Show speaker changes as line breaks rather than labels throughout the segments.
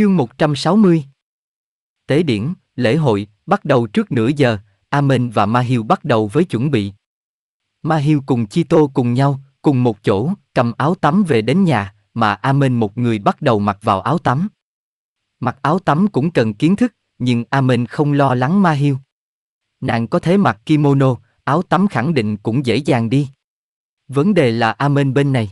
Chương 160 Tế điển, lễ hội, bắt đầu trước nửa giờ, Amen và Mahiu bắt đầu với chuẩn bị. Mahiu cùng Chito cùng nhau, cùng một chỗ, cầm áo tắm về đến nhà, mà Amen một người bắt đầu mặc vào áo tắm. Mặc áo tắm cũng cần kiến thức, nhưng Amen không lo lắng Mahiu. Nàng có thể mặc kimono, áo tắm khẳng định cũng dễ dàng đi. Vấn đề là Amen bên này.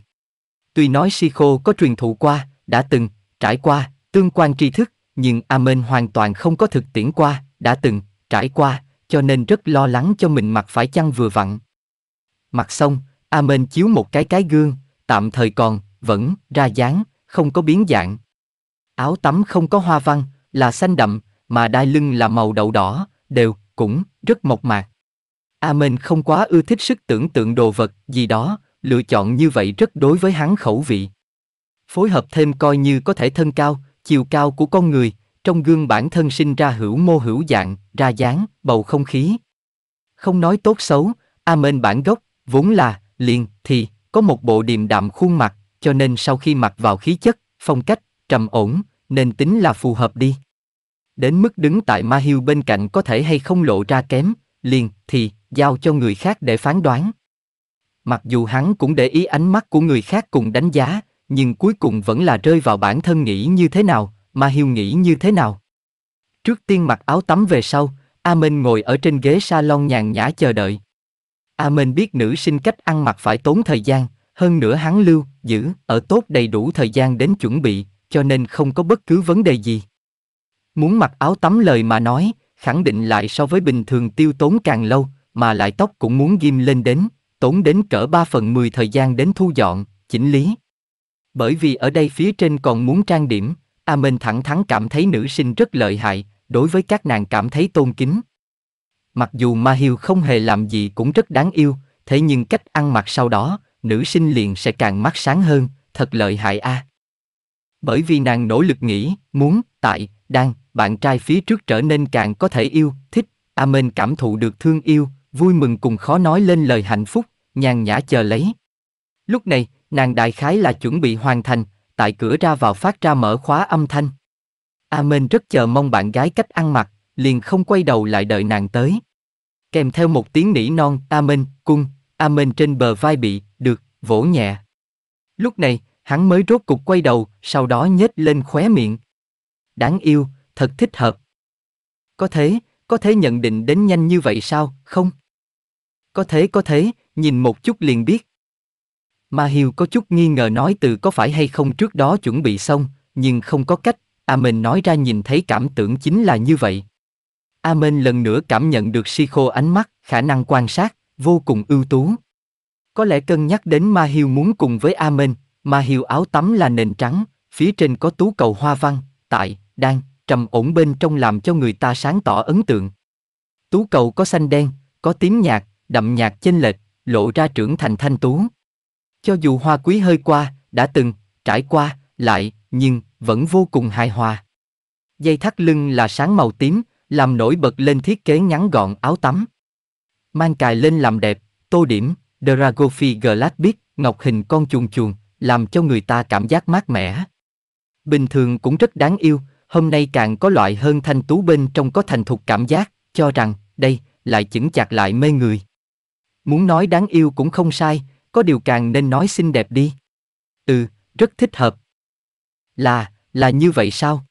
Tuy nói Sikho có truyền thụ qua, đã từng, trải qua, tương quan tri thức, nhưng Amen hoàn toàn không có thực tiễn qua, đã từng, trải qua, cho nên rất lo lắng cho mình mặc phải chăng vừa vặn. Mặc xong, Amen chiếu một cái cái gương, tạm thời còn, vẫn, ra dáng, không có biến dạng. Áo tắm không có hoa văn, là xanh đậm, mà đai lưng là màu đậu đỏ, đều, cũng, rất mộc mạc. Amen không quá ưa thích sức tưởng tượng đồ vật, gì đó, lựa chọn như vậy rất đối với hắn khẩu vị. Phối hợp thêm coi như có thể thân cao, chiều cao của con người, trong gương bản thân sinh ra hữu mô hữu dạng, ra dáng, bầu không khí. Không nói tốt xấu, Amen bản gốc, vốn là, liền, thì, có một bộ điềm đạm khuôn mặt, cho nên sau khi mặc vào khí chất, phong cách, trầm ổn, nên tính là phù hợp đi. Đến mức đứng tại Ma hiu bên cạnh có thể hay không lộ ra kém, liền, thì, giao cho người khác để phán đoán. Mặc dù hắn cũng để ý ánh mắt của người khác cùng đánh giá, nhưng cuối cùng vẫn là rơi vào bản thân nghĩ như thế nào, mà Hiêu nghĩ như thế nào. Trước tiên mặc áo tắm về sau, A Minh ngồi ở trên ghế salon nhàn nhã chờ đợi. A Minh biết nữ sinh cách ăn mặc phải tốn thời gian, hơn nữa hắn lưu, giữ, ở tốt đầy đủ thời gian đến chuẩn bị, cho nên không có bất cứ vấn đề gì. Muốn mặc áo tắm lời mà nói, khẳng định lại so với bình thường tiêu tốn càng lâu, mà lại tóc cũng muốn ghim lên đến, tốn đến cỡ 3 phần 10 thời gian đến thu dọn, chỉnh lý. Bởi vì ở đây phía trên còn muốn trang điểm, A à, Minh thẳng thắn cảm thấy nữ sinh rất lợi hại, đối với các nàng cảm thấy tôn kính. Mặc dù Ma Hiêu không hề làm gì cũng rất đáng yêu, thế nhưng cách ăn mặc sau đó, nữ sinh liền sẽ càng mắt sáng hơn, thật lợi hại a. À. Bởi vì nàng nỗ lực nghĩ, muốn, tại, đang, bạn trai phía trước trở nên càng có thể yêu, thích, A à, Minh cảm thụ được thương yêu, vui mừng cùng khó nói lên lời hạnh phúc, nhàn nhã chờ lấy. Lúc này, nàng đại khái là chuẩn bị hoàn thành, tại cửa ra vào phát ra mở khóa âm thanh. Amen rất chờ mong bạn gái cách ăn mặc, liền không quay đầu lại đợi nàng tới. Kèm theo một tiếng nỉ non, Amen, cung, Amen trên bờ vai bị, được, vỗ nhẹ. Lúc này, hắn mới rốt cục quay đầu, sau đó nhếch lên khóe miệng. Đáng yêu, thật thích hợp. Có thế, có thế nhận định đến nhanh như vậy sao, không? Có thế có thế, nhìn một chút liền biết. Ma Hiu có chút nghi ngờ nói từ có phải hay không trước đó chuẩn bị xong, nhưng không có cách, A Mên nói ra nhìn thấy cảm tưởng chính là như vậy. A Mên lần nữa cảm nhận được si khô ánh mắt, khả năng quan sát, vô cùng ưu tú. Có lẽ cân nhắc đến Ma Hiu muốn cùng với A Mên, Ma Hiu áo tắm là nền trắng, phía trên có tú cầu hoa văn, tại, đang, trầm ổn bên trong làm cho người ta sáng tỏ ấn tượng. Tú cầu có xanh đen, có tím nhạt, đậm nhạt chênh lệch, lộ ra trưởng thành thanh tú. Cho dù hoa quý hơi qua, đã từng, trải qua, lại, nhưng, vẫn vô cùng hài hòa. Dây thắt lưng là sáng màu tím, làm nổi bật lên thiết kế ngắn gọn áo tắm. Mang cài lên làm đẹp, tô điểm, Dragophi Glass biết, ngọc hình con chuồn chuồn, làm cho người ta cảm giác mát mẻ. Bình thường cũng rất đáng yêu, hôm nay càng có loại hơn thanh tú bên trong có thành thục cảm giác, cho rằng, đây, lại chững chặt lại mê người. Muốn nói đáng yêu cũng không sai, có điều càng nên nói xinh đẹp đi. Ừ, rất thích hợp. Là, là như vậy sao?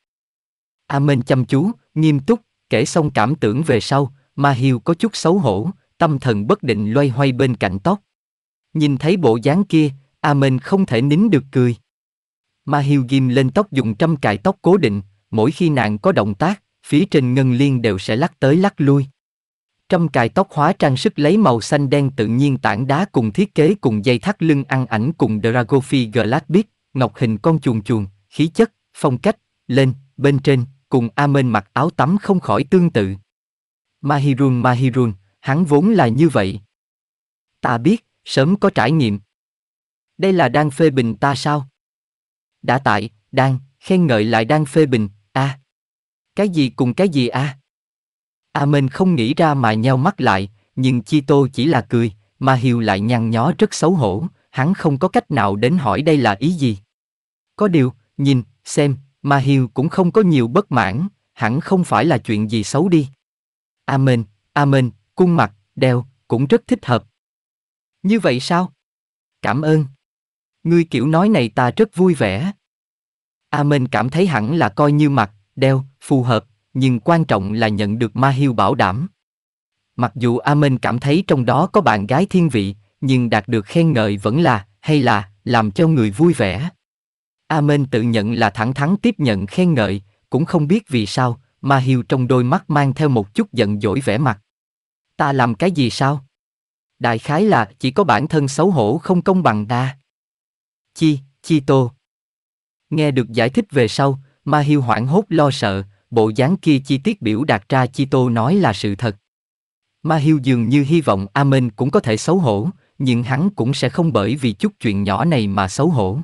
Amen chăm chú, nghiêm túc, kể xong cảm tưởng về sau, Ma Hiu có chút xấu hổ, tâm thần bất định loay hoay bên cạnh tóc. Nhìn thấy bộ dáng kia, Amen không thể nín được cười. Ma Hiu ghim lên tóc dùng trăm cài tóc cố định, mỗi khi nàng có động tác, phía trên ngân liên đều sẽ lắc tới lắc lui. Trăm cài tóc hóa trang sức lấy màu xanh đen tự nhiên tảng đá cùng thiết kế cùng dây thắt lưng ăn ảnh cùng Dragophi Gladbit, ngọc hình con chuồn chuồn, khí chất, phong cách, lên, bên trên, cùng Amen mặc áo tắm không khỏi tương tự. Mahirun Mahirun, hắn vốn là như vậy. Ta biết, sớm có trải nghiệm. Đây là đang phê bình ta sao? Đã tại, đang, khen ngợi lại đang phê bình, a à. Cái gì cùng cái gì a à? A à, không nghĩ ra mà nheo mắt lại, nhưng Chi Tô chỉ là cười, mà Hiều lại nhăn nhó rất xấu hổ, hắn không có cách nào đến hỏi đây là ý gì. Có điều, nhìn, xem, mà Hiều cũng không có nhiều bất mãn, hẳn không phải là chuyện gì xấu đi. Amen, Amen, cung mặt, đeo, cũng rất thích hợp. Như vậy sao? Cảm ơn. Ngươi kiểu nói này ta rất vui vẻ. Amen cảm thấy hẳn là coi như mặt, đeo, phù hợp, nhưng quan trọng là nhận được Ma hiu bảo đảm. Mặc dù Amen cảm thấy trong đó có bạn gái thiên vị, nhưng đạt được khen ngợi vẫn là, hay là, làm cho người vui vẻ. Amen tự nhận là thẳng thắn tiếp nhận khen ngợi, cũng không biết vì sao, Ma hiu trong đôi mắt mang theo một chút giận dỗi vẻ mặt. Ta làm cái gì sao? Đại khái là chỉ có bản thân xấu hổ không công bằng ta. Chi, chi tô. Nghe được giải thích về sau, Ma hiu hoảng hốt lo sợ, bộ dáng kia chi tiết biểu đạt ra chi tô nói là sự thật. Ma hiu dường như hy vọng Amen cũng có thể xấu hổ, nhưng hắn cũng sẽ không bởi vì chút chuyện nhỏ này mà xấu hổ.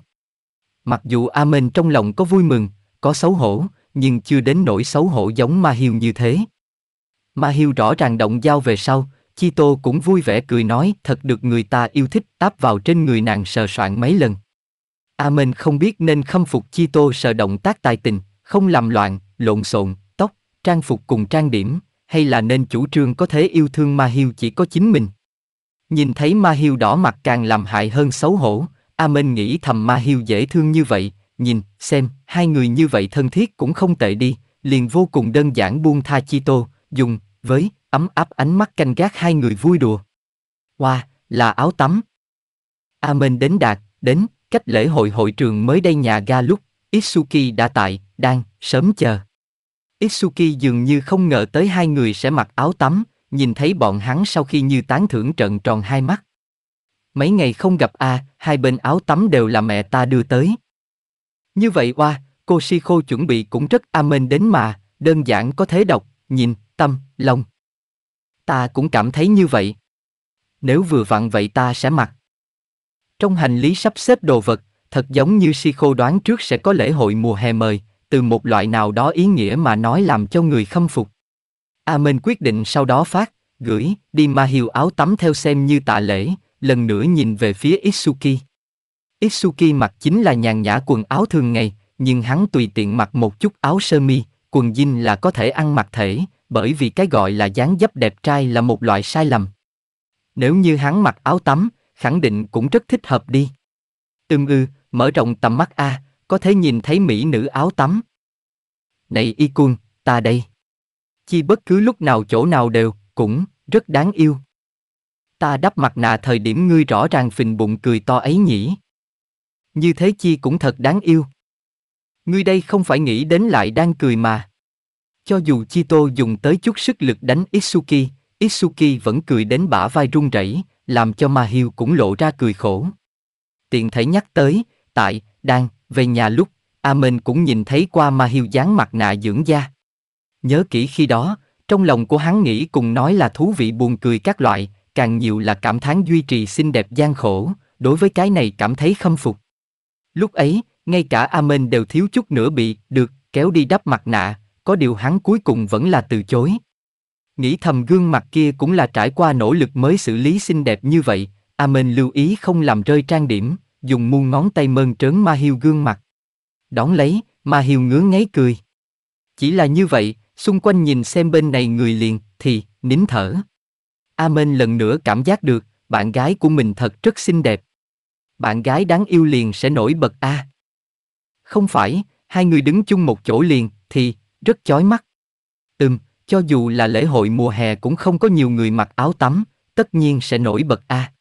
Mặc dù Amen trong lòng có vui mừng, có xấu hổ, nhưng chưa đến nỗi xấu hổ giống Ma hiu như thế. Ma hiu rõ ràng động dao về sau, Chi Tô cũng vui vẻ cười nói thật được người ta yêu thích táp vào trên người nàng sờ soạn mấy lần. Amen không biết nên khâm phục Chi Tô sờ động tác tài tình, không làm loạn, lộn xộn, tóc, trang phục cùng trang điểm, hay là nên chủ trương có thể yêu thương Ma hiu chỉ có chính mình. Nhìn thấy Ma hiu đỏ mặt càng làm hại hơn xấu hổ, A Minh nghĩ thầm Ma hiu dễ thương như vậy, nhìn, xem, hai người như vậy thân thiết cũng không tệ đi, liền vô cùng đơn giản buông tha chi tô, dùng, với, ấm áp ánh mắt canh gác hai người vui đùa. Hoa, wow, là áo tắm. A Minh đến đạt, đến, cách lễ hội hội trường mới đây nhà ga lúc, Itsuki đã tại, đang sớm chờ. Itsuki dường như không ngờ tới hai người sẽ mặc áo tắm, nhìn thấy bọn hắn sau khi như tán thưởng trận tròn hai mắt. Mấy ngày không gặp a, à, hai bên áo tắm đều là mẹ ta đưa tới. Như vậy qua cô Shiko chuẩn bị cũng rất amen đến mà, đơn giản có thế đọc, nhìn, tâm, lòng. Ta cũng cảm thấy như vậy. Nếu vừa vặn vậy ta sẽ mặc. Trong hành lý sắp xếp đồ vật, thật giống như Shiko đoán trước sẽ có lễ hội mùa hè mời, từ một loại nào đó ý nghĩa mà nói làm cho người khâm phục. Amen quyết định sau đó phát, gửi, đi ma hiều áo tắm theo xem như tạ lễ, lần nữa nhìn về phía Itsuki. Itsuki mặc chính là nhàn nhã quần áo thường ngày, nhưng hắn tùy tiện mặc một chút áo sơ mi, quần jean là có thể ăn mặc thể, bởi vì cái gọi là dáng dấp đẹp trai là một loại sai lầm. Nếu như hắn mặc áo tắm, khẳng định cũng rất thích hợp đi. Ưm ư, ừ, mở rộng tầm mắt a, à, có thể nhìn thấy mỹ nữ áo tắm. Này y cun, ta đây. Chi bất cứ lúc nào chỗ nào đều, cũng, rất đáng yêu. Ta đắp mặt nạ thời điểm ngươi rõ ràng phình bụng cười to ấy nhỉ. Như thế chi cũng thật đáng yêu. Ngươi đây không phải nghĩ đến lại đang cười mà. Cho dù chi Chito dùng tới chút sức lực đánh Itsuki, Itsuki vẫn cười đến bả vai run rẩy, làm cho ma hiu cũng lộ ra cười khổ. Tiện thể nhắc tới, tại, đang, về nhà lúc, Amen cũng nhìn thấy qua ma hiu dán mặt nạ dưỡng da. Nhớ kỹ khi đó, trong lòng của hắn nghĩ cùng nói là thú vị buồn cười các loại, càng nhiều là cảm thán duy trì xinh đẹp gian khổ, đối với cái này cảm thấy khâm phục. Lúc ấy, ngay cả Amen đều thiếu chút nữa bị, được, kéo đi đắp mặt nạ, có điều hắn cuối cùng vẫn là từ chối. Nghĩ thầm gương mặt kia cũng là trải qua nỗ lực mới xử lý xinh đẹp như vậy, Amen lưu ý không làm rơi trang điểm dùng muôn ngón tay mơn trớn Ma hiu gương mặt. Đón lấy, Ma hiu ngứa ngáy cười. Chỉ là như vậy, xung quanh nhìn xem bên này người liền, thì, nín thở. A Amen lần nữa cảm giác được, bạn gái của mình thật rất xinh đẹp. Bạn gái đáng yêu liền sẽ nổi bật A. Không phải, hai người đứng chung một chỗ liền, thì, rất chói mắt. Ừm, cho dù là lễ hội mùa hè cũng không có nhiều người mặc áo tắm, tất nhiên sẽ nổi bật A.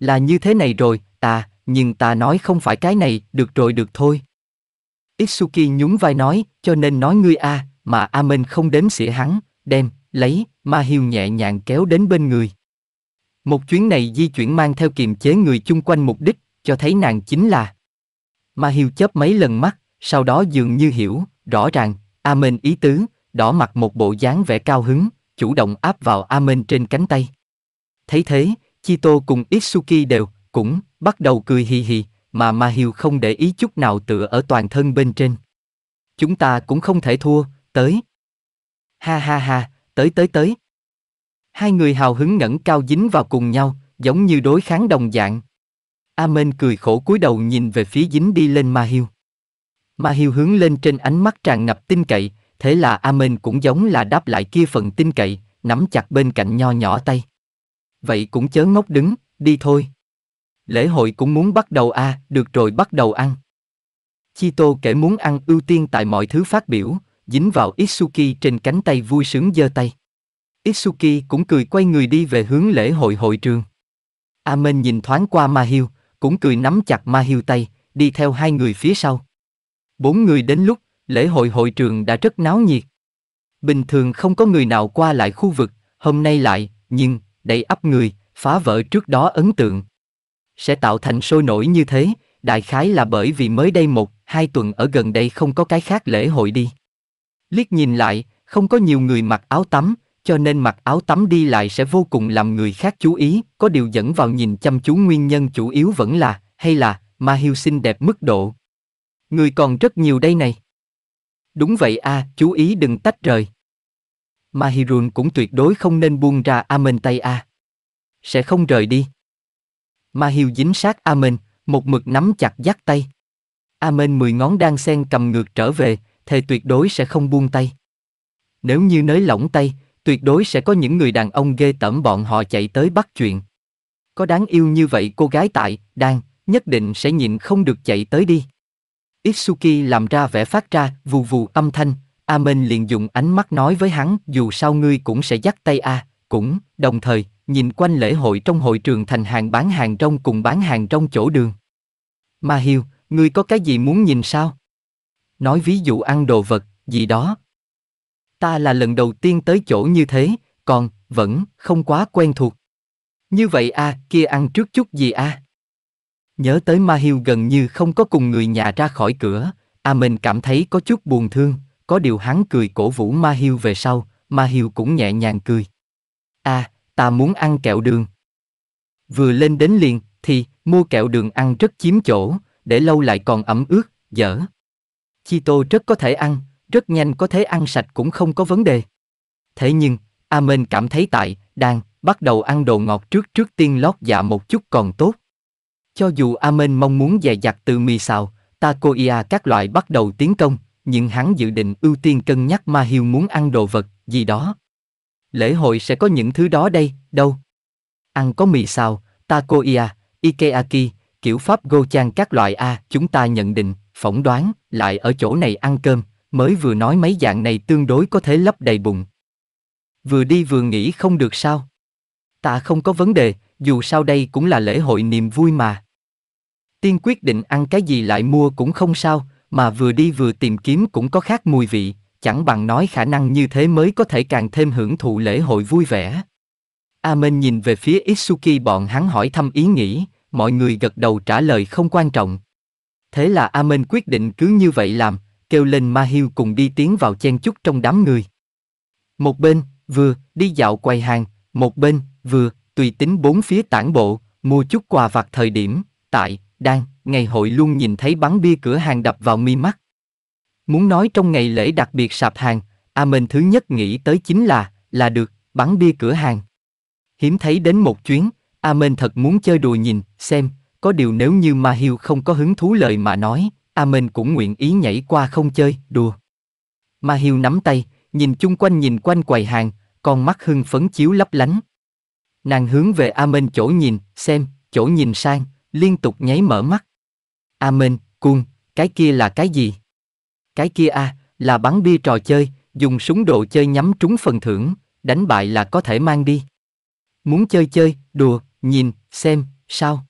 Là như thế này rồi, ta, à, nhưng ta nói không phải cái này, được rồi được thôi. Itsuki nhún vai nói, cho nên nói ngươi a, mà Amen không đếm xỉa hắn, đem, lấy, ma hiu nhẹ nhàng kéo đến bên người. Một chuyến này di chuyển mang theo kiềm chế người chung quanh mục đích, cho thấy nàng chính là. Ma hiu chớp mấy lần mắt, sau đó dường như hiểu, rõ ràng, Amen ý tứ, đỏ mặt một bộ dáng vẻ cao hứng, chủ động áp vào Amen trên cánh tay. Thấy thế, Chito cùng Itsuki đều, cũng, bắt đầu cười hì hì, mà Ma Hiêu không để ý chút nào tựa ở toàn thân bên trên. Chúng ta cũng không thể thua, tới. Ha ha ha, tới tới tới. Hai người hào hứng ngẩng cao dính vào cùng nhau, giống như đối kháng đồng dạng. Amen cười khổ cúi đầu nhìn về phía dính đi lên Ma Hiêu. Ma Hiêu hướng lên trên ánh mắt tràn ngập tin cậy, thế là Amen cũng giống là đáp lại kia phần tin cậy, nắm chặt bên cạnh nho nhỏ tay. Vậy cũng chớ ngốc đứng, đi thôi lễ hội cũng muốn bắt đầu a, à, được rồi bắt đầu ăn. Chi Tô kể muốn ăn ưu tiên tại mọi thứ phát biểu, dính vào Itsuki trên cánh tay vui sướng giơ tay. Itsuki cũng cười quay người đi về hướng lễ hội hội trường. Amen nhìn thoáng qua Ma Hiêu, cũng cười nắm chặt Ma Hiêu tay, đi theo hai người phía sau. Bốn người đến lúc, lễ hội hội trường đã rất náo nhiệt. Bình thường không có người nào qua lại khu vực, hôm nay lại, nhưng, đầy ấp người, phá vỡ trước đó ấn tượng sẽ tạo thành sôi nổi như thế, đại khái là bởi vì mới đây một, hai tuần ở gần đây không có cái khác lễ hội đi. Liếc nhìn lại, không có nhiều người mặc áo tắm, cho nên mặc áo tắm đi lại sẽ vô cùng làm người khác chú ý, có điều dẫn vào nhìn chăm chú nguyên nhân chủ yếu vẫn là, hay là, ma hiu xinh đẹp mức độ. Người còn rất nhiều đây này. Đúng vậy a, à, chú ý đừng tách rời. Mahirun cũng tuyệt đối không nên buông ra amen tay a. À. Sẽ không rời đi. Ma Hiêu dính sát Amen, một mực nắm chặt dắt tay. Amen mười ngón đang sen cầm ngược trở về, thề tuyệt đối sẽ không buông tay. Nếu như nới lỏng tay, tuyệt đối sẽ có những người đàn ông ghê tởm bọn họ chạy tới bắt chuyện. Có đáng yêu như vậy cô gái tại, đang, nhất định sẽ nhịn không được chạy tới đi. Itsuki làm ra vẻ phát ra, vù vù âm thanh, Amen liền dùng ánh mắt nói với hắn, dù sao ngươi cũng sẽ dắt tay a, à, cũng, đồng thời, nhìn quanh lễ hội trong hội trường thành hàng bán hàng trong cùng bán hàng trong chỗ đường. Ma Hiêu, ngươi có cái gì muốn nhìn sao? Nói ví dụ ăn đồ vật, gì đó. Ta là lần đầu tiên tới chỗ như thế, còn, vẫn, không quá quen thuộc. Như vậy a, à, kia ăn trước chút gì a? À? Nhớ tới Ma Hiêu gần như không có cùng người nhà ra khỏi cửa, A à Minh cảm thấy có chút buồn thương, có điều hắn cười cổ vũ Ma Hiêu về sau, Ma Hiêu cũng nhẹ nhàng cười. A, à, ta muốn ăn kẹo đường. Vừa lên đến liền, thì, mua kẹo đường ăn rất chiếm chỗ, để lâu lại còn ẩm ướt, dở. Chi tô rất có thể ăn, rất nhanh có thể ăn sạch cũng không có vấn đề. Thế nhưng, Amen cảm thấy tại, đang, bắt đầu ăn đồ ngọt trước trước tiên lót dạ một chút còn tốt. Cho dù Amen mong muốn dè dặt từ mì xào, tacoia các loại bắt đầu tiến công, nhưng hắn dự định ưu tiên cân nhắc ma hiu muốn ăn đồ vật, gì đó lễ hội sẽ có những thứ đó đây, đâu. Ăn có mì xào, takoya, ikeaki, kiểu pháp gochang các loại A, chúng ta nhận định, phỏng đoán, lại ở chỗ này ăn cơm, mới vừa nói mấy dạng này tương đối có thể lấp đầy bụng. Vừa đi vừa nghĩ không được sao. Ta không có vấn đề, dù sao đây cũng là lễ hội niềm vui mà. Tiên quyết định ăn cái gì lại mua cũng không sao, mà vừa đi vừa tìm kiếm cũng có khác mùi vị, chẳng bằng nói khả năng như thế mới có thể càng thêm hưởng thụ lễ hội vui vẻ. Amen nhìn về phía Itsuki bọn hắn hỏi thăm ý nghĩ, mọi người gật đầu trả lời không quan trọng. Thế là Amen quyết định cứ như vậy làm, kêu lên Mahiu cùng đi tiến vào chen chúc trong đám người. Một bên, vừa, đi dạo quầy hàng, một bên, vừa, tùy tính bốn phía tản bộ, mua chút quà vặt thời điểm, tại, đang, ngày hội luôn nhìn thấy bắn bia cửa hàng đập vào mi mắt. Muốn nói trong ngày lễ đặc biệt sạp hàng, Amen à thứ nhất nghĩ tới chính là, là được, bắn bia cửa hàng. Hiếm thấy đến một chuyến, Amen à thật muốn chơi đùa nhìn, xem, có điều nếu như Ma Hiêu không có hứng thú lời mà nói, Amen à cũng nguyện ý nhảy qua không chơi, đùa. Ma Hiêu nắm tay, nhìn chung quanh nhìn quanh quầy hàng, con mắt hưng phấn chiếu lấp lánh. Nàng hướng về Amen chỗ nhìn, xem, chỗ nhìn sang, liên tục nháy mở mắt. Amen, cuồng, cái kia là cái gì? Cái kia a, à, là bắn bia trò chơi, dùng súng đồ chơi nhắm trúng phần thưởng, đánh bại là có thể mang đi. Muốn chơi chơi, đùa, nhìn, xem, sao?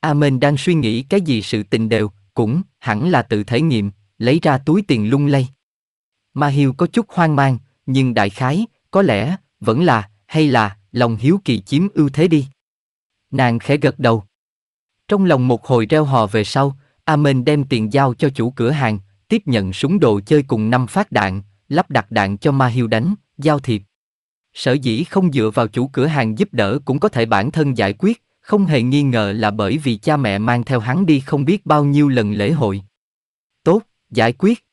Amen đang suy nghĩ cái gì sự tình đều, cũng hẳn là tự thể nghiệm, lấy ra túi tiền lung lay. Ma hiu có chút hoang mang, nhưng đại khái, có lẽ, vẫn là, hay là, lòng hiếu kỳ chiếm ưu thế đi. Nàng khẽ gật đầu. Trong lòng một hồi reo hò về sau, Amen đem tiền giao cho chủ cửa hàng, tiếp nhận súng đồ chơi cùng năm phát đạn, lắp đặt đạn cho Ma Hiêu đánh, giao thiệp. Sở dĩ không dựa vào chủ cửa hàng giúp đỡ cũng có thể bản thân giải quyết, không hề nghi ngờ là bởi vì cha mẹ mang theo hắn đi không biết bao nhiêu lần lễ hội. Tốt, giải quyết.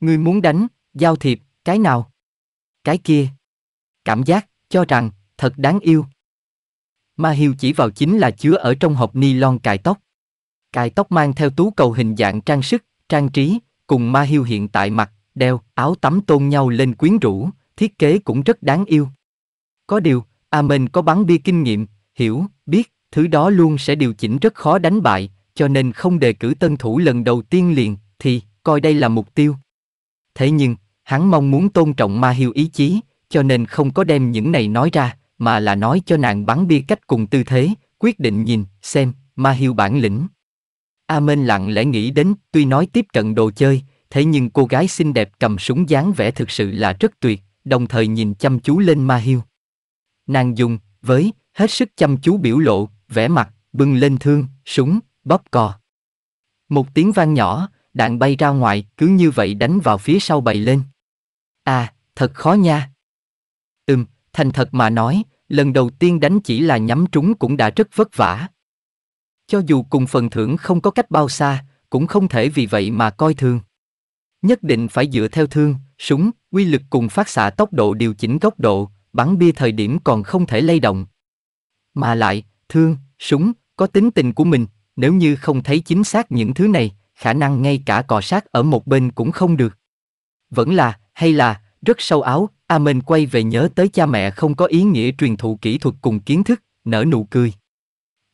Ngươi muốn đánh, giao thiệp, cái nào? Cái kia. Cảm giác, cho rằng, thật đáng yêu. Ma Hiêu chỉ vào chính là chứa ở trong hộp ni lon cài tóc. Cài tóc mang theo tú cầu hình dạng trang sức, trang trí, cùng Ma hiu hiện tại mặc, đeo, áo tắm tôn nhau lên quyến rũ, thiết kế cũng rất đáng yêu. Có điều, Amen có bắn bia kinh nghiệm, hiểu, biết, thứ đó luôn sẽ điều chỉnh rất khó đánh bại, cho nên không đề cử tân thủ lần đầu tiên liền, thì, coi đây là mục tiêu. Thế nhưng, hắn mong muốn tôn trọng Ma hiu ý chí, cho nên không có đem những này nói ra, mà là nói cho nàng bắn bia cách cùng tư thế, quyết định nhìn, xem, Ma hiu bản lĩnh. Amen lặng lẽ nghĩ đến, tuy nói tiếp cận đồ chơi, thế nhưng cô gái xinh đẹp cầm súng dáng vẻ thực sự là rất tuyệt, đồng thời nhìn chăm chú lên Ma Hiu, Nàng dùng, với, hết sức chăm chú biểu lộ, vẻ mặt, bưng lên thương, súng, bóp cò. Một tiếng vang nhỏ, đạn bay ra ngoài, cứ như vậy đánh vào phía sau bày lên. À, thật khó nha. Ừm, thành thật mà nói, lần đầu tiên đánh chỉ là nhắm trúng cũng đã rất vất vả. Cho dù cùng phần thưởng không có cách bao xa, cũng không thể vì vậy mà coi thường. Nhất định phải dựa theo thương, súng, quy lực cùng phát xạ tốc độ điều chỉnh góc độ, bắn bia thời điểm còn không thể lay động. Mà lại, thương, súng, có tính tình của mình, nếu như không thấy chính xác những thứ này, khả năng ngay cả cọ sát ở một bên cũng không được. Vẫn là, hay là, rất sâu áo, Amen quay về nhớ tới cha mẹ không có ý nghĩa truyền thụ kỹ thuật cùng kiến thức, nở nụ cười.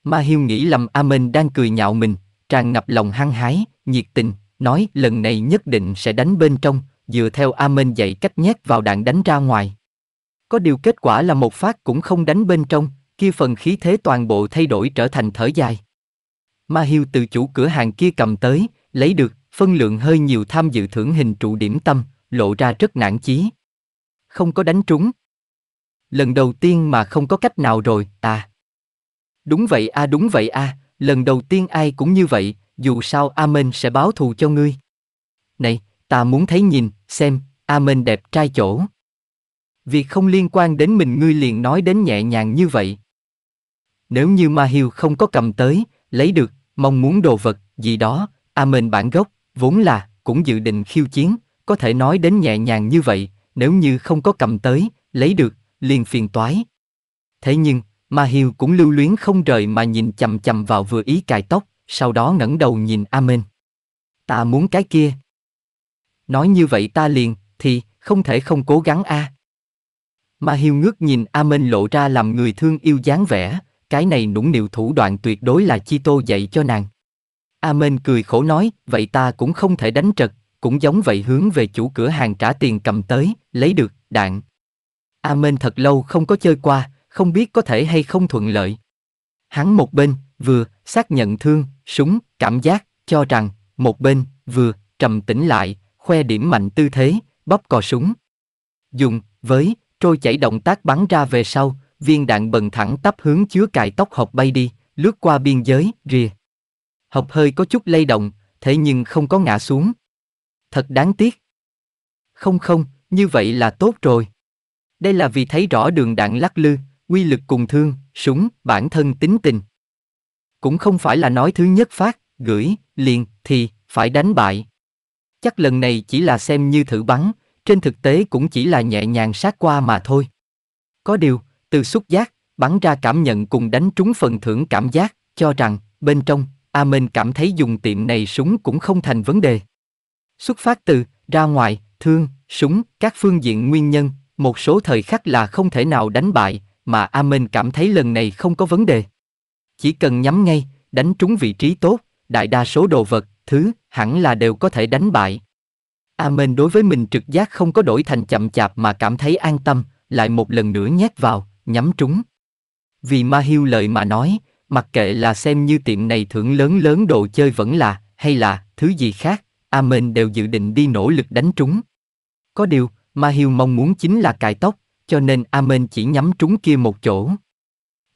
Ma Hiêu nghĩ lầm Amen đang cười nhạo mình, tràn ngập lòng hăng hái, nhiệt tình, nói lần này nhất định sẽ đánh bên trong, dựa theo Amen dạy cách nhét vào đạn đánh ra ngoài. Có điều kết quả là một phát cũng không đánh bên trong, kia phần khí thế toàn bộ thay đổi trở thành thở dài. Ma Hiêu từ chủ cửa hàng kia cầm tới, lấy được, phân lượng hơi nhiều tham dự thưởng hình trụ điểm tâm, lộ ra rất nản chí. Không có đánh trúng. Lần đầu tiên mà không có cách nào rồi, à. Đúng vậy a à, đúng vậy a, à. lần đầu tiên ai cũng như vậy, dù sao Amen sẽ báo thù cho ngươi. Này, ta muốn thấy nhìn, xem, Amen đẹp trai chỗ. Việc không liên quan đến mình ngươi liền nói đến nhẹ nhàng như vậy. Nếu như Ma Hiêu không có cầm tới, lấy được, mong muốn đồ vật, gì đó, Amen bản gốc, vốn là, cũng dự định khiêu chiến, có thể nói đến nhẹ nhàng như vậy, nếu như không có cầm tới, lấy được, liền phiền toái. Thế nhưng, Ma Hiều cũng lưu luyến không rời mà nhìn chầm chầm vào vừa ý cài tóc, sau đó ngẩng đầu nhìn Amen. Ta muốn cái kia. Nói như vậy ta liền, thì, không thể không cố gắng a. À. Mà Hiều ngước nhìn Amen lộ ra làm người thương yêu dáng vẻ, cái này nũng nịu thủ đoạn tuyệt đối là Chi Tô dạy cho nàng. Amen cười khổ nói, vậy ta cũng không thể đánh trật, cũng giống vậy hướng về chủ cửa hàng trả tiền cầm tới, lấy được, đạn. Amen thật lâu không có chơi qua, không biết có thể hay không thuận lợi. Hắn một bên, vừa, xác nhận thương, súng, cảm giác, cho rằng, một bên, vừa, trầm tĩnh lại, khoe điểm mạnh tư thế, bóp cò súng. Dùng, với, trôi chảy động tác bắn ra về sau, viên đạn bần thẳng tắp hướng chứa cài tóc học bay đi, lướt qua biên giới, rìa. Học hơi có chút lay động, thế nhưng không có ngã xuống. Thật đáng tiếc. Không không, như vậy là tốt rồi. Đây là vì thấy rõ đường đạn lắc lư, quy lực cùng thương, súng, bản thân tính tình. Cũng không phải là nói thứ nhất phát, gửi, liền, thì, phải đánh bại. Chắc lần này chỉ là xem như thử bắn, trên thực tế cũng chỉ là nhẹ nhàng sát qua mà thôi. Có điều, từ xúc giác, bắn ra cảm nhận cùng đánh trúng phần thưởng cảm giác, cho rằng, bên trong, Amen cảm thấy dùng tiệm này súng cũng không thành vấn đề. Xuất phát từ, ra ngoài, thương, súng, các phương diện nguyên nhân, một số thời khắc là không thể nào đánh bại, mà Amen cảm thấy lần này không có vấn đề. Chỉ cần nhắm ngay, đánh trúng vị trí tốt, đại đa số đồ vật, thứ, hẳn là đều có thể đánh bại. Amen đối với mình trực giác không có đổi thành chậm chạp mà cảm thấy an tâm, lại một lần nữa nhét vào, nhắm trúng. Vì Ma Hiu lợi mà nói, mặc kệ là xem như tiệm này thưởng lớn lớn đồ chơi vẫn là, hay là, thứ gì khác, Amen đều dự định đi nỗ lực đánh trúng. Có điều, Ma Hiu mong muốn chính là cài tóc, cho nên Amen chỉ nhắm trúng kia một chỗ.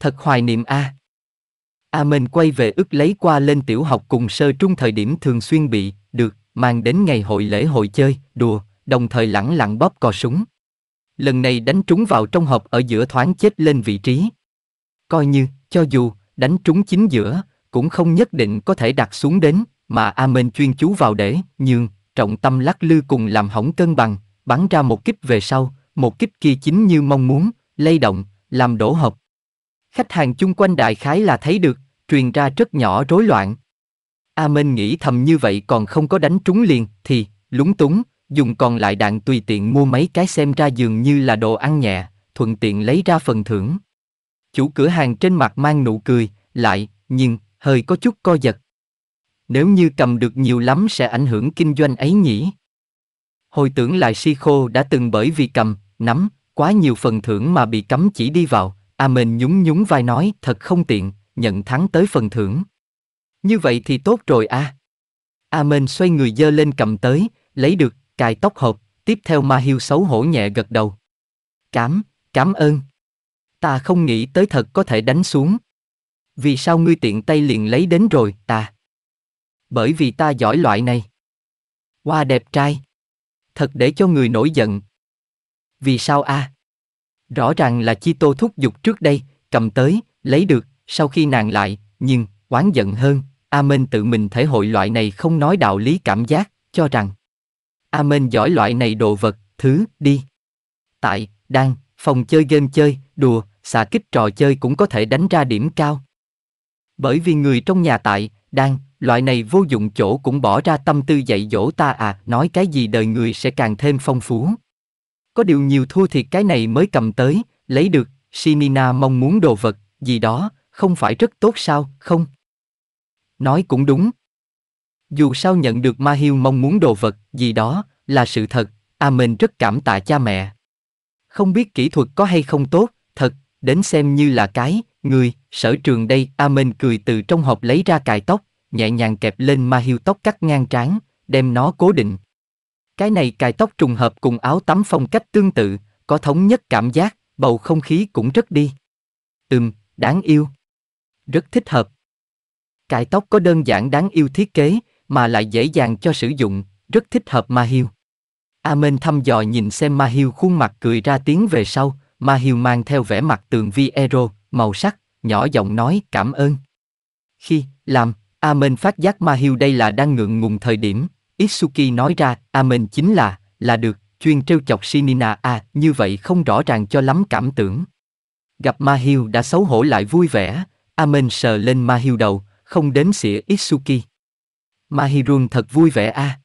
Thật hoài niệm a. À. Amen quay về ức lấy qua lên tiểu học cùng sơ trung thời điểm thường xuyên bị, được, mang đến ngày hội lễ hội chơi, đùa, đồng thời lẳng lặng bóp cò súng. Lần này đánh trúng vào trong hộp ở giữa thoáng chết lên vị trí. Coi như, cho dù, đánh trúng chính giữa, cũng không nhất định có thể đặt xuống đến, mà Amen chuyên chú vào để, nhưng, trọng tâm lắc lư cùng làm hỏng cân bằng, bắn ra một kích về sau, một kích kia chính như mong muốn, lay động, làm đổ hộp. Khách hàng chung quanh đại khái là thấy được, truyền ra rất nhỏ rối loạn. A Minh nghĩ thầm như vậy còn không có đánh trúng liền, thì, lúng túng, dùng còn lại đạn tùy tiện mua mấy cái xem ra dường như là đồ ăn nhẹ, thuận tiện lấy ra phần thưởng. Chủ cửa hàng trên mặt mang nụ cười, lại, nhưng, hơi có chút co giật. Nếu như cầm được nhiều lắm sẽ ảnh hưởng kinh doanh ấy nhỉ? Hồi tưởng lại si khô đã từng bởi vì cầm, nắm, quá nhiều phần thưởng mà bị cấm chỉ đi vào, A Mên nhún nhún vai nói thật không tiện, nhận thắng tới phần thưởng. Như vậy thì tốt rồi a. À. A Mên xoay người dơ lên cầm tới, lấy được, cài tóc hộp, tiếp theo Ma Hiêu xấu hổ nhẹ gật đầu. Cám, cảm ơn. Ta không nghĩ tới thật có thể đánh xuống. Vì sao ngươi tiện tay liền lấy đến rồi, ta? Bởi vì ta giỏi loại này. Hoa đẹp trai thật để cho người nổi giận. Vì sao a? À? Rõ ràng là Chi Tô thúc giục trước đây, cầm tới, lấy được, sau khi nàng lại, nhưng, oán giận hơn, a minh tự mình thể hội loại này không nói đạo lý cảm giác, cho rằng a minh giỏi loại này đồ vật, thứ, đi. Tại, đang, phòng chơi game chơi, đùa, xà kích trò chơi cũng có thể đánh ra điểm cao. Bởi vì người trong nhà tại, đang, loại này vô dụng chỗ cũng bỏ ra tâm tư dạy dỗ ta à, nói cái gì đời người sẽ càng thêm phong phú. Có điều nhiều thua thiệt cái này mới cầm tới, lấy được, Shinina mong muốn đồ vật, gì đó, không phải rất tốt sao, không? Nói cũng đúng. Dù sao nhận được Ma Hiêu mong muốn đồ vật, gì đó, là sự thật, Amen rất cảm tạ cha mẹ. Không biết kỹ thuật có hay không tốt, thật, đến xem như là cái, người, sở trường đây, Amen cười từ trong hộp lấy ra cài tóc, nhẹ nhàng kẹp lên ma hiu tóc cắt ngang trán, đem nó cố định. Cái này cài tóc trùng hợp cùng áo tắm phong cách tương tự, có thống nhất cảm giác, bầu không khí cũng rất đi. Ừm, đáng yêu. Rất thích hợp. Cài tóc có đơn giản đáng yêu thiết kế, mà lại dễ dàng cho sử dụng, rất thích hợp ma hiu. Amen thăm dò nhìn xem ma hiu khuôn mặt cười ra tiếng về sau, ma hiu mang theo vẻ mặt tường vi ero, màu sắc, nhỏ giọng nói cảm ơn. Khi, làm, Amen phát giác ma hiu đây là đang ngượng ngùng thời điểm. Itsuki nói ra, Amen chính là, là được, chuyên trêu chọc Shinina à, như vậy không rõ ràng cho lắm cảm tưởng. Gặp ma hiu đã xấu hổ lại vui vẻ, Amen sờ lên ma hiu đầu, không đến xỉa Itsuki. Mahirun thật vui vẻ a. À.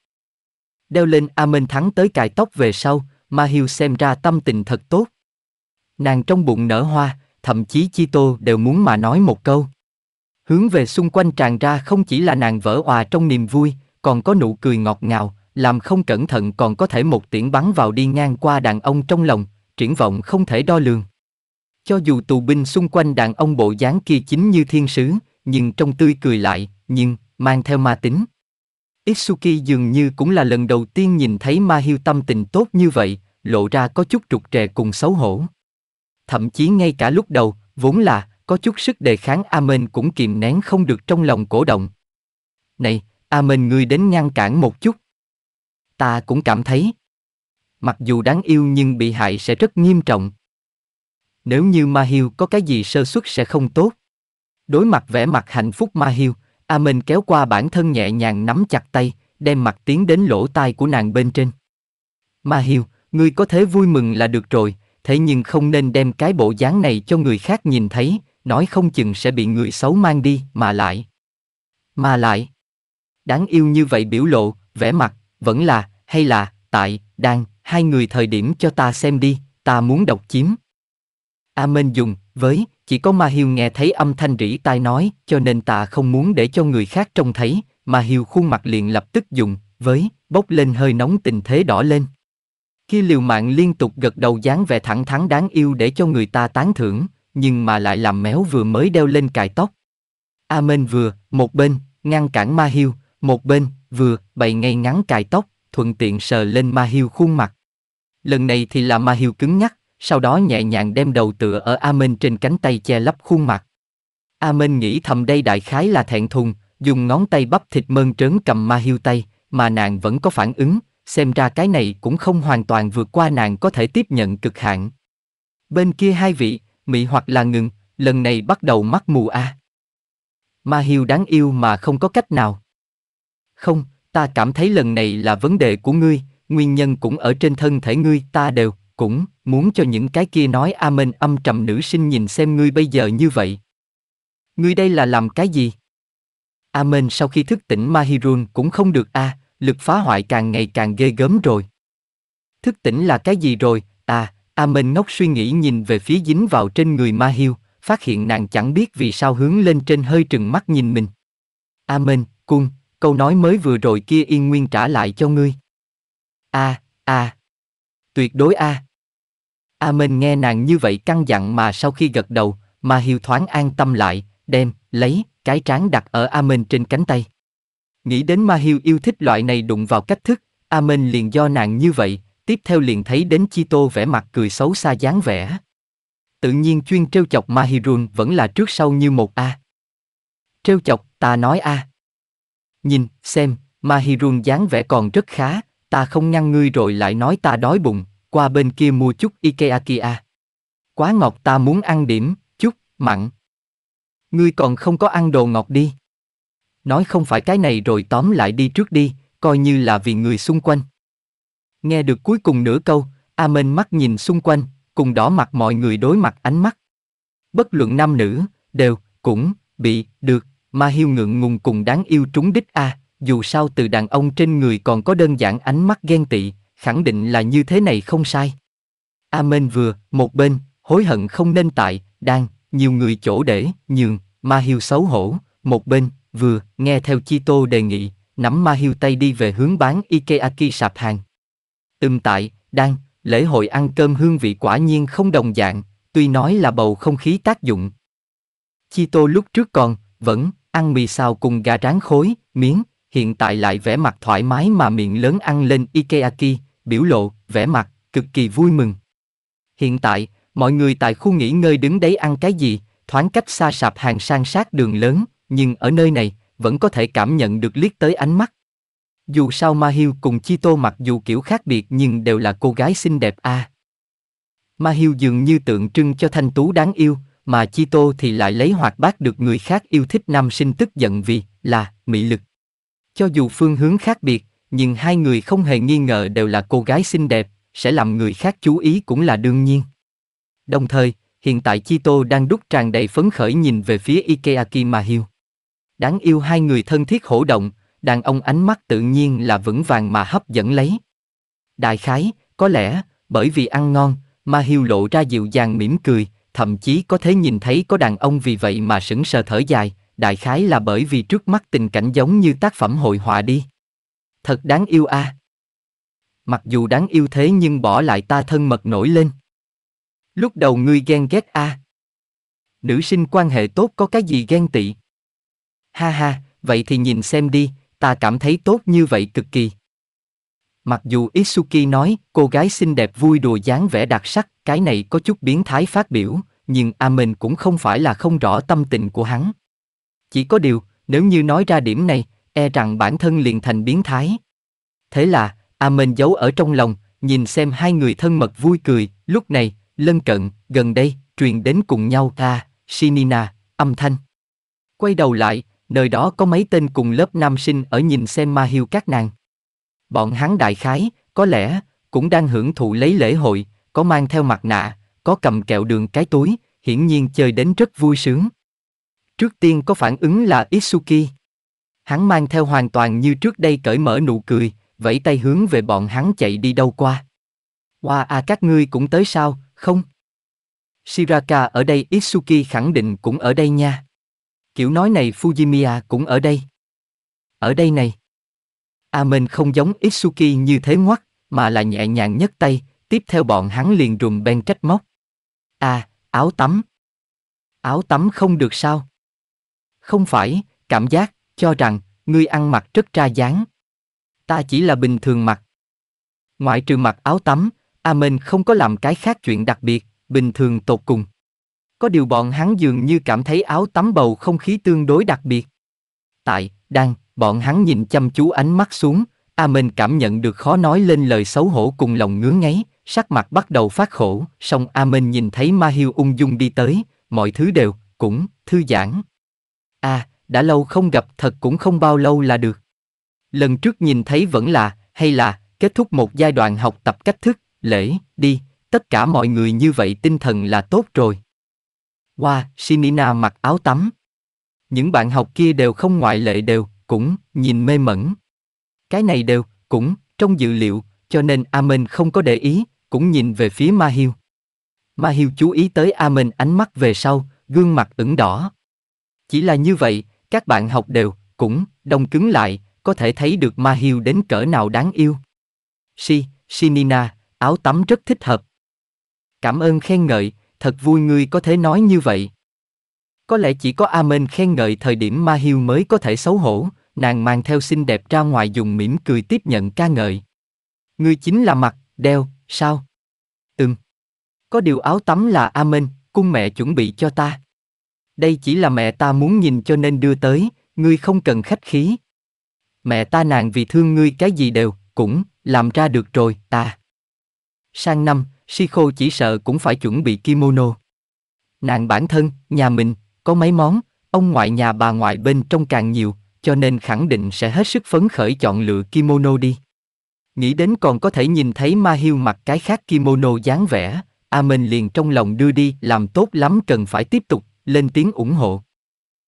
Đeo lên Amen thắng tới cài tóc về sau, Mahiu xem ra tâm tình thật tốt. Nàng trong bụng nở hoa, thậm chí Chito đều muốn mà nói một câu. Hướng về xung quanh tràn ra không chỉ là nàng vỡ òa trong niềm vui, còn có nụ cười ngọt ngào, làm không cẩn thận còn có thể một tiễn bắn vào đi ngang qua đàn ông trong lòng, triển vọng không thể đo lường. Cho dù tù binh xung quanh đàn ông bộ dáng kia chính như thiên sứ, nhưng trong tươi cười lại, nhưng, mang theo ma tính. Itsuki dường như cũng là lần đầu tiên nhìn thấy ma hiêu tâm tình tốt như vậy, lộ ra có chút trục trè cùng xấu hổ. Thậm chí ngay cả lúc đầu, vốn là, có chút sức đề kháng Amen cũng kìm nén không được trong lòng cổ động. Này, Amen ngươi đến ngăn cản một chút. Ta cũng cảm thấy. Mặc dù đáng yêu nhưng bị hại sẽ rất nghiêm trọng. Nếu như Ma Hiu có cái gì sơ suất sẽ không tốt. Đối mặt vẻ mặt hạnh phúc Ma Hiu, Amen kéo qua bản thân nhẹ nhàng nắm chặt tay, đem mặt tiến đến lỗ tai của nàng bên trên. Ma Hiu, ngươi có thể vui mừng là được rồi, thế nhưng không nên đem cái bộ dáng này cho người khác nhìn thấy, nói không chừng sẽ bị người xấu mang đi mà lại. Mà lại, đáng yêu như vậy biểu lộ, vẻ mặt, vẫn là, hay là, tại, đang, hai người thời điểm cho ta xem đi, ta muốn độc chiếm. Amen dùng, với, chỉ có Ma Hiêu nghe thấy âm thanh rỉ tai nói, cho nên ta không muốn để cho người khác trông thấy, Ma Hiêu khuôn mặt liền lập tức dùng, với, bốc lên hơi nóng tình thế đỏ lên. Khi liều mạng liên tục gật đầu dáng vẻ thẳng thắn đáng yêu để cho người ta tán thưởng nhưng mà lại làm méo vừa mới đeo lên cài tóc. A Amen vừa, một bên, ngăn cản Ma hiu, một bên, vừa, bày ngay ngắn cài tóc, thuận tiện sờ lên Ma hiu khuôn mặt. Lần này thì là Ma hiu cứng nhắc, sau đó nhẹ nhàng đem đầu tựa ở A Amen trên cánh tay che lấp khuôn mặt. A Amen nghĩ thầm đây đại khái là thẹn thùng, dùng ngón tay bắp thịt mơn trớn cầm Ma hiu tay, mà nàng vẫn có phản ứng, xem ra cái này cũng không hoàn toàn vượt qua nàng có thể tiếp nhận cực hạn. Bên kia hai vị, mị hoặc là ngừng, lần này bắt đầu mắt mù a. À. Ma hiu đáng yêu mà không có cách nào. Không, ta cảm thấy lần này là vấn đề của ngươi, nguyên nhân cũng ở trên thân thể ngươi, ta đều, cũng, muốn cho những cái kia nói amen âm trầm nữ sinh nhìn xem ngươi bây giờ như vậy. Ngươi đây là làm cái gì? Amen sau khi thức tỉnh Mahirun cũng không được a, à, lực phá hoại càng ngày càng ghê gớm rồi. Thức tỉnh là cái gì rồi, à, A à, Minh ngốc suy nghĩ nhìn về phía dính vào trên người Ma Hiêu, phát hiện nàng chẳng biết vì sao hướng lên trên hơi trừng mắt nhìn mình. A à, Minh, cung, câu nói mới vừa rồi kia yên nguyên trả lại cho ngươi. A, à, a. Tuyệt đối a. À. A Minh nghe nàng như vậy căng dặn mà sau khi gật đầu, Ma Hiêu thoáng an tâm lại, đem, lấy, cái trán đặt ở A Minh trên cánh tay. Nghĩ đến Ma Hiêu yêu thích loại này đụng vào cách thức, A Minh liền do nàng như vậy, tiếp theo liền thấy đến Chi Tô vẻ mặt cười xấu xa dáng vẻ. Tự nhiên chuyên trêu chọc Mahirun vẫn là trước sau như một A. À. Trêu chọc, ta nói A. Nhìn, xem, Mahirun dáng vẻ còn rất khá, ta không ngăn ngươi rồi lại nói ta đói bụng, qua bên kia mua chút Ikea kia. Quá ngọt ta muốn ăn điểm, chút, mặn. Ngươi còn không có ăn đồ ngọt đi. Nói không phải cái này rồi tóm lại đi trước đi, coi như là vì người xung quanh. Nghe được cuối cùng nửa câu, Amen mắt nhìn xung quanh, cùng đỏ mặt mọi người đối mặt ánh mắt. Bất luận nam nữ, đều, cũng, bị, được, mà hiu ngượng ngùng cùng đáng yêu trúng đích a à, dù sao từ đàn ông trên người còn có đơn giản ánh mắt ghen tị, khẳng định là như thế này không sai. Amen vừa, một bên, hối hận không nên tại, đang, nhiều người chỗ để, nhường, ma hiu xấu hổ, một bên, vừa, nghe theo Chi Tô đề nghị, nắm ma hiu tay đi về hướng bán Ikeaki sạp hàng. Ưm tại, đang, lễ hội ăn cơm hương vị quả nhiên không đồng dạng, tuy nói là bầu không khí tác dụng. Chi tô lúc trước còn, vẫn, ăn mì xào cùng gà rán khối, miếng, hiện tại lại vẻ mặt thoải mái mà miệng lớn ăn lên Ikeaki, biểu lộ, vẻ mặt, cực kỳ vui mừng. Hiện tại, mọi người tại khu nghỉ ngơi đứng đấy ăn cái gì, thoáng cách xa sạp hàng sang sát đường lớn, nhưng ở nơi này, vẫn có thể cảm nhận được liếc tới ánh mắt, dù sao Mahiu cùng Chito mặc dù kiểu khác biệt nhưng đều là cô gái xinh đẹp a. À. Mahiu dường như tượng trưng cho thanh tú đáng yêu, mà Chito thì lại lấy hoạt bát được người khác yêu thích nam sinh tức giận vì là mỹ lực. Cho dù phương hướng khác biệt, nhưng hai người không hề nghi ngờ đều là cô gái xinh đẹp, sẽ làm người khác chú ý cũng là đương nhiên. Đồng thời, hiện tại Chito đang đúc tràn đầy phấn khởi nhìn về phía Ikeaki Mahiu. Đáng yêu hai người thân thiết hổ động, đàn ông ánh mắt tự nhiên là vững vàng mà hấp dẫn lấy. Đại khái, có lẽ, bởi vì ăn ngon, mà hiu lộ ra dịu dàng mỉm cười, thậm chí có thể nhìn thấy có đàn ông vì vậy mà sững sờ thở dài, đại khái là bởi vì trước mắt tình cảnh giống như tác phẩm hội họa đi. Thật đáng yêu a. Mặc dù đáng yêu thế nhưng bỏ lại ta thân mật nổi lên. Lúc đầu ngươi ghen ghét a. Nữ sinh quan hệ tốt có cái gì ghen tị? Ha ha, vậy thì nhìn xem đi, ta cảm thấy tốt như vậy cực kỳ. Mặc dù Itsuki nói, cô gái xinh đẹp vui đùa dáng vẻ đặc sắc, cái này có chút biến thái phát biểu, nhưng Amen cũng không phải là không rõ tâm tình của hắn. Chỉ có điều, nếu như nói ra điểm này, e rằng bản thân liền thành biến thái. Thế là, Amen giấu ở trong lòng, nhìn xem hai người thân mật vui cười, lúc này, lân cận, gần đây, truyền đến cùng nhau ta, Shinina, âm thanh. Quay đầu lại, nơi đó có mấy tên cùng lớp nam sinh ở nhìn xem ma hiu các nàng. Bọn hắn đại khái, có lẽ, cũng đang hưởng thụ lấy lễ hội, có mang theo mặt nạ, có cầm kẹo đường cái túi, hiển nhiên chơi đến rất vui sướng. Trước tiên có phản ứng là Itsuki. Hắn mang theo hoàn toàn như trước đây cởi mở nụ cười, vẫy tay hướng về bọn hắn chạy đi đâu qua. Qua wow, à các ngươi cũng tới sao, không? Shiraka ở đây Itsuki khẳng định cũng ở đây nha. Kiểu nói này Fujimiya cũng ở đây. Ở đây này. Amen à không giống Itsuki như thế ngoắt, mà là nhẹ nhàng nhất tay, tiếp theo bọn hắn liền rùm ben trách móc. À, áo tắm. Áo tắm không được sao? Không phải, cảm giác, cho rằng, ngươi ăn mặc rất ra dáng. Ta chỉ là bình thường mặc. Ngoại trừ mặc áo tắm, Amen à không có làm cái khác chuyện đặc biệt, bình thường tột cùng có điều bọn hắn dường như cảm thấy áo tắm bầu không khí tương đối đặc biệt. Tại, đang, bọn hắn nhìn chăm chú ánh mắt xuống, A Minh cảm nhận được khó nói lên lời xấu hổ cùng lòng ngứa ngáy, sắc mặt bắt đầu phát khổ, song A Minh nhìn thấy Ma Hiêu ung dung đi tới, mọi thứ đều, cũng, thư giãn. a à, đã lâu không gặp thật cũng không bao lâu là được. Lần trước nhìn thấy vẫn là, hay là, kết thúc một giai đoạn học tập cách thức, lễ, đi, tất cả mọi người như vậy tinh thần là tốt rồi. Wow, Shimina mặc áo tắm. Những bạn học kia đều không ngoại lệ đều, cũng, nhìn mê mẩn. Cái này đều, cũng, trong dự liệu, cho nên Amen không có để ý, cũng nhìn về phía Ma Hiu Ma Hiu chú ý tới Amen ánh mắt về sau, gương mặt ửng đỏ. Chỉ là như vậy, các bạn học đều, cũng, đông cứng lại, có thể thấy được Ma Hiu đến cỡ nào đáng yêu. Si, Shinina, áo tắm rất thích hợp. Cảm ơn khen ngợi, thật vui ngươi có thể nói như vậy. Có lẽ chỉ có Amen khen ngợi thời điểm Ma hiu mới có thể xấu hổ, nàng mang theo xinh đẹp ra ngoài dùng mỉm cười tiếp nhận ca ngợi. Ngươi chính là mặt, đeo, sao? Ừm. Có điều áo tắm là Amen, cung mẹ chuẩn bị cho ta. Đây chỉ là mẹ ta muốn nhìn cho nên đưa tới, ngươi không cần khách khí. Mẹ ta nàng vì thương ngươi cái gì đều, cũng, làm ra được rồi, ta. Sang năm, Shikhô chỉ sợ cũng phải chuẩn bị kimono. Nàng bản thân, nhà mình, có mấy món, ông ngoại nhà bà ngoại bên trong càng nhiều, cho nên khẳng định sẽ hết sức phấn khởi chọn lựa kimono đi. Nghĩ đến còn có thể nhìn thấy Ma hiu mặc cái khác kimono dáng vẻ, A Minh liền trong lòng đưa đi làm tốt lắm cần phải tiếp tục, lên tiếng ủng hộ.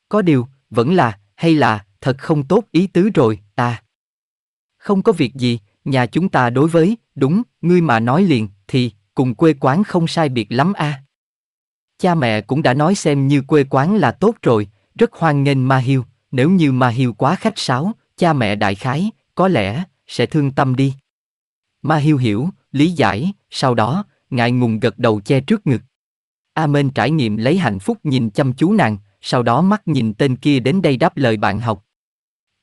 Có điều, vẫn là, hay là, thật không tốt ý tứ rồi, ta. À. Không có việc gì, nhà chúng ta đối với, đúng, ngươi mà nói liền, thì, cùng quê quán không sai biệt lắm a. À. Cha mẹ cũng đã nói xem như quê quán là tốt rồi, rất hoan nghênh Ma Hiêu, nếu như Ma Hiêu quá khách sáo, cha mẹ đại khái, có lẽ, sẽ thương tâm đi. Ma Hiêu hiểu, lý giải, sau đó, ngại ngùng gật đầu che trước ngực. Amen trải nghiệm lấy hạnh phúc nhìn chăm chú nàng, sau đó mắt nhìn tên kia đến đây đáp lời bạn học.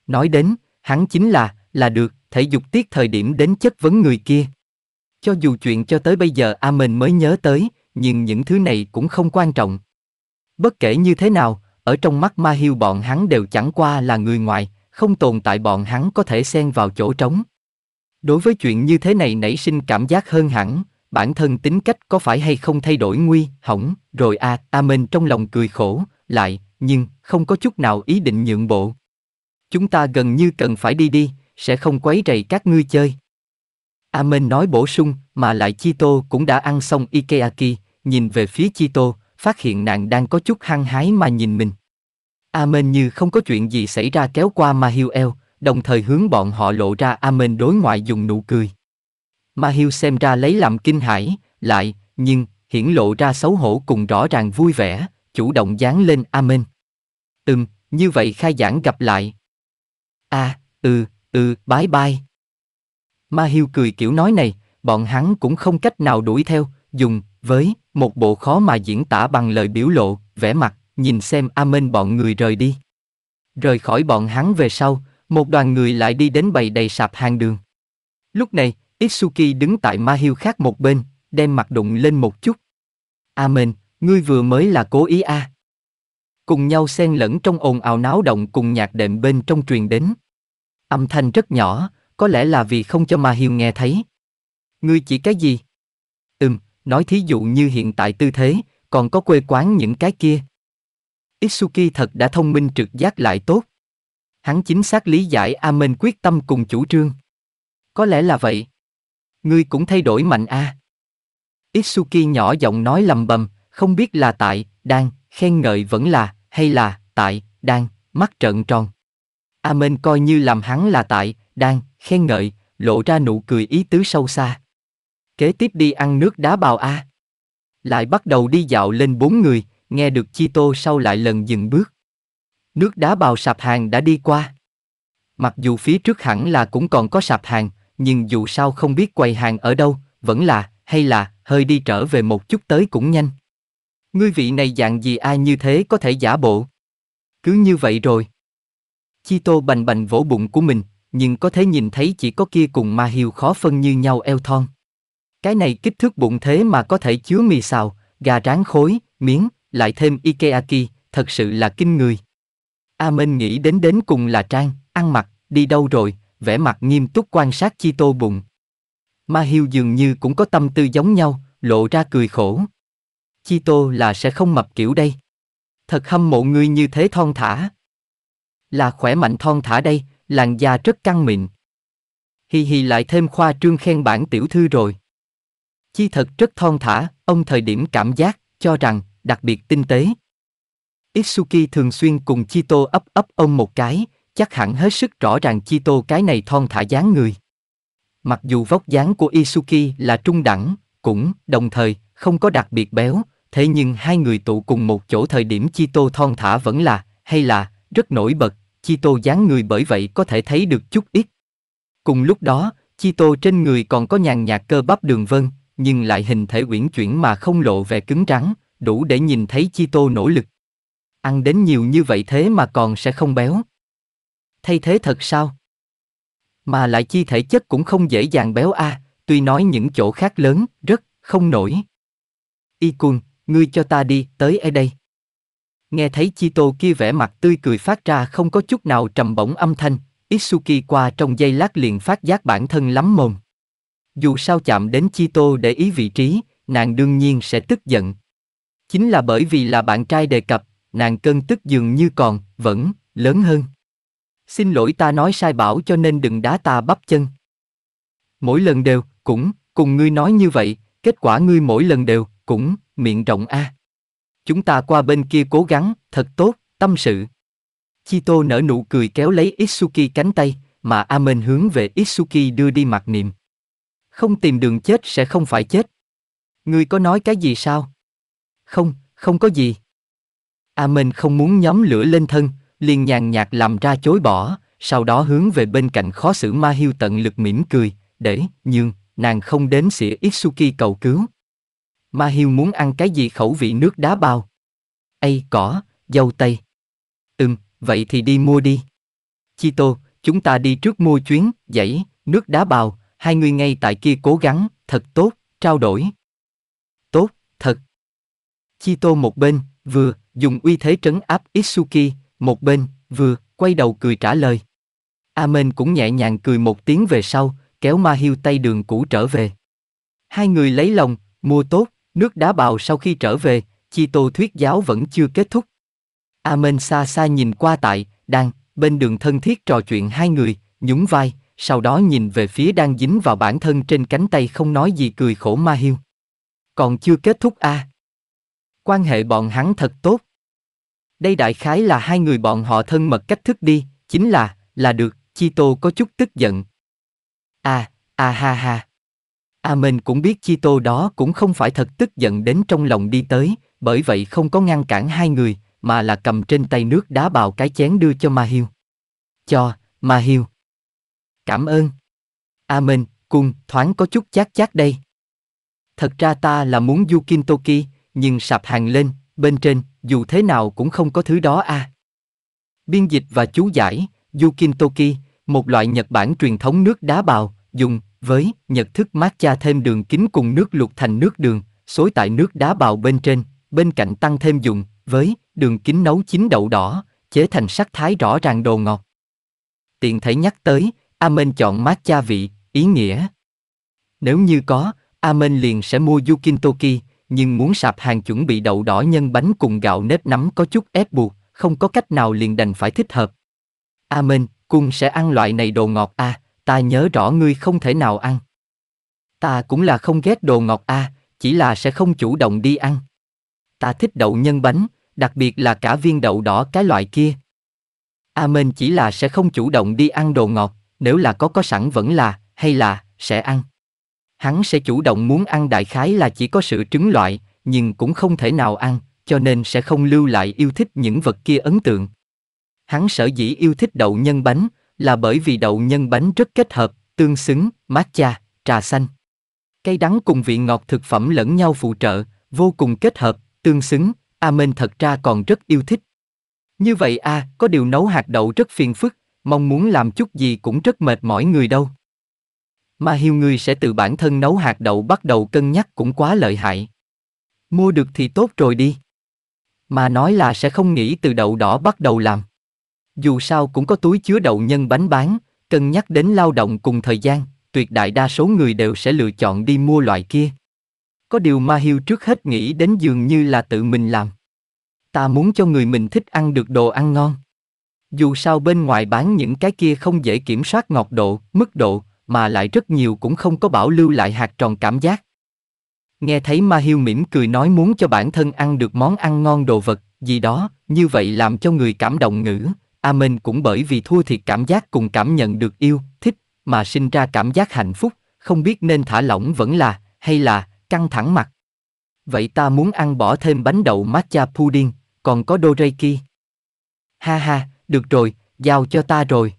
Nói đến, hắn chính là, là được, thể dục tiết thời điểm đến chất vấn người kia. Cho dù chuyện cho tới bây giờ A mới nhớ tới, nhưng những thứ này cũng không quan trọng. Bất kể như thế nào, ở trong mắt Ma Hiu bọn hắn đều chẳng qua là người ngoài, không tồn tại bọn hắn có thể xen vào chỗ trống. Đối với chuyện như thế này nảy sinh cảm giác hơn hẳn, bản thân tính cách có phải hay không thay đổi nguy, hỏng, rồi a, à, A trong lòng cười khổ, lại, nhưng, không có chút nào ý định nhượng bộ. Chúng ta gần như cần phải đi đi, sẽ không quấy rầy các ngươi chơi. Amen nói bổ sung, mà lại Chito cũng đã ăn xong Ikeaki, nhìn về phía Chito, phát hiện nàng đang có chút hăng hái mà nhìn mình. Amen như không có chuyện gì xảy ra kéo qua Mahiu eo, đồng thời hướng bọn họ lộ ra Amen đối ngoại dùng nụ cười. Mahiu xem ra lấy làm kinh hãi, lại, nhưng, hiển lộ ra xấu hổ cùng rõ ràng vui vẻ, chủ động dán lên Amen. Ừm, như vậy khai giảng gặp lại. À, ừ, ừ, bye bye. Ma Hiu cười kiểu nói này, bọn hắn cũng không cách nào đuổi theo, dùng, với, một bộ khó mà diễn tả bằng lời biểu lộ, vẽ mặt, nhìn xem Amen bọn người rời đi. Rời khỏi bọn hắn về sau, một đoàn người lại đi đến bầy đầy sạp hàng đường. Lúc này, Itsuki đứng tại Ma Hiu khác một bên, đem mặt đụng lên một chút. Amen, ngươi vừa mới là cố ý a. À. Cùng nhau xen lẫn trong ồn ào náo động cùng nhạc đệm bên trong truyền đến. Âm thanh rất nhỏ, có lẽ là vì không cho Ma Hiều nghe thấy. Ngươi chỉ cái gì? Ừm, nói thí dụ như hiện tại tư thế, còn có quê quán những cái kia. Isuki thật đã thông minh trực giác lại tốt. Hắn chính xác lý giải Amen quyết tâm cùng chủ trương. Có lẽ là vậy. Ngươi cũng thay đổi mạnh a. Isuki nhỏ giọng nói lầm bầm, không biết là tại, đang, khen ngợi vẫn là, hay là, tại, đang, mắt trợn tròn. Amen coi như làm hắn là tại, đang, khen ngợi, lộ ra nụ cười ý tứ sâu xa. Kế tiếp đi ăn nước đá bào A. Lại bắt đầu đi dạo lên bốn người, nghe được chi tô sau lại lần dừng bước. Nước đá bào sạp hàng đã đi qua. Mặc dù phía trước hẳn là cũng còn có sạp hàng, nhưng dù sao không biết quầy hàng ở đâu, vẫn là, hay là, hơi đi trở về một chút tới cũng nhanh. Ngươi vị này dạng gì ai như thế có thể giả bộ. Cứ như vậy rồi. Chi tô bành bành vỗ bụng của mình, nhưng có thể nhìn thấy chỉ có kia cùng ma hiêu khó phân như nhau eo thon. Cái này kích thước bụng thế mà có thể chứa mì xào, gà rán khối, miếng, lại thêm Ikeaki, thật sự là kinh người. A Minh nghĩ đến đến cùng là Trang, ăn mặc, đi đâu rồi, vẻ mặt nghiêm túc quan sát chi tô bụng. Ma Hiêu dường như cũng có tâm tư giống nhau, lộ ra cười khổ. Chi tô là sẽ không mập kiểu đây. Thật hâm mộ người như thế thon thả. Là khỏe mạnh thon thả đây, làn da rất căng mịn. Hi hi lại thêm khoa trương khen bản tiểu thư rồi. Chi thật rất thon thả, ông thời điểm cảm giác, cho rằng, đặc biệt tinh tế. Itsuki thường xuyên cùng Chito ấp ấp ông một cái, chắc hẳn hết sức rõ ràng Chito cái này thon thả dáng người. Mặc dù vóc dáng của Isuki là trung đẳng, cũng, đồng thời, không có đặc biệt béo, thế nhưng hai người tụ cùng một chỗ thời điểm Chito thon thả vẫn là, hay là, rất nổi bật, Chito Tô dáng người bởi vậy có thể thấy được chút ít. Cùng lúc đó, Chito trên người còn có nhàn nhạt cơ bắp đường vân, nhưng lại hình thể uyển chuyển mà không lộ vẻ cứng rắn, đủ để nhìn thấy Chito nỗ lực. Ăn đến nhiều như vậy thế mà còn sẽ không béo. Thay thế thật sao? Mà lại chi thể chất cũng không dễ dàng béo a, à, tuy nói những chỗ khác lớn, rất, không nổi. Y cun, ngươi cho ta đi, tới ở đây nghe thấy Chito kia vẻ mặt tươi cười phát ra không có chút nào trầm bổng âm thanh, Isuki qua trong giây lát liền phát giác bản thân lắm mồm. Dù sao chạm đến Chito để ý vị trí, nàng đương nhiên sẽ tức giận. Chính là bởi vì là bạn trai đề cập, nàng cơn tức dường như còn, vẫn, lớn hơn. Xin lỗi ta nói sai bảo cho nên đừng đá ta bắp chân. Mỗi lần đều, cũng, cùng ngươi nói như vậy, kết quả ngươi mỗi lần đều, cũng, miệng rộng a. À. Chúng ta qua bên kia cố gắng, thật tốt, tâm sự. Chito nở nụ cười kéo lấy Itsuki cánh tay, mà Amen hướng về Itsuki đưa đi mặt niệm. Không tìm đường chết sẽ không phải chết. Ngươi có nói cái gì sao? Không, không có gì. Amen không muốn nhóm lửa lên thân, liền nhàn nhạt làm ra chối bỏ, sau đó hướng về bên cạnh khó xử Ma Hiu tận lực mỉm cười, để, nhưng, nàng không đến xỉa Itsuki cầu cứu, Ma Hiêu muốn ăn cái gì khẩu vị nước đá bao? Ây cỏ, dâu tây. Ừm, vậy thì đi mua đi. Chi Tô, chúng ta đi trước mua chuyến, dãy, nước đá bào, hai người ngay tại kia cố gắng, thật tốt, trao đổi. Tốt, thật. Chi Tô một bên, vừa, dùng uy thế trấn áp Itsuki, một bên, vừa, quay đầu cười trả lời. Amen cũng nhẹ nhàng cười một tiếng về sau, kéo Ma Hiêu tay đường cũ trở về. Hai người lấy lòng, mua tốt, Nước đá bào sau khi trở về, chi tô thuyết giáo vẫn chưa kết thúc. Amen xa xa nhìn qua tại, đang, bên đường thân thiết trò chuyện hai người, nhún vai, sau đó nhìn về phía đang dính vào bản thân trên cánh tay không nói gì cười khổ ma hiu. Còn chưa kết thúc à? Quan hệ bọn hắn thật tốt. Đây đại khái là hai người bọn họ thân mật cách thức đi, chính là, là được, Chi Tô có chút tức giận. À, à ha ha. A à, cũng biết Chi Tô đó cũng không phải thật tức giận đến trong lòng đi tới, bởi vậy không có ngăn cản hai người, mà là cầm trên tay nước đá bào cái chén đưa cho Ma Hiêu. Cho, Ma Hiêu. Cảm ơn. A à, Mên, cung, thoáng có chút chát chát đây. Thật ra ta là muốn Yukin Toki, nhưng sạp hàng lên, bên trên, dù thế nào cũng không có thứ đó a. À. Biên dịch và chú giải, Yukin một loại Nhật Bản truyền thống nước đá bào, dùng, với nhật thức mát cha thêm đường kính cùng nước luộc thành nước đường, xối tại nước đá bào bên trên, bên cạnh tăng thêm dùng, với đường kính nấu chín đậu đỏ, chế thành sắc thái rõ ràng đồ ngọt. Tiện thể nhắc tới, Amen chọn mát cha vị, ý nghĩa. Nếu như có, Amen liền sẽ mua Yukintoki, nhưng muốn sạp hàng chuẩn bị đậu đỏ nhân bánh cùng gạo nếp nắm có chút ép buộc, không có cách nào liền đành phải thích hợp. Amen, cung sẽ ăn loại này đồ ngọt à ta nhớ rõ ngươi không thể nào ăn. Ta cũng là không ghét đồ ngọt a, chỉ là sẽ không chủ động đi ăn. Ta thích đậu nhân bánh, đặc biệt là cả viên đậu đỏ cái loại kia. a minh chỉ là sẽ không chủ động đi ăn đồ ngọt, nếu là có có sẵn vẫn là, hay là, sẽ ăn. Hắn sẽ chủ động muốn ăn đại khái là chỉ có sự trứng loại, nhưng cũng không thể nào ăn, cho nên sẽ không lưu lại yêu thích những vật kia ấn tượng. Hắn sở dĩ yêu thích đậu nhân bánh, là bởi vì đậu nhân bánh rất kết hợp, tương xứng, matcha, trà xanh. Cây đắng cùng vị ngọt thực phẩm lẫn nhau phụ trợ, vô cùng kết hợp, tương xứng, Amen thật ra còn rất yêu thích. Như vậy a, à, có điều nấu hạt đậu rất phiền phức, mong muốn làm chút gì cũng rất mệt mỏi người đâu. Mà hiu người sẽ từ bản thân nấu hạt đậu bắt đầu cân nhắc cũng quá lợi hại. Mua được thì tốt rồi đi. Mà nói là sẽ không nghĩ từ đậu đỏ bắt đầu làm. Dù sao cũng có túi chứa đậu nhân bánh bán, cân nhắc đến lao động cùng thời gian, tuyệt đại đa số người đều sẽ lựa chọn đi mua loại kia. Có điều Ma Hiêu trước hết nghĩ đến dường như là tự mình làm. Ta muốn cho người mình thích ăn được đồ ăn ngon. Dù sao bên ngoài bán những cái kia không dễ kiểm soát ngọt độ, mức độ, mà lại rất nhiều cũng không có bảo lưu lại hạt tròn cảm giác. Nghe thấy Ma Hiêu mỉm cười nói muốn cho bản thân ăn được món ăn ngon đồ vật, gì đó, như vậy làm cho người cảm động ngữ, Amen à, cũng bởi vì thua thiệt cảm giác cùng cảm nhận được yêu, thích, mà sinh ra cảm giác hạnh phúc, không biết nên thả lỏng vẫn là, hay là, căng thẳng mặt. Vậy ta muốn ăn bỏ thêm bánh đậu matcha pudding, còn có doreki. Ha ha, được rồi, giao cho ta rồi.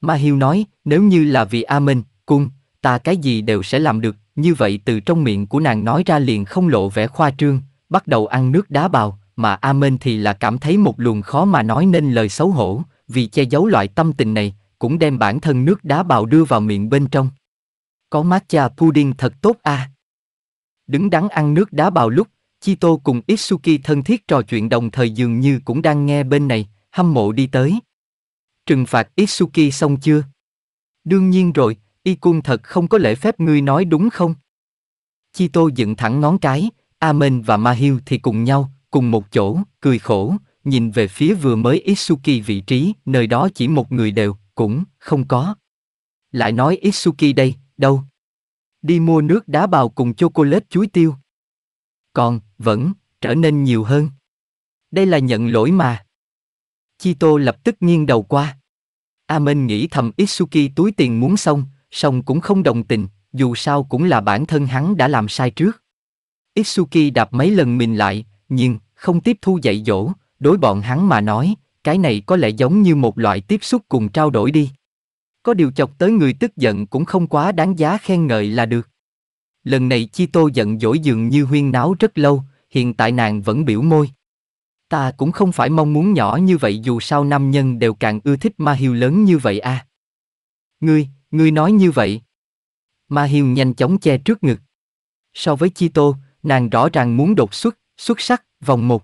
Ma Hiêu nói, nếu như là vì Amen, cung, ta cái gì đều sẽ làm được, như vậy từ trong miệng của nàng nói ra liền không lộ vẻ khoa trương, bắt đầu ăn nước đá bào, mà Amen thì là cảm thấy một luồng khó mà nói nên lời xấu hổ, vì che giấu loại tâm tình này, cũng đem bản thân nước đá bào đưa vào miệng bên trong. Có matcha pudding thật tốt à. Đứng đắn ăn nước đá bào lúc, Chito cùng Itsuki thân thiết trò chuyện đồng thời dường như cũng đang nghe bên này, hâm mộ đi tới. Trừng phạt Itsuki xong chưa? Đương nhiên rồi, Ikun thật không có lễ phép ngươi nói đúng không? Chito dựng thẳng ngón cái, Amen và Mahil thì cùng nhau, cùng một chỗ, cười khổ, nhìn về phía vừa mới Isuki vị trí, nơi đó chỉ một người đều, cũng không có. Lại nói Isuki đây, đâu? Đi mua nước đá bào cùng chocolate chuối tiêu. Còn, vẫn, trở nên nhiều hơn. Đây là nhận lỗi mà. Chito lập tức nghiêng đầu qua. Amen nghĩ thầm Isuki túi tiền muốn xong, xong cũng không đồng tình, dù sao cũng là bản thân hắn đã làm sai trước. Isuki đạp mấy lần mình lại, nhưng không tiếp thu dạy dỗ, đối bọn hắn mà nói, cái này có lẽ giống như một loại tiếp xúc cùng trao đổi đi. Có điều chọc tới người tức giận cũng không quá đáng giá khen ngợi là được. Lần này Chi Tô giận dỗi dường như huyên náo rất lâu, hiện tại nàng vẫn biểu môi. Ta cũng không phải mong muốn nhỏ như vậy dù sao nam nhân đều càng ưa thích ma hiu lớn như vậy a. À. Ngươi, ngươi nói như vậy. Ma hiu nhanh chóng che trước ngực. So với Chi Tô, nàng rõ ràng muốn đột xuất, Xuất sắc, vòng 1.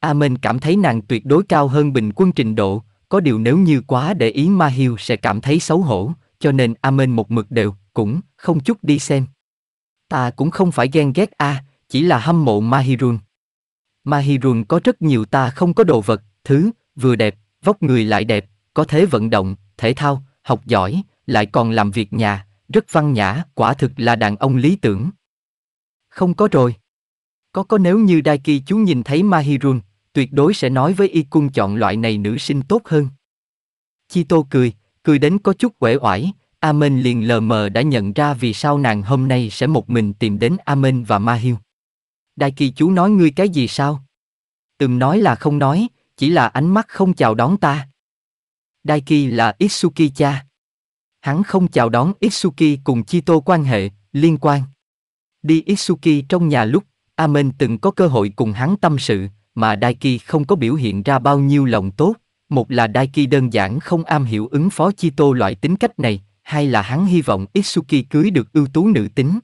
Amen cảm thấy nàng tuyệt đối cao hơn bình quân trình độ, có điều nếu như quá để ý Ma Hiêu sẽ cảm thấy xấu hổ, cho nên Amen một mực đều, cũng, không chút đi xem. Ta cũng không phải ghen ghét a, à, chỉ là hâm mộ Mahirun. Mahirun có rất nhiều ta không có đồ vật, thứ, vừa đẹp, vóc người lại đẹp, có thế vận động, thể thao, học giỏi, lại còn làm việc nhà, rất văn nhã, quả thực là đàn ông lý tưởng. Không có rồi. Có có nếu như Đai Kỳ chú nhìn thấy Mahirun, tuyệt đối sẽ nói với y cung chọn loại này nữ sinh tốt hơn. Chi Tô cười, cười đến có chút uể oải, Amen liền lờ mờ đã nhận ra vì sao nàng hôm nay sẽ một mình tìm đến Amen và Mahiu. Đại kỳ chú nói ngươi cái gì sao? Từng nói là không nói, chỉ là ánh mắt không chào đón ta. Đại kỳ là Itsuki cha. Hắn không chào đón Itsuki cùng Chito quan hệ, liên quan. Đi Itsuki trong nhà lúc Amen từng có cơ hội cùng hắn tâm sự, mà Daiki không có biểu hiện ra bao nhiêu lòng tốt. Một là Daiki đơn giản không am hiểu ứng phó Chito loại tính cách này, hay là hắn hy vọng Itsuki cưới được ưu tú nữ tính.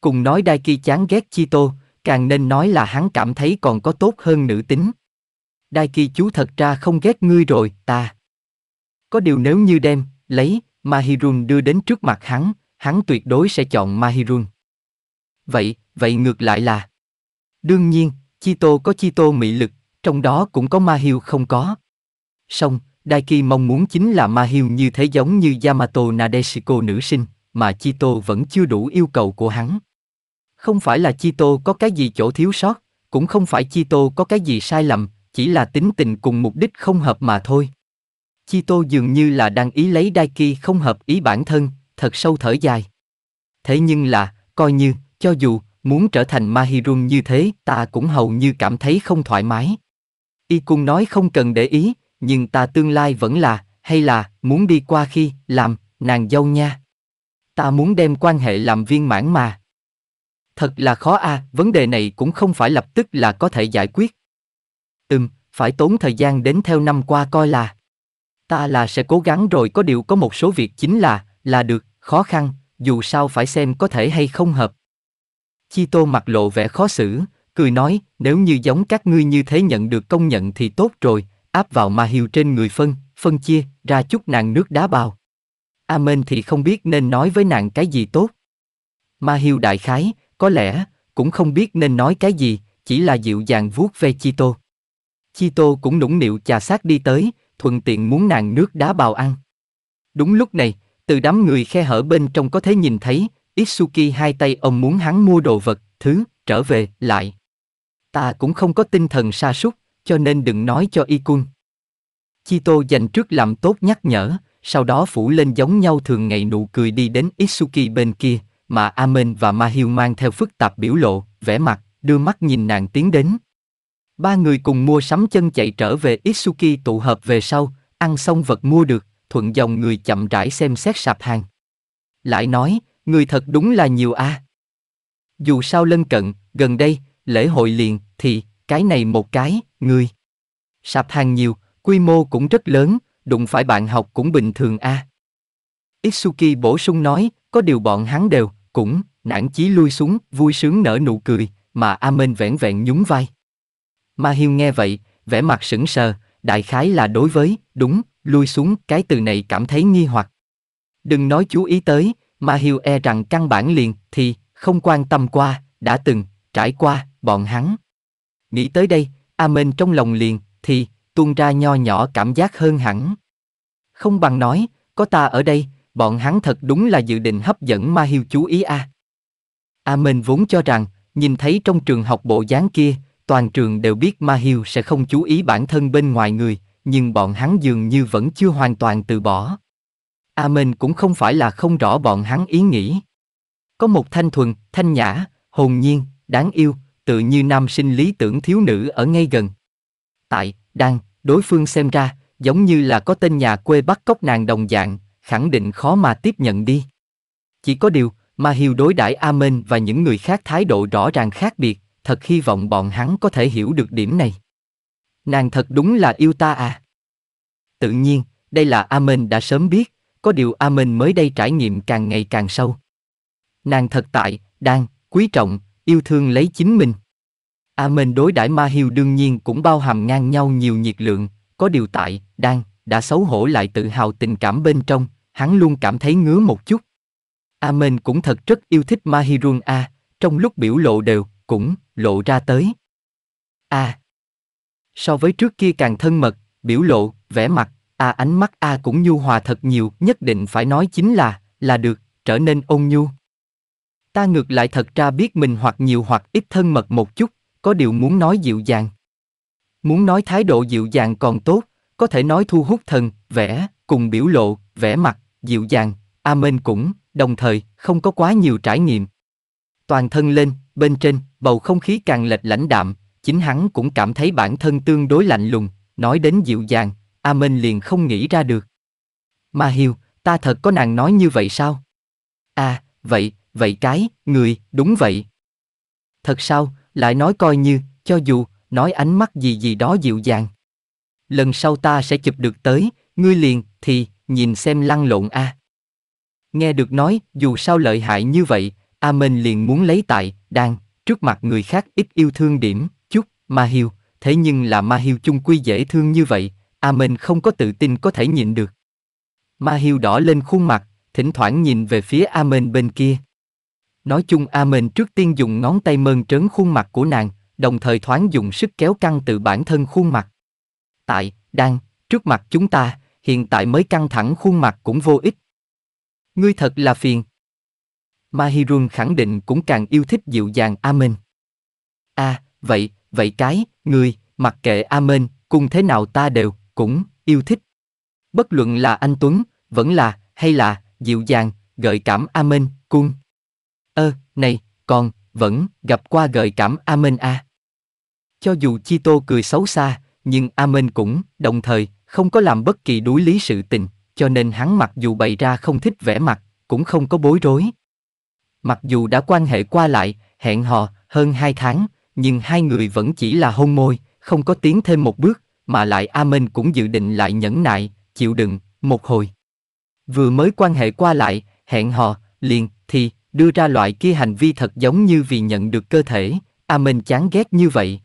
Cùng nói Daiki chán ghét Chito, càng nên nói là hắn cảm thấy còn có tốt hơn nữ tính. Daiki chú thật ra không ghét ngươi rồi, ta. Có điều nếu như đem, lấy, Mahirun đưa đến trước mặt hắn, hắn tuyệt đối sẽ chọn Mahirun vậy, vậy ngược lại là. Đương nhiên, chi tô có chi tô mị lực, trong đó cũng có ma hiêu không có. Song, Daiki mong muốn chính là ma hiêu như thế giống như Yamato Nadeshiko nữ sinh, mà chi tô vẫn chưa đủ yêu cầu của hắn. Không phải là chi tô có cái gì chỗ thiếu sót, cũng không phải chi tô có cái gì sai lầm, chỉ là tính tình cùng mục đích không hợp mà thôi. Chi Tô dường như là đang ý lấy Daiki không hợp ý bản thân, thật sâu thở dài. Thế nhưng là, coi như, cho dù muốn trở thành Mahirun như thế, ta cũng hầu như cảm thấy không thoải mái. Y cung nói không cần để ý, nhưng ta tương lai vẫn là, hay là, muốn đi qua khi, làm, nàng dâu nha. Ta muốn đem quan hệ làm viên mãn mà. Thật là khó a, à, vấn đề này cũng không phải lập tức là có thể giải quyết. Ừm, phải tốn thời gian đến theo năm qua coi là. Ta là sẽ cố gắng rồi có điều có một số việc chính là, là được, khó khăn, dù sao phải xem có thể hay không hợp. Chi Tô mặt lộ vẻ khó xử, cười nói, nếu như giống các ngươi như thế nhận được công nhận thì tốt rồi, áp vào ma hiều trên người phân, phân chia, ra chút nàng nước đá bào. Amen thì không biết nên nói với nàng cái gì tốt. Ma hiêu đại khái, có lẽ, cũng không biết nên nói cái gì, chỉ là dịu dàng vuốt ve Chi Tô. Chi Tô cũng nũng nịu chà sát đi tới, thuận tiện muốn nàng nước đá bào ăn. Đúng lúc này, từ đám người khe hở bên trong có thể nhìn thấy, Itsuki hai tay ông muốn hắn mua đồ vật, thứ, trở về, lại. Ta cũng không có tinh thần sa sút, cho nên đừng nói cho Ikun. Chito dành trước làm tốt nhắc nhở, sau đó phủ lên giống nhau thường ngày nụ cười đi đến Itsuki bên kia, mà Amen và Mahil mang theo phức tạp biểu lộ, vẻ mặt, đưa mắt nhìn nàng tiến đến. Ba người cùng mua sắm chân chạy trở về Itsuki tụ hợp về sau, ăn xong vật mua được, thuận dòng người chậm rãi xem xét sạp hàng. Lại nói, người thật đúng là nhiều a. À. Dù sao lân cận, gần đây, lễ hội liền, thì, cái này một cái, người. Sạp hàng nhiều, quy mô cũng rất lớn, đụng phải bạn học cũng bình thường a. À. Itsuki bổ sung nói, có điều bọn hắn đều, cũng, nản chí lui xuống, vui sướng nở nụ cười, mà Amen vẻn vẹn nhún vai. Ma hiu nghe vậy, vẻ mặt sững sờ, đại khái là đối với, đúng, lui xuống, cái từ này cảm thấy nghi hoặc. Đừng nói chú ý tới, mà Hiu e rằng căn bản liền thì không quan tâm qua, đã từng trải qua bọn hắn. Nghĩ tới đây, Amen trong lòng liền thì tuôn ra nho nhỏ cảm giác hơn hẳn. Không bằng nói, có ta ở đây, bọn hắn thật đúng là dự định hấp dẫn Ma Hiu chú ý a. À. Amen vốn cho rằng, nhìn thấy trong trường học bộ dáng kia, toàn trường đều biết Ma Hiu sẽ không chú ý bản thân bên ngoài người, nhưng bọn hắn dường như vẫn chưa hoàn toàn từ bỏ. À cũng không phải là không rõ bọn hắn ý nghĩ. Có một thanh thuần, thanh nhã, hồn nhiên, đáng yêu, tự như nam sinh lý tưởng thiếu nữ ở ngay gần. Tại, đang, đối phương xem ra, giống như là có tên nhà quê bắt cóc nàng đồng dạng, khẳng định khó mà tiếp nhận đi. Chỉ có điều, mà Hiều đối đãi Amen và những người khác thái độ rõ ràng khác biệt, thật hy vọng bọn hắn có thể hiểu được điểm này. Nàng thật đúng là yêu ta à. Tự nhiên, đây là Amen đã sớm biết, có điều a minh mới đây trải nghiệm càng ngày càng sâu. Nàng thật tại, đang, quý trọng, yêu thương lấy chính mình. a minh đối đãi Ma Hiêu đương nhiên cũng bao hàm ngang nhau nhiều nhiệt lượng, có điều tại, đang, đã xấu hổ lại tự hào tình cảm bên trong, hắn luôn cảm thấy ngứa một chút. a minh cũng thật rất yêu thích ma Mahirun A, trong lúc biểu lộ đều, cũng, lộ ra tới. A. So với trước kia càng thân mật, biểu lộ, vẻ mặt, à ánh mắt a à cũng nhu hòa thật nhiều, nhất định phải nói chính là, là được, trở nên ôn nhu. Ta ngược lại thật ra biết mình hoặc nhiều hoặc ít thân mật một chút, có điều muốn nói dịu dàng. Muốn nói thái độ dịu dàng còn tốt, có thể nói thu hút thần, vẽ, cùng biểu lộ, vẽ mặt, dịu dàng, amen cũng, đồng thời, không có quá nhiều trải nghiệm. Toàn thân lên, bên trên, bầu không khí càng lệch lãnh đạm, chính hắn cũng cảm thấy bản thân tương đối lạnh lùng, nói đến dịu dàng, A à, Minh liền không nghĩ ra được. Ma Hiêu, ta thật có nàng nói như vậy sao? À, vậy, vậy cái, người, đúng vậy. Thật sao, lại nói coi như, cho dù, nói ánh mắt gì gì đó dịu dàng. Lần sau ta sẽ chụp được tới, ngươi liền, thì, nhìn xem lăn lộn a. Nghe được nói, dù sao lợi hại như vậy, A Minh liền muốn lấy tại, đang, trước mặt người khác ít yêu thương điểm, chút, Ma Hiêu, thế nhưng là Ma Hiêu chung quy dễ thương như vậy, Amen à, không có tự tin có thể nhìn được. Ma hiu đỏ lên khuôn mặt, thỉnh thoảng nhìn về phía Amen bên kia. Nói chung Amen trước tiên dùng ngón tay mơn trớn khuôn mặt của nàng, đồng thời thoáng dùng sức kéo căng từ bản thân khuôn mặt. Tại, đang, trước mặt chúng ta, hiện tại mới căng thẳng khuôn mặt cũng vô ích. Ngươi thật là phiền. Mahirun khẳng định cũng càng yêu thích dịu dàng Amen. À, vậy, vậy cái, ngươi, mặc kệ Amen, cùng thế nào ta đều, cũng yêu thích. Bất luận là anh Tuấn, vẫn là, hay là, dịu dàng, gợi cảm Amen, cung. Ơ, ờ, này, còn, vẫn, gặp qua gợi cảm Amen a. À. Cho dù Chi Tô cười xấu xa, nhưng Amen cũng, đồng thời, không có làm bất kỳ đối lý sự tình, cho nên hắn mặc dù bày ra không thích vẻ mặt, cũng không có bối rối. Mặc dù đã quan hệ qua lại, hẹn hò, hơn hai tháng, nhưng hai người vẫn chỉ là hôn môi, không có tiến thêm một bước, mà lại Amen cũng dự định lại nhẫn nại, chịu đựng, một hồi. Vừa mới quan hệ qua lại, hẹn hò, liền, thì, đưa ra loại kia hành vi thật giống như vì nhận được cơ thể, Amen chán ghét như vậy.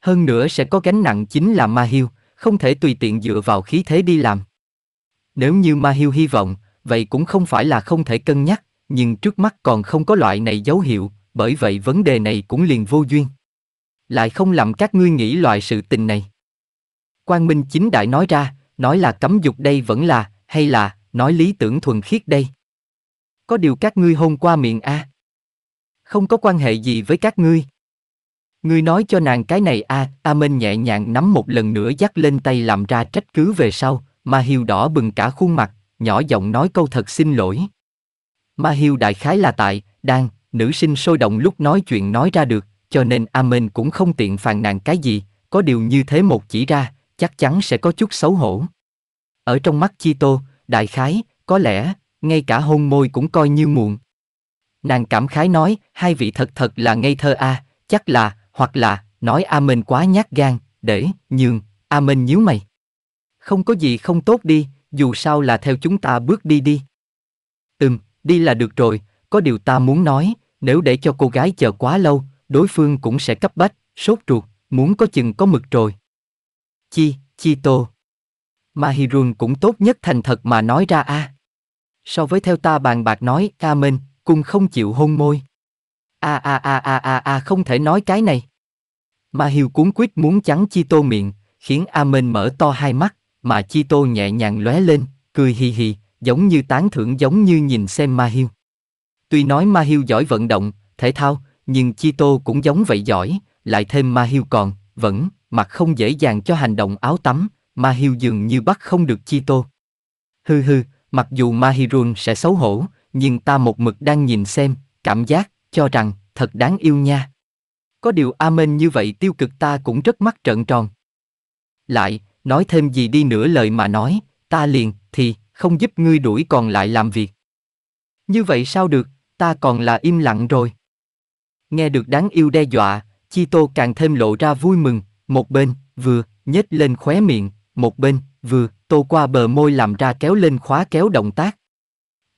Hơn nữa sẽ có gánh nặng chính là Ma Hiu không thể tùy tiện dựa vào khí thế đi làm. Nếu như Ma Hiu hy vọng, vậy cũng không phải là không thể cân nhắc, nhưng trước mắt còn không có loại này dấu hiệu, bởi vậy vấn đề này cũng liền vô duyên. Lại không làm các ngươi nghĩ loại sự tình này. Quang Minh chính đại nói ra, nói là cấm dục đây vẫn là, hay là, nói lý tưởng thuần khiết đây. Có điều các ngươi hôn qua miệng a. Không có quan hệ gì với các ngươi. Ngươi nói cho nàng cái này a, à, Amen nhẹ nhàng nắm một lần nữa dắt lên tay làm ra trách cứ về sau, mà hiu đỏ bừng cả khuôn mặt, nhỏ giọng nói câu thật xin lỗi. Ma hiu đại khái là tại, đang, nữ sinh sôi động lúc nói chuyện nói ra được, cho nên Amen cũng không tiện phàn nàn cái gì, có điều như thế một chỉ ra, chắc chắn sẽ có chút xấu hổ. Ở trong mắt Chi Tô, đại khái, có lẽ, ngay cả hôn môi cũng coi như muộn. Nàng cảm khái nói, hai vị thật thật là ngây thơ a, chắc là, hoặc là, nói A Minh quá nhát gan, để, nhường, A Minh nhíu mày. Không có gì không tốt đi, dù sao là theo chúng ta bước đi đi. Ừm, đi là được rồi, có điều ta muốn nói, nếu để cho cô gái chờ quá lâu, đối phương cũng sẽ cấp bách, sốt ruột, muốn có chừng có mực rồi. Chi, chi tô. Mahirun cũng tốt nhất thành thật mà nói ra a. À. So với theo ta bàn bạc nói, a Amen, cung không chịu hôn môi. A a a a a a không thể nói cái này. Mà Hiều cuốn quyết muốn chắn Chi Tô miệng, khiến A Amen mở to hai mắt, mà Chi Tô nhẹ nhàng lóe lên, cười hì hì, giống như tán thưởng giống như nhìn xem Ma Hiêu. Tuy nói Ma Hiêu giỏi vận động, thể thao, nhưng Chi Tô cũng giống vậy giỏi, lại thêm Ma Hiêu còn, vẫn mặt không dễ dàng cho hành động áo tắm, mà Hiêu dường như bắt không được Chi Tô. Hư hư, mặc dù Mahirun sẽ xấu hổ, nhưng ta một mực đang nhìn xem, cảm giác, cho rằng, thật đáng yêu nha. Có điều Amen như vậy tiêu cực ta cũng rất mắt trợn tròn. Lại, nói thêm gì đi nữa lời mà nói, ta liền, thì, không giúp ngươi đuổi còn lại làm việc. Như vậy sao được, ta còn là im lặng rồi. Nghe được đáng yêu đe dọa, Chi Tô càng thêm lộ ra vui mừng, một bên, vừa, nhếch lên khóe miệng, một bên, vừa, tô qua bờ môi làm ra kéo lên khóa kéo động tác.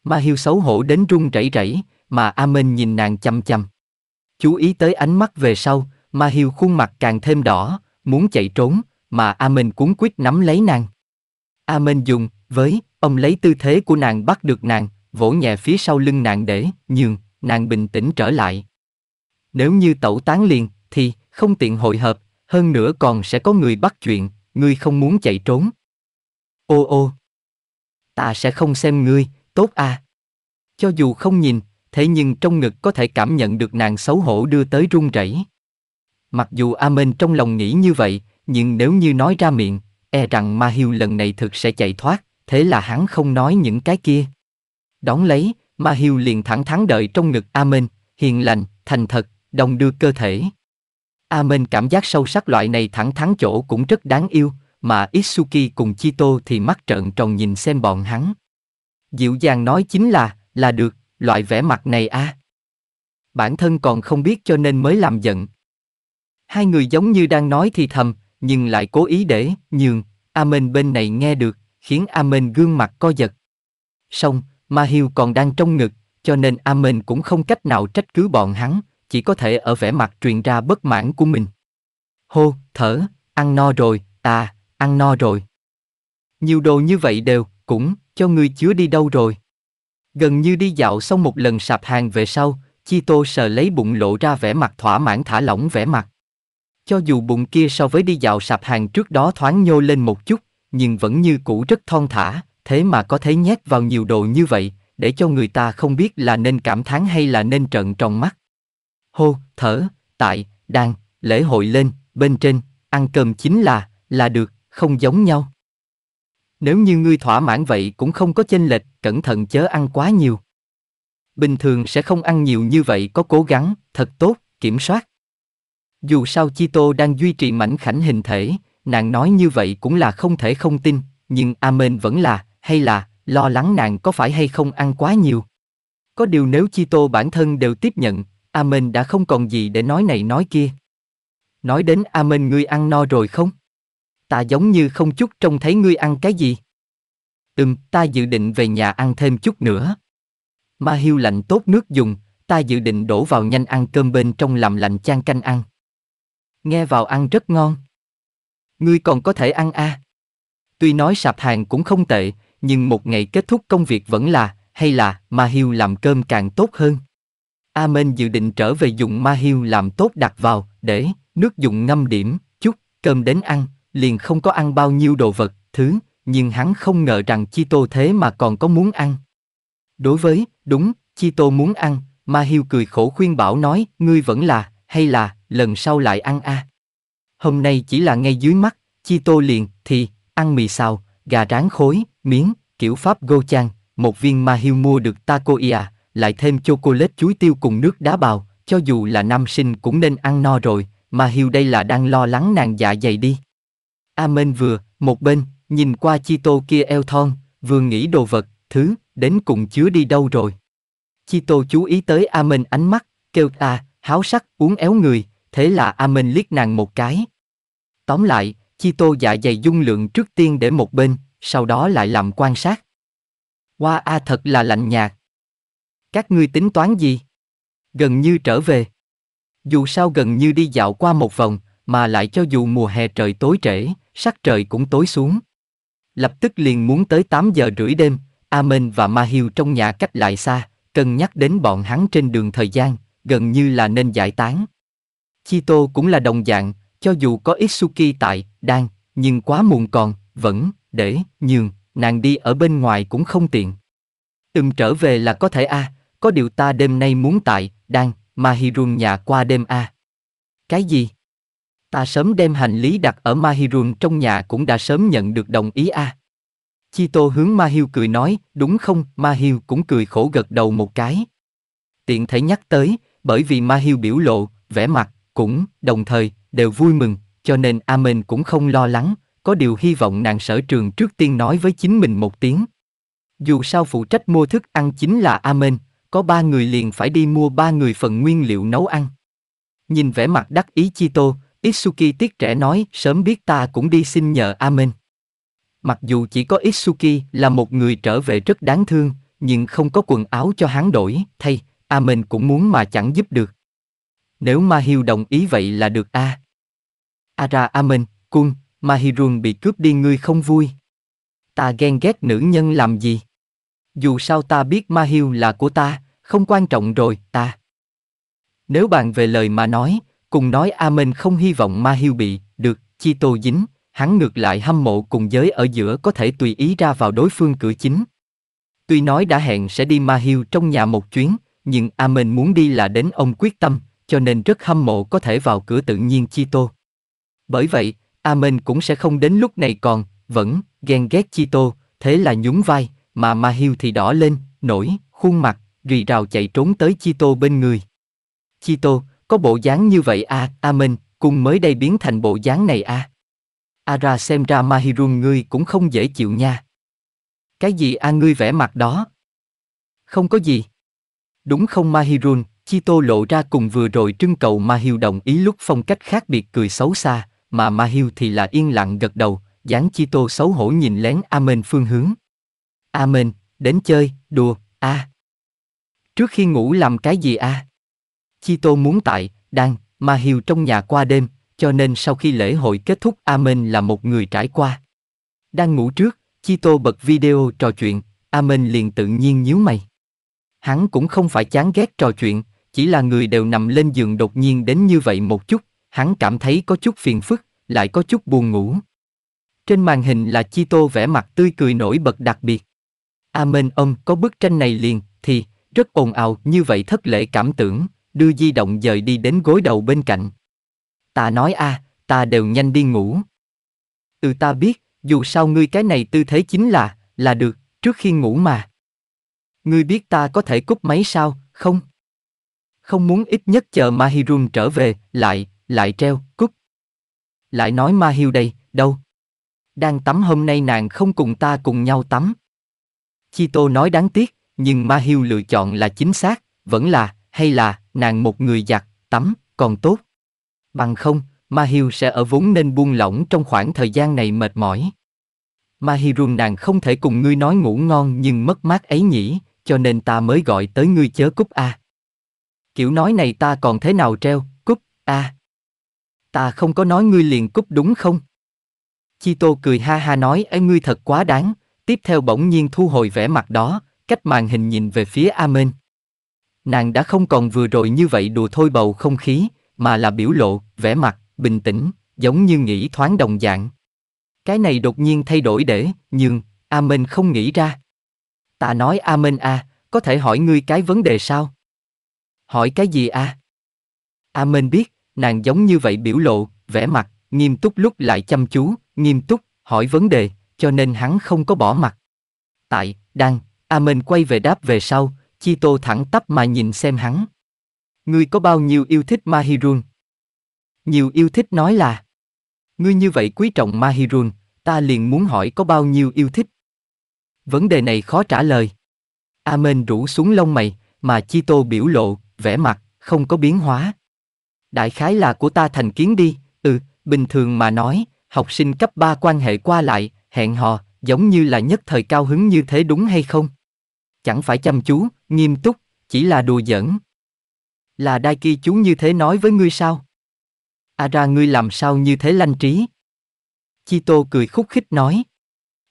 Ma Hiu xấu hổ đến run rẩy rẩy, mà Amen nhìn nàng chăm chăm. Chú ý tới ánh mắt về sau, Ma Hiu khuôn mặt càng thêm đỏ, muốn chạy trốn, mà Amen cuốn quyết nắm lấy nàng. Amen dùng, với, ông lấy tư thế của nàng bắt được nàng, vỗ nhẹ phía sau lưng nàng để, nhường, nàng bình tĩnh trở lại. Nếu như tẩu tán liền, thì, không tiện hội hợp, hơn nữa còn sẽ có người bắt chuyện, ngươi không muốn chạy trốn. Ô ô, ta sẽ không xem ngươi, tốt à. Cho dù không nhìn, thế nhưng trong ngực có thể cảm nhận được nàng xấu hổ đưa tới run rẩy. Mặc dù Amen trong lòng nghĩ như vậy, nhưng nếu như nói ra miệng, e rằng Ma Hiêu lần này thực sẽ chạy thoát, thế là hắn không nói những cái kia. Đón lấy, Ma Hiêu liền thẳng thắn đợi trong ngực Amen, hiền lành, thành thật, đồng đưa cơ thể. A à, Amen cảm giác sâu sắc loại này thẳng thắn chỗ cũng rất đáng yêu, mà Itsuki cùng Chito thì mắt trợn tròn nhìn xem bọn hắn. Dịu dàng nói chính là, là được, loại vẻ mặt này a. À. Bản thân còn không biết cho nên mới làm giận. Hai người giống như đang nói thì thầm, nhưng lại cố ý để, nhường, Amen bên này nghe được, khiến Amen gương mặt co giật. Xong, Ma Hiêu còn đang trong ngực, cho nên Amen cũng không cách nào trách cứ bọn hắn, chỉ có thể ở vẻ mặt truyền ra bất mãn của mình. Hô, thở, ăn no rồi, à, ăn no rồi. Nhiều đồ như vậy đều, cũng, cho ngươi chứa đi đâu rồi. Gần như đi dạo xong một lần sạp hàng về sau, Chi Tô sờ lấy bụng lộ ra vẻ mặt thỏa mãn thả lỏng vẻ mặt. Cho dù bụng kia so với đi dạo sạp hàng trước đó thoáng nhô lên một chút, nhưng vẫn như cũ rất thon thả, thế mà có thấy nhét vào nhiều đồ như vậy, để cho người ta không biết là nên cảm thán hay là nên trợn tròn mắt hô, thở, tại, đàn, lễ hội lên, bên trên, ăn cơm chính là, là được, không giống nhau. Nếu như ngươi thỏa mãn vậy cũng không có chênh lệch, cẩn thận chớ ăn quá nhiều. Bình thường sẽ không ăn nhiều như vậy có cố gắng, thật tốt, kiểm soát. Dù sao Chi Tô đang duy trì mảnh khảnh hình thể, nàng nói như vậy cũng là không thể không tin, nhưng Amen vẫn là, hay là, lo lắng nàng có phải hay không ăn quá nhiều. Có điều nếu Chi Tô bản thân đều tiếp nhận, Amen đã không còn gì để nói này nói kia. Nói đến Amen ngươi ăn no rồi không? Ta giống như không chút trông thấy ngươi ăn cái gì. Ừm, ta dự định về nhà ăn thêm chút nữa. Ma hiu lạnh tốt nước dùng, ta dự định đổ vào nhanh ăn cơm bên trong làm lạnh chan canh ăn. Nghe vào ăn rất ngon. Ngươi còn có thể ăn a? À? Tuy nói sạp hàng cũng không tệ, nhưng một ngày kết thúc công việc vẫn là, hay là, ma hiu làm cơm càng tốt hơn. Amen dự định trở về dùng ma hiu làm tốt đặt vào, để, nước dùng ngâm điểm, chút, cơm đến ăn, liền không có ăn bao nhiêu đồ vật, thứ, nhưng hắn không ngờ rằng Chi Tô thế mà còn có muốn ăn. Đối với, đúng, Chi Tô muốn ăn, Ma hiu cười khổ khuyên bảo nói, ngươi vẫn là, hay là, lần sau lại ăn a. Hôm nay chỉ là ngay dưới mắt, Chi Tô liền, thì, ăn mì xào, gà rán khối, miếng, kiểu Pháp Gô Chan, một viên Ma hiu mua được taco lại thêm chocolate chuối tiêu cùng nước đá bào, cho dù là nam sinh cũng nên ăn no rồi, mà Hiu đây là đang lo lắng nàng dạ dày đi. Amen vừa, một bên, nhìn qua chi tô kia eo thon, vừa nghĩ đồ vật, thứ, đến cùng chứa đi đâu rồi. Chi tô chú ý tới Amen ánh mắt, kêu à, háo sắc, uống éo người, thế là Amen liếc nàng một cái. Tóm lại, Chi tô dạ dày dung lượng trước tiên để một bên, sau đó lại làm quan sát. Hoa A thật là lạnh nhạt, các ngươi tính toán gì? Gần như trở về. Dù sao gần như đi dạo qua một vòng, mà lại cho dù mùa hè trời tối trễ, sắc trời cũng tối xuống. Lập tức liền muốn tới 8 giờ rưỡi đêm, Amen và Ma Hiu trong nhà cách lại xa, cân nhắc đến bọn hắn trên đường thời gian, gần như là nên giải tán. Chi Chito cũng là đồng dạng, cho dù có Itsuki tại, đang, nhưng quá muộn còn, vẫn, để, nhường, nàng đi ở bên ngoài cũng không tiện. Từng trở về là có thể a, à, có điều ta đêm nay muốn tại, đang, Mahirun nhà qua đêm a. À. Cái gì? Ta sớm đem hành lý đặt ở Mahirun trong nhà cũng đã sớm nhận được đồng ý a. À. Chi Tô hướng Mahiu cười nói, đúng không, Mahiu cũng cười khổ gật đầu một cái. Tiện thể nhắc tới, bởi vì Mahiu biểu lộ, vẻ mặt, cũng, đồng thời, đều vui mừng, cho nên Amen cũng không lo lắng, có điều hy vọng nàng sở trường trước tiên nói với chính mình một tiếng. Dù sao phụ trách mua thức ăn chính là Amen, có ba người liền phải đi mua ba người phần nguyên liệu nấu ăn. Nhìn vẻ mặt đắc ý chi Chito, Itsuki tiếc trẻ nói sớm biết ta cũng đi xin nhờ Amen. Mặc dù chỉ có Itsuki là một người trở về rất đáng thương, nhưng không có quần áo cho hắn đổi, thay, Amen cũng muốn mà chẳng giúp được. Nếu Mahiu đồng ý vậy là được a. À. Ara Amen, Kun, Mahirun bị cướp đi ngươi không vui. Ta ghen ghét nữ nhân làm gì? dù sao ta biết Ma Hiêu là của ta, không quan trọng rồi, ta. Nếu bàn về lời mà nói, cùng nói Amen không hy vọng Ma Hiêu bị, được, chi tô dính, hắn ngược lại hâm mộ cùng giới ở giữa có thể tùy ý ra vào đối phương cửa chính. Tuy nói đã hẹn sẽ đi Ma Hiêu trong nhà một chuyến, nhưng Amen muốn đi là đến ông quyết tâm, cho nên rất hâm mộ có thể vào cửa tự nhiên chi tô. Bởi vậy, Amen cũng sẽ không đến lúc này còn, vẫn, ghen ghét chi tô, thế là nhún vai, mà Ma Hiêu thì đỏ lên, nổi, khuôn mặt, rì rào chạy trốn tới Chi Tô bên người. Chi Tô, có bộ dáng như vậy à, a Minh, cùng mới đây biến thành bộ dáng này à. Ara xem ra Mahirun ngươi cũng không dễ chịu nha. Cái gì a à, ngươi vẽ mặt đó? Không có gì. Đúng không Mahirun, Chi Tô lộ ra cùng vừa rồi trưng cầu Mahiu đồng ý lúc phong cách khác biệt cười xấu xa, mà Mahiu thì là yên lặng gật đầu, dáng Chi Tô xấu hổ nhìn lén Amen phương hướng. À đến chơi, đùa, à. Trước khi ngủ làm cái gì à? Chi Tô muốn tại, đang, mà Hiều trong nhà qua đêm, cho nên sau khi lễ hội kết thúc A là một người trải qua. Đang ngủ trước, Chi Tô bật video trò chuyện, A liền tự nhiên nhíu mày. Hắn cũng không phải chán ghét trò chuyện, chỉ là người đều nằm lên giường đột nhiên đến như vậy một chút, hắn cảm thấy có chút phiền phức, lại có chút buồn ngủ. Trên màn hình là Chi Tô vẻ mặt tươi cười nổi bật đặc biệt. Amen ông có bức tranh này liền, thì, rất ồn ào như vậy thất lễ cảm tưởng, đưa di động dời đi đến gối đầu bên cạnh. Ta nói a, à, ta đều nhanh đi ngủ. Ừ ta biết, dù sao ngươi cái này tư thế chính là, là được, trước khi ngủ mà. Ngươi biết ta có thể cúp máy sao, không? Không muốn ít nhất chờ Mahirun trở về, lại, lại treo, cúp. Lại nói Mahiu đây, đâu? Đang tắm hôm nay nàng không cùng ta cùng nhau tắm. Chi Chito nói đáng tiếc, nhưng Ma Hiu lựa chọn là chính xác, vẫn là, hay là, nàng một người giặt, tắm, còn tốt. Bằng không, Ma Hiu sẽ ở vốn nên buông lỏng trong khoảng thời gian này mệt mỏi. Ma Mahirun nàng không thể cùng ngươi nói ngủ ngon nhưng mất mát ấy nhỉ, cho nên ta mới gọi tới ngươi chớ cúp a. Kiểu nói này ta còn thế nào treo, cúp a. Ta không có nói ngươi liền cúp đúng không? Chi Tô cười ha ha nói ấy ngươi thật quá đáng, tiếp theo bỗng nhiên thu hồi vẻ mặt đó, cách màn hình nhìn về phía Amen. Nàng đã không còn vừa rồi như vậy đùa thôi bầu không khí, mà là biểu lộ, vẻ mặt, bình tĩnh, giống như nghĩ thoáng đồng dạng. Cái này đột nhiên thay đổi để, nhưng, Amen không nghĩ ra. Ta nói Amen à, có thể hỏi ngươi cái vấn đề sao? Hỏi cái gì à? Amen biết, nàng giống như vậy biểu lộ, vẻ mặt, nghiêm túc lúc lại chăm chú, nghiêm túc, hỏi vấn đề, cho nên hắn không có bỏ mặt. Tại, đang, Amen quay về đáp về sau, Chi Tô thẳng tắp mà nhìn xem hắn. Ngươi có bao nhiêu yêu thích Mahirun? Nhiều yêu thích nói là Ngươi như vậy quý trọng Mahirun, ta liền muốn hỏi có bao nhiêu yêu thích. Vấn đề này khó trả lời. Amen rủ xuống lông mày, mà Chi Tô biểu lộ, vẻ mặt, không có biến hóa. Đại khái là của ta thành kiến đi, ừ, bình thường mà nói, học sinh cấp 3 quan hệ qua lại, hẹn hò, giống như là nhất thời cao hứng như thế đúng hay không? Chẳng phải chăm chú, nghiêm túc, chỉ là đùa giỡn. Là Đai Ki chú như thế nói với ngươi sao? À ra ngươi làm sao như thế lanh trí? Chi Tô cười khúc khích nói.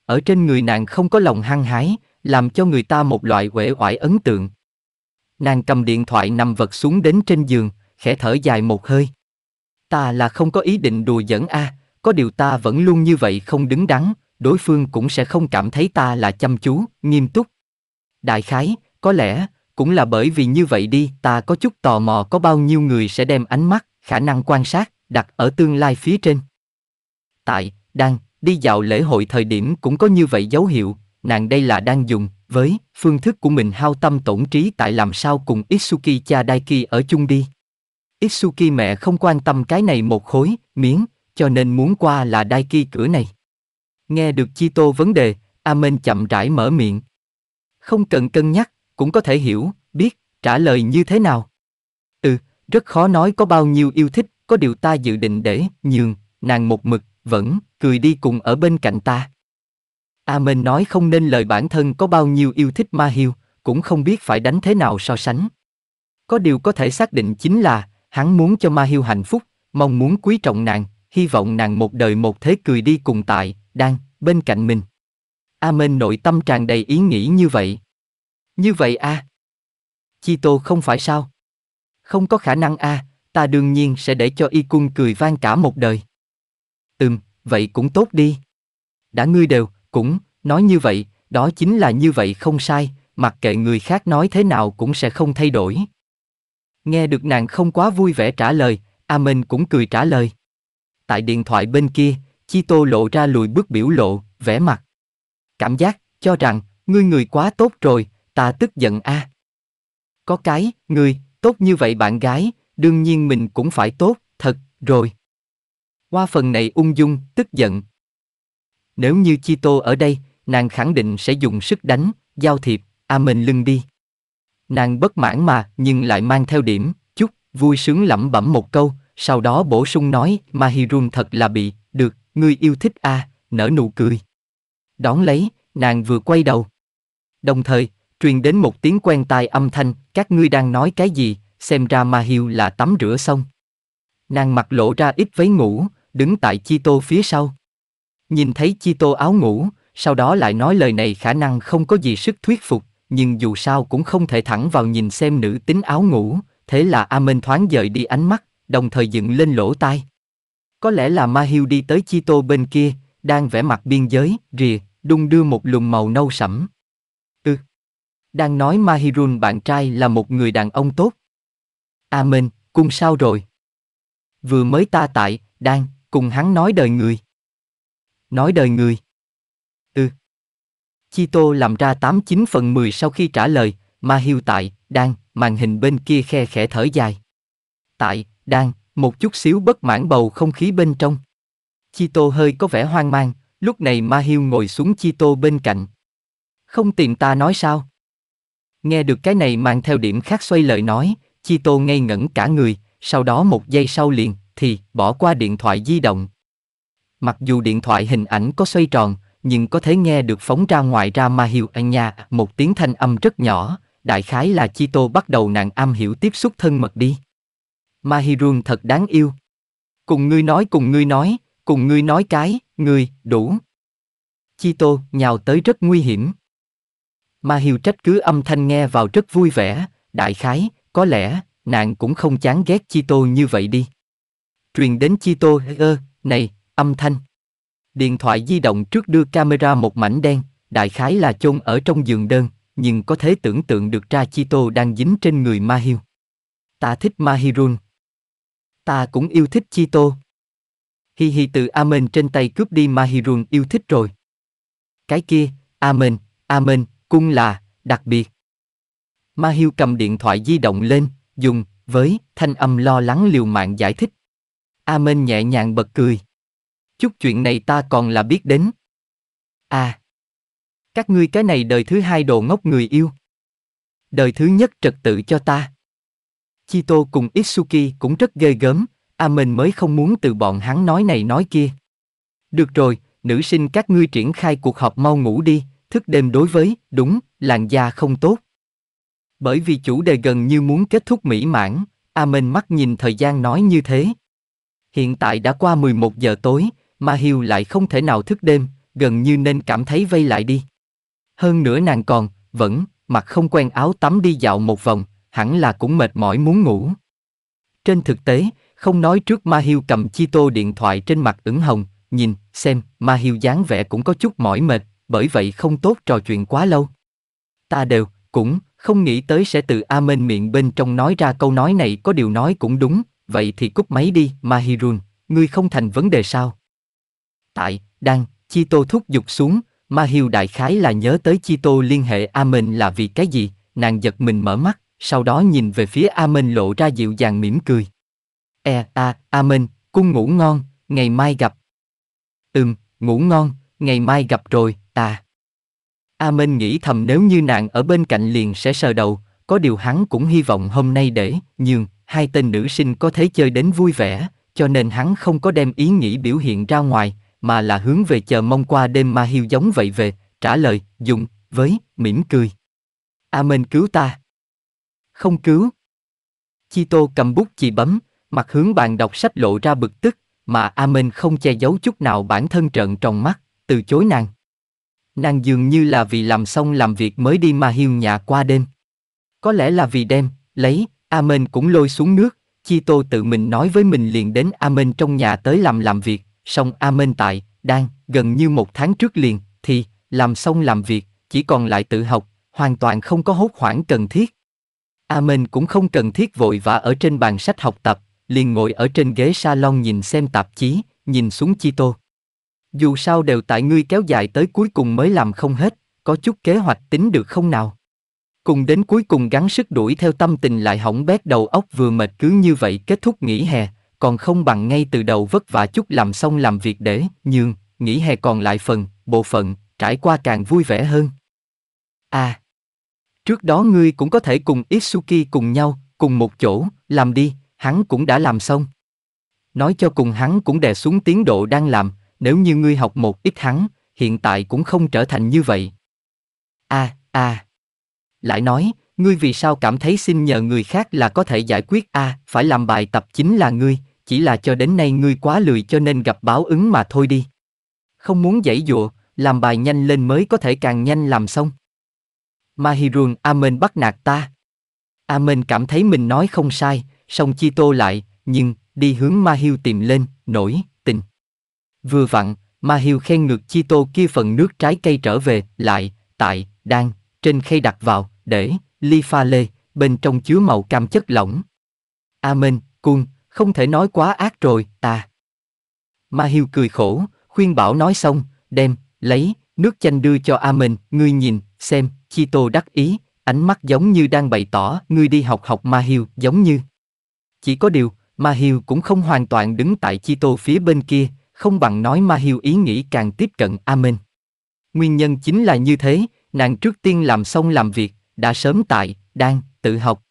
Ở trên người nàng không có lòng hăng hái, làm cho người ta một loại uể oải ấn tượng. Nàng cầm điện thoại nằm vật xuống đến trên giường, khẽ thở dài một hơi. Ta là không có ý định đùa giỡn a, có điều ta vẫn luôn như vậy không đứng đắn, đối phương cũng sẽ không cảm thấy ta là chăm chú, nghiêm túc. Đại khái, có lẽ, cũng là bởi vì như vậy đi, ta có chút tò mò có bao nhiêu người sẽ đem ánh mắt, khả năng quan sát, đặt ở tương lai phía trên. Tại, đang, đi dạo lễ hội thời điểm cũng có như vậy dấu hiệu, nàng đây là đang dùng, với, phương thức của mình hao tâm tổn trí tại làm sao cùng Itsuki cha Daiki ở chung đi. Itsuki mẹ không quan tâm cái này một khối, miếng, cho nên muốn qua là Daiki cửa này. Nghe được Chi Tô vấn đề, Amen chậm rãi mở miệng. Không cần cân nhắc, cũng có thể hiểu, biết, trả lời như thế nào. Ừ, rất khó nói có bao nhiêu yêu thích, có điều ta dự định để, nhường, nàng một mực, vẫn, cười đi cùng ở bên cạnh ta. Amen nói không nên lời bản thân có bao nhiêu yêu thích Ma Hiu, cũng không biết phải đánh thế nào so sánh. Có điều có thể xác định chính là, hắn muốn cho Ma Hiu hạnh phúc, mong muốn quý trọng nàng, hy vọng nàng một đời một thế cười đi cùng tại, đang bên cạnh mình. Amen nội tâm tràn đầy ý nghĩ như vậy. Như vậy a. À. Chi tô không phải sao? Không có khả năng a, à, ta đương nhiên sẽ để cho y cung cười vang cả một đời. Ừm, vậy cũng tốt đi. Đã ngươi đều, cũng, nói như vậy, đó chính là như vậy không sai, mặc kệ người khác nói thế nào cũng sẽ không thay đổi. Nghe được nàng không quá vui vẻ trả lời, Amen cũng cười trả lời. Tại điện thoại bên kia, Chi Tô lộ ra lùi bước biểu lộ, vẻ mặt. Cảm giác, cho rằng, ngươi người quá tốt rồi, ta tức giận a. Có cái, ngươi, tốt như vậy bạn gái, đương nhiên mình cũng phải tốt, thật, rồi. Qua phần này ung dung, tức giận. Nếu như Chi Tô ở đây, nàng khẳng định sẽ dùng sức đánh, giao thiệp, a à mình lưng đi. Nàng bất mãn mà, nhưng lại mang theo điểm, chút, vui sướng lẩm bẩm một câu, sau đó bổ sung nói, Mahirun thật là bị, được, ngươi yêu thích à, nở nụ cười. Đón lấy, nàng vừa quay đầu. Đồng thời, truyền đến một tiếng quen tai âm thanh, các ngươi đang nói cái gì, xem ra Ma Hiu là tắm rửa xong. Nàng mặc lộ ra ít váy ngủ, đứng tại Chi Tô phía sau. Nhìn thấy Chi Tô áo ngủ, sau đó lại nói lời này khả năng không có gì sức thuyết phục, nhưng dù sao cũng không thể thẳng vào nhìn xem nữ tính áo ngủ, thế là A Minh thoáng dời đi ánh mắt, đồng thời dựng lên lỗ tai. Có lẽ là Ma Hiêu đi tới chi Chito bên kia, đang vẽ mặt biên giới, rìa, đung đưa một lùm màu nâu sẫm. Ừ. Đang nói Mahirun bạn trai là một người đàn ông tốt. Amen, cùng sao rồi? Vừa mới ta tại, đang, cùng hắn nói đời người. Nói đời người. Ừ. Chito làm ra 89 phần 10 sau khi trả lời, Ma Hiêu tại, đang, màn hình bên kia khe khẽ thở dài. Tại, đang, một chút xíu bất mãn bầu không khí bên trong. Chi Tô hơi có vẻ hoang mang, lúc này Ma Hiêu ngồi xuống Chi Tô bên cạnh. Không tìm ta nói sao? Nghe được cái này mang theo điểm khác xoay lời nói, Chi Tô ngây ngẩn cả người, sau đó một giây sau liền, thì bỏ qua điện thoại di động. Mặc dù điện thoại hình ảnh có xoay tròn, nhưng có thể nghe được phóng ra ngoài ra Ma Hiêu anh nha, một tiếng thanh âm rất nhỏ, đại khái là Chi Tô bắt đầu nàng am hiểu tiếp xúc thân mật đi. Mahirun thật đáng yêu. Cùng ngươi nói cùng ngươi nói, cùng ngươi nói cái, ngươi, đủ. Chito nhào tới rất nguy hiểm. Mahiru Hiều trách cứ âm thanh nghe vào rất vui vẻ, đại khái, có lẽ, nàng cũng không chán ghét Chito như vậy đi. Truyền đến Chito Tô, ơ, này, âm thanh. Điện thoại di động trước đưa camera một mảnh đen, đại khái là chôn ở trong giường đơn, nhưng có thể tưởng tượng được ra Chito đang dính trên người Mahiru. Ta thích Mahirun. Ta cũng yêu thích Chi Tô. Hi hi từ Amen trên tay cướp đi mà Mahirun yêu thích rồi. Cái kia, Amen, Amen, cung là, đặc biệt. Ma Hiu cầm điện thoại di động lên, dùng, với, thanh âm lo lắng liều mạng giải thích. Amen nhẹ nhàng bật cười. Chút chuyện này ta còn là biết đến. À, các ngươi cái này đời thứ hai đồ ngốc người yêu. Đời thứ nhất trật tự cho ta. Chito cùng Itsuki cũng rất ghê gớm, à mình mới không muốn từ bọn hắn nói này nói kia. Được rồi, nữ sinh các ngươi triển khai cuộc họp mau ngủ đi, thức đêm đối với, đúng, làn da không tốt. Bởi vì chủ đề gần như muốn kết thúc mỹ mãn, A Minh mắt nhìn thời gian nói như thế. Hiện tại đã qua 11 giờ tối, mà Hiu lại không thể nào thức đêm, gần như nên cảm thấy vây lại đi. Hơn nữa nàng còn, vẫn, mặc không quen áo tắm đi dạo một vòng, hẳn là cũng mệt mỏi muốn ngủ. Trên thực tế, không nói trước Ma hiu cầm chi tô điện thoại trên mặt ửng hồng, nhìn, xem, Ma hiu dáng vẻ cũng có chút mỏi mệt, bởi vậy không tốt trò chuyện quá lâu. Ta đều, cũng, không nghĩ tới sẽ từ Amen miệng bên trong nói ra câu nói này có điều nói cũng đúng, vậy thì cúp máy đi, Mahirun, ngươi không thành vấn đề sao? Tại, đang, Chi Tô thúc giục xuống, Ma hiu đại khái là nhớ tới Chi Tô liên hệ Amen là vì cái gì, nàng giật mình mở mắt sau đó nhìn về phía A lộ ra dịu dàng mỉm cười. E A Minh, cung ngủ ngon, ngày mai gặp. Ừm, ngủ ngon, ngày mai gặp rồi, ta. A nghĩ thầm nếu như nàng ở bên cạnh liền sẽ sờ đầu, có điều hắn cũng hy vọng hôm nay để, nhưng hai tên nữ sinh có thể chơi đến vui vẻ, cho nên hắn không có đem ý nghĩ biểu hiện ra ngoài, mà là hướng về chờ mong qua đêm ma hiu giống vậy về, trả lời, dùng, với, mỉm cười. A cứu ta không cứu. Chi Tô cầm bút chỉ bấm, mặt hướng bàn đọc sách lộ ra bực tức, mà Amen không che giấu chút nào bản thân trợn tròn mắt, từ chối nàng. Nàng dường như là vì làm xong làm việc mới đi mà hiu nhà qua đêm. Có lẽ là vì đêm, lấy, Amen cũng lôi xuống nước, Chi Tô tự mình nói với mình liền đến Amen trong nhà tới làm làm việc, xong Amen tại, đang, gần như một tháng trước liền, thì, làm xong làm việc, chỉ còn lại tự học, hoàn toàn không có hốt hoảng cần thiết. Amen à, cũng không cần thiết vội vã ở trên bàn sách học tập, liền ngồi ở trên ghế salon nhìn xem tạp chí, nhìn xuống Chi Tô. Dù sao đều tại ngươi kéo dài tới cuối cùng mới làm không hết, có chút kế hoạch tính được không nào? Cùng đến cuối cùng gắng sức đuổi theo tâm tình lại hỏng bét đầu óc vừa mệt cứ như vậy kết thúc nghỉ hè, còn không bằng ngay từ đầu vất vả chút làm xong làm việc để, nhưng, nghỉ hè còn lại phần, bộ phận, trải qua càng vui vẻ hơn. À, Trước đó ngươi cũng có thể cùng Itsuki cùng nhau, cùng một chỗ, làm đi, hắn cũng đã làm xong. Nói cho cùng hắn cũng đè xuống tiến độ đang làm, nếu như ngươi học một ít hắn, hiện tại cũng không trở thành như vậy. A, à, a. À. Lại nói, ngươi vì sao cảm thấy xin nhờ người khác là có thể giải quyết a, à, phải làm bài tập chính là ngươi, chỉ là cho đến nay ngươi quá lười cho nên gặp báo ứng mà thôi đi. Không muốn dãy dụa, làm bài nhanh lên mới có thể càng nhanh làm xong. Mahirun Amen bắt nạt ta. Amen cảm thấy mình nói không sai, xong chi tô lại, nhưng, đi hướng Mahiu tìm lên, nổi, tình. Vừa vặn, Mahiu khen ngược chi tô kia phần nước trái cây trở về, lại, tại, đang, trên khay đặt vào, để, ly pha lê, bên trong chứa màu cam chất lỏng. Amen, cung, không thể nói quá ác rồi, ta. Mahiu cười khổ, khuyên bảo nói xong, đem, lấy, nước chanh đưa cho Amen, ngươi nhìn, xem, Chi Tô đắc ý, ánh mắt giống như đang bày tỏ ngươi đi học học Ma Hiu giống như. Chỉ có điều, Ma Hiu cũng không hoàn toàn đứng tại Chi Tô phía bên kia, không bằng nói Ma Hiu ý nghĩ càng tiếp cận Amen. Nguyên nhân chính là như thế, nàng trước tiên làm xong làm việc, đã sớm tại, đang, tự học.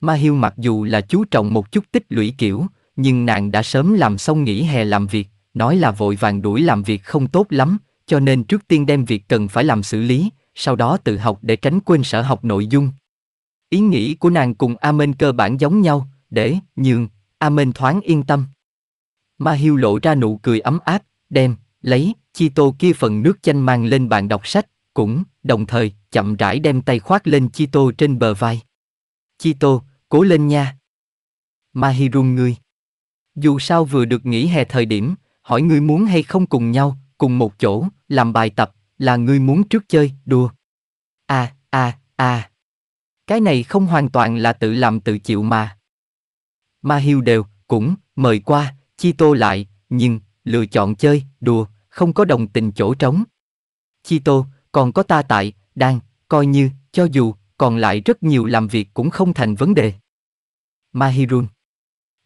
Ma Hiu mặc dù là chú trọng một chút tích lũy kiểu, nhưng nàng đã sớm làm xong nghỉ hè làm việc, nói là vội vàng đuổi làm việc không tốt lắm, cho nên trước tiên đem việc cần phải làm xử lý, sau đó tự học để tránh quên sở học nội dung. Ý nghĩ của nàng cùng Amen cơ bản giống nhau, để, nhường, Amen thoáng yên tâm. Ma Hiêu lộ ra nụ cười ấm áp, đem, lấy, chi tô kia phần nước chanh mang lên bàn đọc sách, cũng, đồng thời, chậm rãi đem tay khoác lên chi tô trên bờ vai. Chi tô, cố lên nha. Ma Hi run ngươi. Dù sao vừa được nghỉ hè thời điểm, hỏi ngươi muốn hay không cùng nhau, cùng một chỗ, làm bài tập, là ngươi muốn trước chơi, đùa. À, à, à. Cái này không hoàn toàn là tự làm tự chịu mà. Ma Hiu đều, cũng, mời qua, chi tô lại, nhưng, lựa chọn chơi, đùa, không có đồng tình chỗ trống. Chi tô, còn có ta tại, đang, coi như, cho dù, còn lại rất nhiều làm việc cũng không thành vấn đề. Mahirun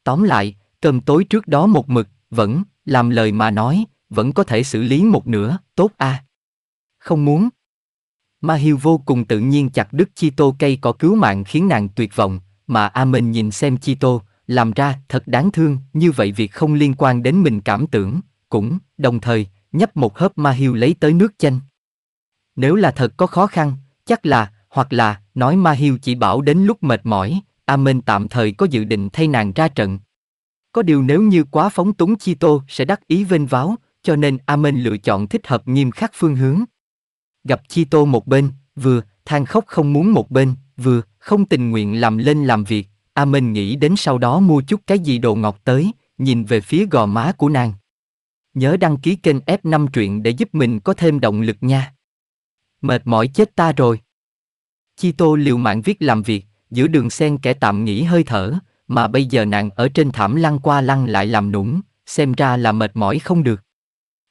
Tóm lại, cơm tối trước đó một mực, vẫn, làm lời mà nói, vẫn có thể xử lý một nửa, tốt a. À không muốn. Ma Hiêu vô cùng tự nhiên chặt đứt chi tô cây cỏ cứu mạng khiến nàng tuyệt vọng, mà A Minh nhìn xem chi tô, làm ra thật đáng thương, như vậy việc không liên quan đến mình cảm tưởng, cũng, đồng thời, nhấp một hớp Ma Hiêu lấy tới nước chanh. Nếu là thật có khó khăn, chắc là, hoặc là, nói Ma Hiêu chỉ bảo đến lúc mệt mỏi, A Minh tạm thời có dự định thay nàng ra trận. Có điều nếu như quá phóng túng chi tô sẽ đắc ý vênh váo, cho nên A Minh lựa chọn thích hợp nghiêm khắc phương hướng gặp Chi Tô một bên, vừa, than khóc không muốn một bên, vừa, không tình nguyện làm lên làm việc. A Minh nghĩ đến sau đó mua chút cái gì đồ ngọt tới, nhìn về phía gò má của nàng. Nhớ đăng ký kênh F5 truyện để giúp mình có thêm động lực nha. Mệt mỏi chết ta rồi. Chi Tô liều mạng viết làm việc, giữa đường sen kẻ tạm nghỉ hơi thở, mà bây giờ nàng ở trên thảm lăn qua lăn lại làm nũng, xem ra là mệt mỏi không được.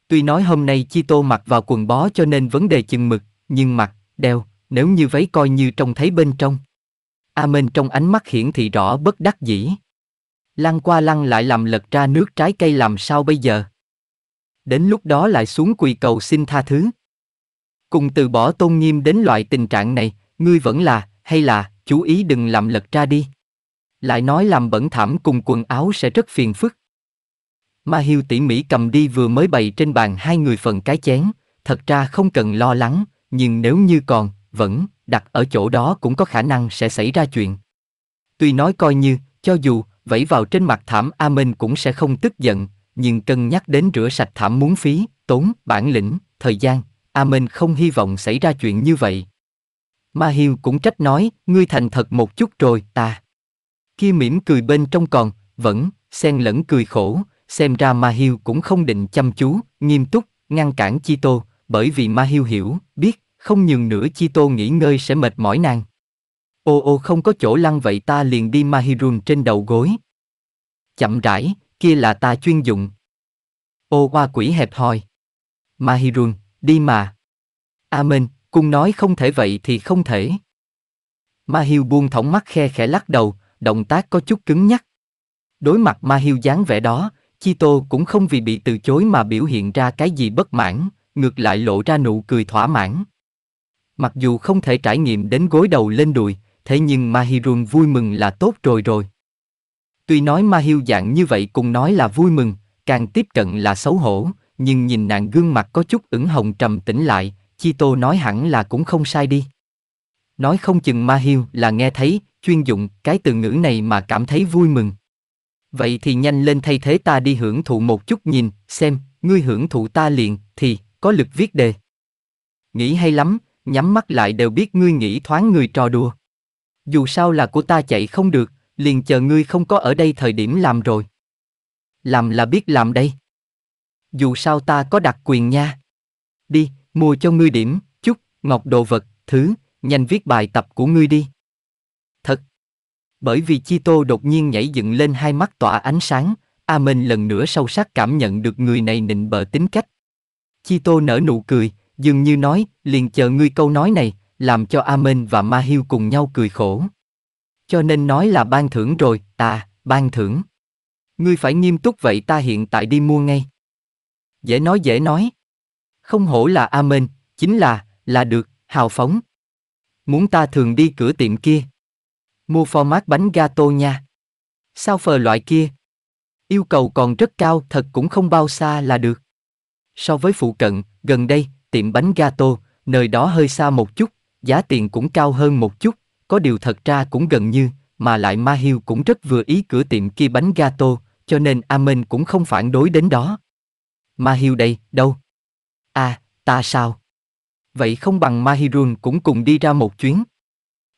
Tuy nói hôm nay Chi Tô mặc vào quần bó cho nên vấn đề chừng mực, nhưng mặc, đeo, nếu như váy coi như trông thấy bên trong. A Minh trong ánh mắt hiển thị rõ bất đắc dĩ. Lăn qua lăn lại làm lật ra nước trái cây làm sao bây giờ? Đến lúc đó lại xuống quỳ cầu xin tha thứ. Cùng từ bỏ tôn nghiêm đến loại tình trạng này, ngươi vẫn là, hay là, chú ý đừng làm lật ra đi. Lại nói làm bẩn thảm cùng quần áo sẽ rất phiền phức. Ma Hiu tỉ mỉ cầm đi vừa mới bày trên bàn hai người phần cái chén, thật ra không cần lo lắng, nhưng nếu như còn, vẫn, đặt ở chỗ đó cũng có khả năng sẽ xảy ra chuyện. Tuy nói coi như, cho dù, vẫy vào trên mặt thảm Amen cũng sẽ không tức giận, nhưng cân nhắc đến rửa sạch thảm muốn phí, tốn, bản lĩnh, thời gian, Amen không hy vọng xảy ra chuyện như vậy. Ma Hiu cũng trách nói, ngươi thành thật một chút rồi, ta. Kia mỉm cười bên trong còn, vẫn, xen lẫn cười khổ, xem ra ma hiu cũng không định chăm chú, nghiêm túc, ngăn cản Chi Tô, bởi vì ma hiu hiểu, biết, không nhường nữa Chi Tô nghỉ ngơi sẽ mệt mỏi nàng. Ô ô không có chỗ lăn vậy ta liền đi ma Mahirun trên đầu gối. Chậm rãi, kia là ta chuyên dụng. Ô hoa quỷ hẹp hòi. Mahirun, đi mà. Amen, cung nói không thể vậy thì không thể. Ma hiu buông thõng mắt khe khẽ lắc đầu, động tác có chút cứng nhắc. Đối mặt ma hiu dáng vẻ đó, Kitô cũng không vì bị từ chối mà biểu hiện ra cái gì bất mãn, ngược lại lộ ra nụ cười thỏa mãn. Mặc dù không thể trải nghiệm đến gối đầu lên đùi, thế nhưng Mahirun vui mừng là tốt rồi rồi. Tuy nói Mahiu dạng như vậy cùng nói là vui mừng, càng tiếp cận là xấu hổ, nhưng nhìn nàng gương mặt có chút ửng hồng trầm tĩnh lại, Chi Tô nói hẳn là cũng không sai đi. Nói không chừng Mahiu là nghe thấy, chuyên dụng cái từ ngữ này mà cảm thấy vui mừng vậy thì nhanh lên thay thế ta đi hưởng thụ một chút nhìn, xem, ngươi hưởng thụ ta liền, thì, có lực viết đề. Nghĩ hay lắm, nhắm mắt lại đều biết ngươi nghĩ thoáng người trò đùa. Dù sao là của ta chạy không được, liền chờ ngươi không có ở đây thời điểm làm rồi. Làm là biết làm đây. Dù sao ta có đặc quyền nha. Đi, mua cho ngươi điểm, chút, ngọc đồ vật, thứ, nhanh viết bài tập của ngươi đi. Bởi vì Chi Tô đột nhiên nhảy dựng lên hai mắt tỏa ánh sáng, A Minh lần nữa sâu sắc cảm nhận được người này nịnh bợ tính cách. Chi Tô nở nụ cười, dường như nói, liền chờ ngươi câu nói này, làm cho A Minh và Ma Hiêu cùng nhau cười khổ. Cho nên nói là ban thưởng rồi, ta, ban thưởng. Ngươi phải nghiêm túc vậy ta hiện tại đi mua ngay. Dễ nói dễ nói. Không hổ là A Minh, chính là, là được, hào phóng. Muốn ta thường đi cửa tiệm kia. Mua format bánh gato nha. Sao phờ loại kia? Yêu cầu còn rất cao, thật cũng không bao xa là được. So với phụ cận, gần đây, tiệm bánh gato, nơi đó hơi xa một chút, giá tiền cũng cao hơn một chút, có điều thật ra cũng gần như, mà lại Ma hiu cũng rất vừa ý cửa tiệm kia bánh gato, cho nên Amen cũng không phản đối đến đó. Ma hiu đây, đâu? À, ta sao? Vậy không bằng Mahirun cũng cùng đi ra một chuyến.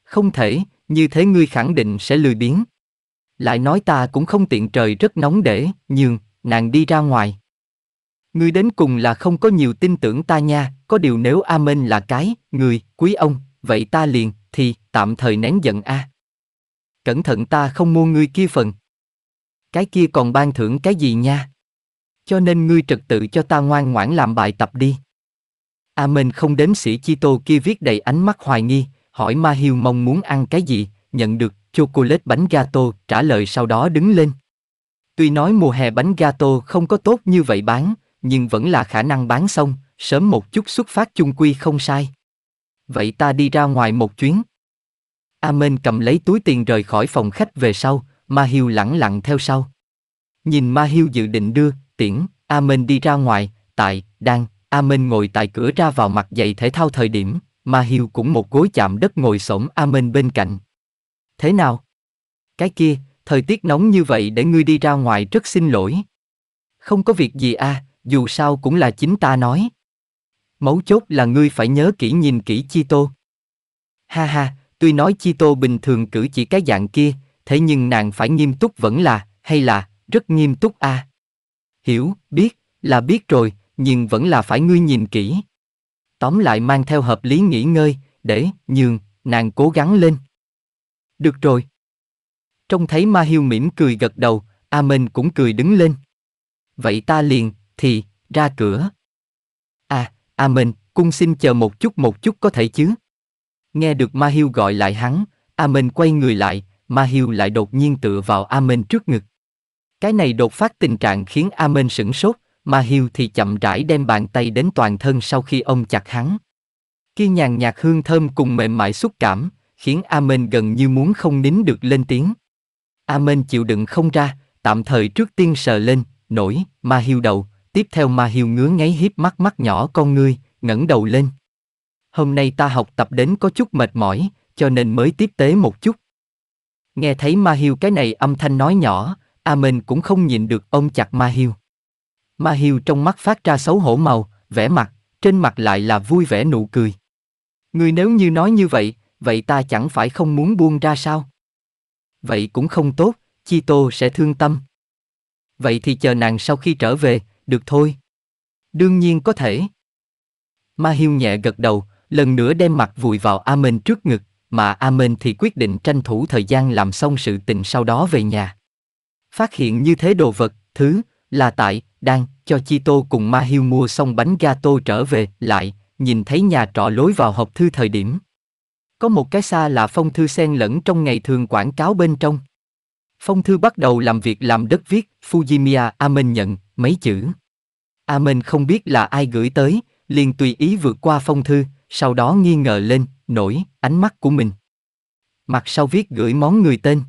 Không thể, như thế ngươi khẳng định sẽ lười biếng. Lại nói ta cũng không tiện trời rất nóng để, nhường, nàng đi ra ngoài. Ngươi đến cùng là không có nhiều tin tưởng ta nha, có điều nếu Amen là cái, người, quý ông, vậy ta liền, thì, tạm thời nén giận a. Cẩn thận ta không mua ngươi kia phần. Cái kia còn ban thưởng cái gì nha? Cho nên ngươi trật tự cho ta ngoan ngoãn làm bài tập đi. Amen không đếm sĩ Chi Tô kia viết đầy ánh mắt hoài nghi, hỏi Ma Hiêu mong muốn ăn cái gì, nhận được chocolate bánh gato, trả lời sau đó đứng lên. Tuy nói mùa hè bánh gato không có tốt như vậy bán, nhưng vẫn là khả năng bán xong, sớm một chút xuất phát chung quy không sai. Vậy ta đi ra ngoài một chuyến. Amen cầm lấy túi tiền rời khỏi phòng khách về sau, Ma Hiêu lẳng lặng theo sau. Nhìn Ma Hiêu dự định đưa, tiễn, Amen đi ra ngoài, tại, đang, Amen ngồi tại cửa ra vào mặt giày thể thao thời điểm, Ma Hiều cũng một gối chạm đất ngồi xổm Amen bên cạnh. Thế nào? Cái kia, thời tiết nóng như vậy để ngươi đi ra ngoài rất xin lỗi. Không có việc gì à, dù sao cũng là chính ta nói. Mấu chốt là ngươi phải nhớ kỹ nhìn kỹ Chi Tô. Ha ha, tuy nói Chi Tô bình thường cử chỉ cái dạng kia, thế nhưng nàng phải nghiêm túc vẫn là, hay là, rất nghiêm túc à. Hiểu, biết, là biết rồi, nhưng vẫn là phải ngươi nhìn kỹ tóm lại mang theo hợp lý nghỉ ngơi, để, nhường, nàng cố gắng lên. Được rồi. Trông thấy Ma Hiêu mỉm cười gật đầu, Amen cũng cười đứng lên. Vậy ta liền, thì, ra cửa. À, Amen, cung xin chờ một chút một chút có thể chứ. Nghe được Ma Hiêu gọi lại hắn, Amen quay người lại, Ma Hiêu lại đột nhiên tựa vào Amen trước ngực. Cái này đột phát tình trạng khiến Amen sửng sốt, mà Hiều thì chậm rãi đem bàn tay đến toàn thân sau khi ông chặt hắn. Kia nhàn nhạt hương thơm cùng mềm mại xúc cảm, khiến Amen gần như muốn không nín được lên tiếng. Amen chịu đựng không ra, tạm thời trước tiên sờ lên, nổi, ma hiu đầu, tiếp theo ma hiu ngứa ngáy hiếp mắt mắt nhỏ con ngươi, ngẩng đầu lên. Hôm nay ta học tập đến có chút mệt mỏi, cho nên mới tiếp tế một chút. Nghe thấy ma hiu cái này âm thanh nói nhỏ, Amen cũng không nhìn được ông chặt ma hiu. Ma Hiêu trong mắt phát ra xấu hổ màu, vẻ mặt, trên mặt lại là vui vẻ nụ cười. Người nếu như nói như vậy, vậy ta chẳng phải không muốn buông ra sao? Vậy cũng không tốt, Chi Tô sẽ thương tâm. Vậy thì chờ nàng sau khi trở về, được thôi. Đương nhiên có thể. Ma Hiêu nhẹ gật đầu, lần nữa đem mặt vùi vào Amen trước ngực, mà Amen thì quyết định tranh thủ thời gian làm xong sự tình sau đó về nhà. Phát hiện như thế đồ vật, thứ, là tại, đang cho Chi Tô cùng Ma hiu mua xong bánh tô trở về, lại nhìn thấy nhà trọ lối vào hộp thư thời điểm. Có một cái xa là phong thư xen lẫn trong ngày thường quảng cáo bên trong. Phong thư bắt đầu làm việc làm đất viết, fujimia Amen nhận, mấy chữ. Amen không biết là ai gửi tới, liền tùy ý vượt qua phong thư, sau đó nghi ngờ lên, nổi, ánh mắt của mình. Mặt sau viết gửi món người tên.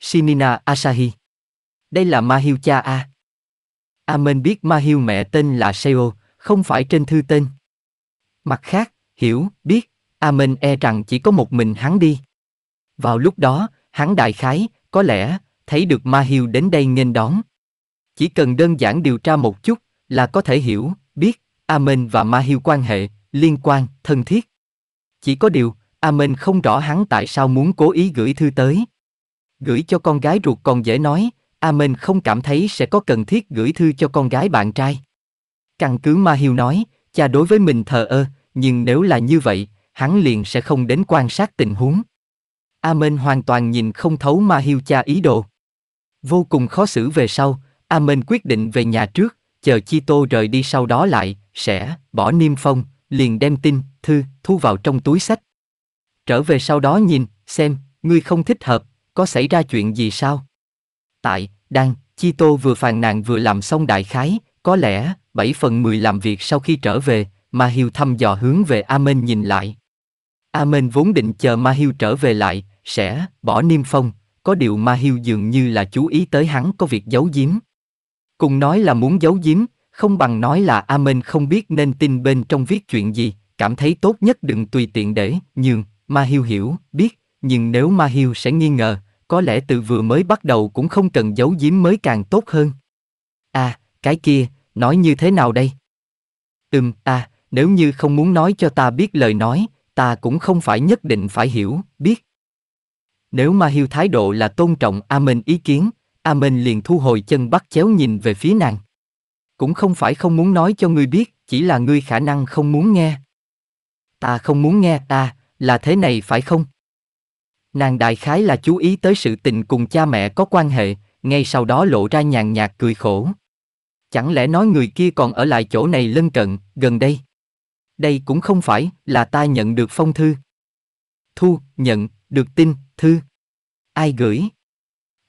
Shinina Asahi. Đây là Mahiu cha A. Amen à, biết ma Hiu mẹ tên là Seo, không phải trên thư tên. Mặt khác, hiểu, biết, Amen à, e rằng chỉ có một mình hắn đi. Vào lúc đó, hắn đại khái, có lẽ, thấy được ma Hiu đến đây nghênh đón. Chỉ cần đơn giản điều tra một chút là có thể hiểu, biết, Amen à, và ma Hiu quan hệ, liên quan, thân thiết. Chỉ có điều, Amen không rõ hắn tại sao muốn cố ý gửi thư tới. Gửi cho con gái ruột còn dễ nói, Amen à, không cảm thấy sẽ có cần thiết gửi thư cho con gái bạn trai. Căn cứ Ma Hiu nói, cha đối với mình thờ ơ, nhưng nếu là như vậy, hắn liền sẽ không đến quan sát tình huống. Amen hoàn toàn nhìn không thấu Ma Hiu cha ý đồ. Vô cùng khó xử về sau, Amen quyết định về nhà trước, chờ Chi Tô rời đi sau đó lại, sẽ bỏ niêm phong, liền đem tin, thư, thu vào trong túi sách. Trở về sau đó nhìn, xem, ngươi không thích hợp, có xảy ra chuyện gì sao? Tại, đang, Chi Tô vừa phàn nàn vừa làm xong đại khái, có lẽ, 7 phần 10 làm việc sau khi trở về, Ma Hiêu thăm dò hướng về Amen nhìn lại. Amen vốn định chờ Ma Hiêu trở về lại, sẽ bỏ niêm phong, có điều Ma Hiêu dường như là chú ý tới hắn có việc giấu giếm. Cùng nói là muốn giấu giếm, không bằng nói là Amen không biết nên tin bên trong viết chuyện gì, cảm thấy tốt nhất đừng tùy tiện để,
nhường, Ma Hiêu
hiểu, biết, nhưng nếu Ma Hiêu sẽ nghi ngờ, có lẽ từ vừa mới bắt đầu cũng không cần giấu giếm mới càng tốt hơn. À, cái kia, nói như thế nào đây? Ừm, à, nếu như không muốn nói cho ta biết lời nói, ta cũng không phải nhất định phải hiểu, biết. Nếu mà hiu thái độ là tôn trọng Amen ý kiến, Amen liền thu hồi chân bắt chéo nhìn về phía nàng. Cũng không phải không muốn nói cho ngươi biết, chỉ là ngươi khả năng không muốn nghe. Ta không muốn nghe, à, là thế này phải không? Nàng đại khái là chú ý tới sự tình cùng cha mẹ có quan hệ, ngay sau đó lộ ra nhàn nhạt cười khổ. Chẳng lẽ nói người kia còn ở lại chỗ này lân cận, gần đây? Đây cũng không phải là ta nhận được phong thư. Thu, nhận, được tin, thư. Ai gửi?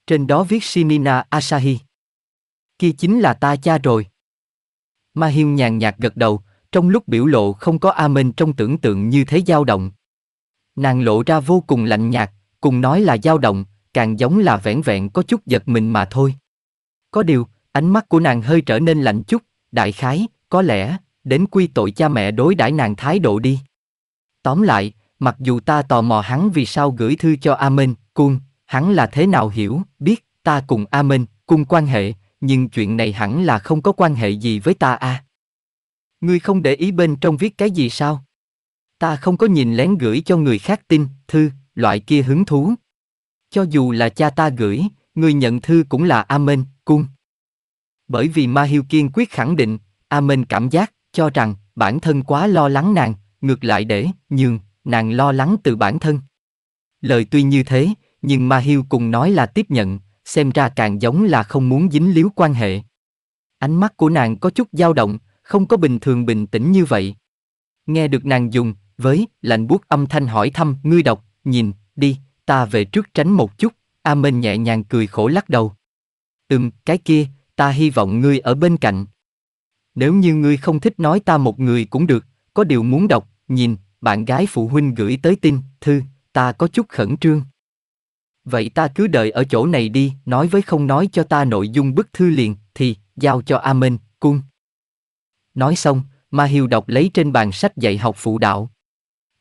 Trên đó viết Shinina Asahi. Kia chính là ta cha rồi. Ma Hiêu nhàn nhạt gật đầu, trong lúc biểu lộ không có Amen trong tưởng tượng như thế dao động. Nàng lộ ra vô cùng lạnh nhạt, cùng nói là dao động, càng giống là vẻn vẹn có chút giật mình mà thôi. Có điều, ánh mắt của nàng hơi trở nên lạnh chút, đại khái, có lẽ, đến quy tội cha mẹ đối đãi nàng thái độ đi. Tóm lại, mặc dù ta tò mò hắn vì sao gửi thư cho Amen, Cung, hắn là thế nào hiểu, biết, ta cùng Amen, Cung quan hệ, nhưng chuyện này hẳn là không có quan hệ gì với ta a. À. Ngươi không để ý bên trong viết cái gì sao? Ta không có nhìn lén gửi cho người khác tin, thư, loại kia hứng thú. Cho dù là cha ta gửi, người nhận thư cũng là Amen, cung. Bởi vì Ma Hiêu kiên quyết khẳng định, Amen cảm giác, cho rằng, bản thân quá lo lắng nàng, ngược lại để, nhường, nàng lo lắng từ bản thân. Lời tuy như thế, nhưng Ma Hiêu cùng nói là tiếp nhận, xem ra càng giống là không muốn dính líu quan hệ. Ánh mắt của nàng có chút dao động, không có bình thường bình tĩnh như vậy. Nghe được nàng dùng, với lạnh buốt âm thanh hỏi thăm ngươi đọc nhìn đi ta về trước tránh một chút a minh nhẹ nhàng cười khổ lắc đầu ừm cái kia ta hy vọng ngươi ở bên cạnh nếu như ngươi không thích nói ta một người cũng được có điều muốn đọc nhìn bạn gái phụ huynh gửi tới tin thư ta có chút khẩn trương vậy ta cứ đợi ở chỗ này đi nói với không nói cho ta nội dung bức thư liền thì giao cho a minh cung nói xong ma hiêu đọc lấy trên bàn sách dạy học phụ đạo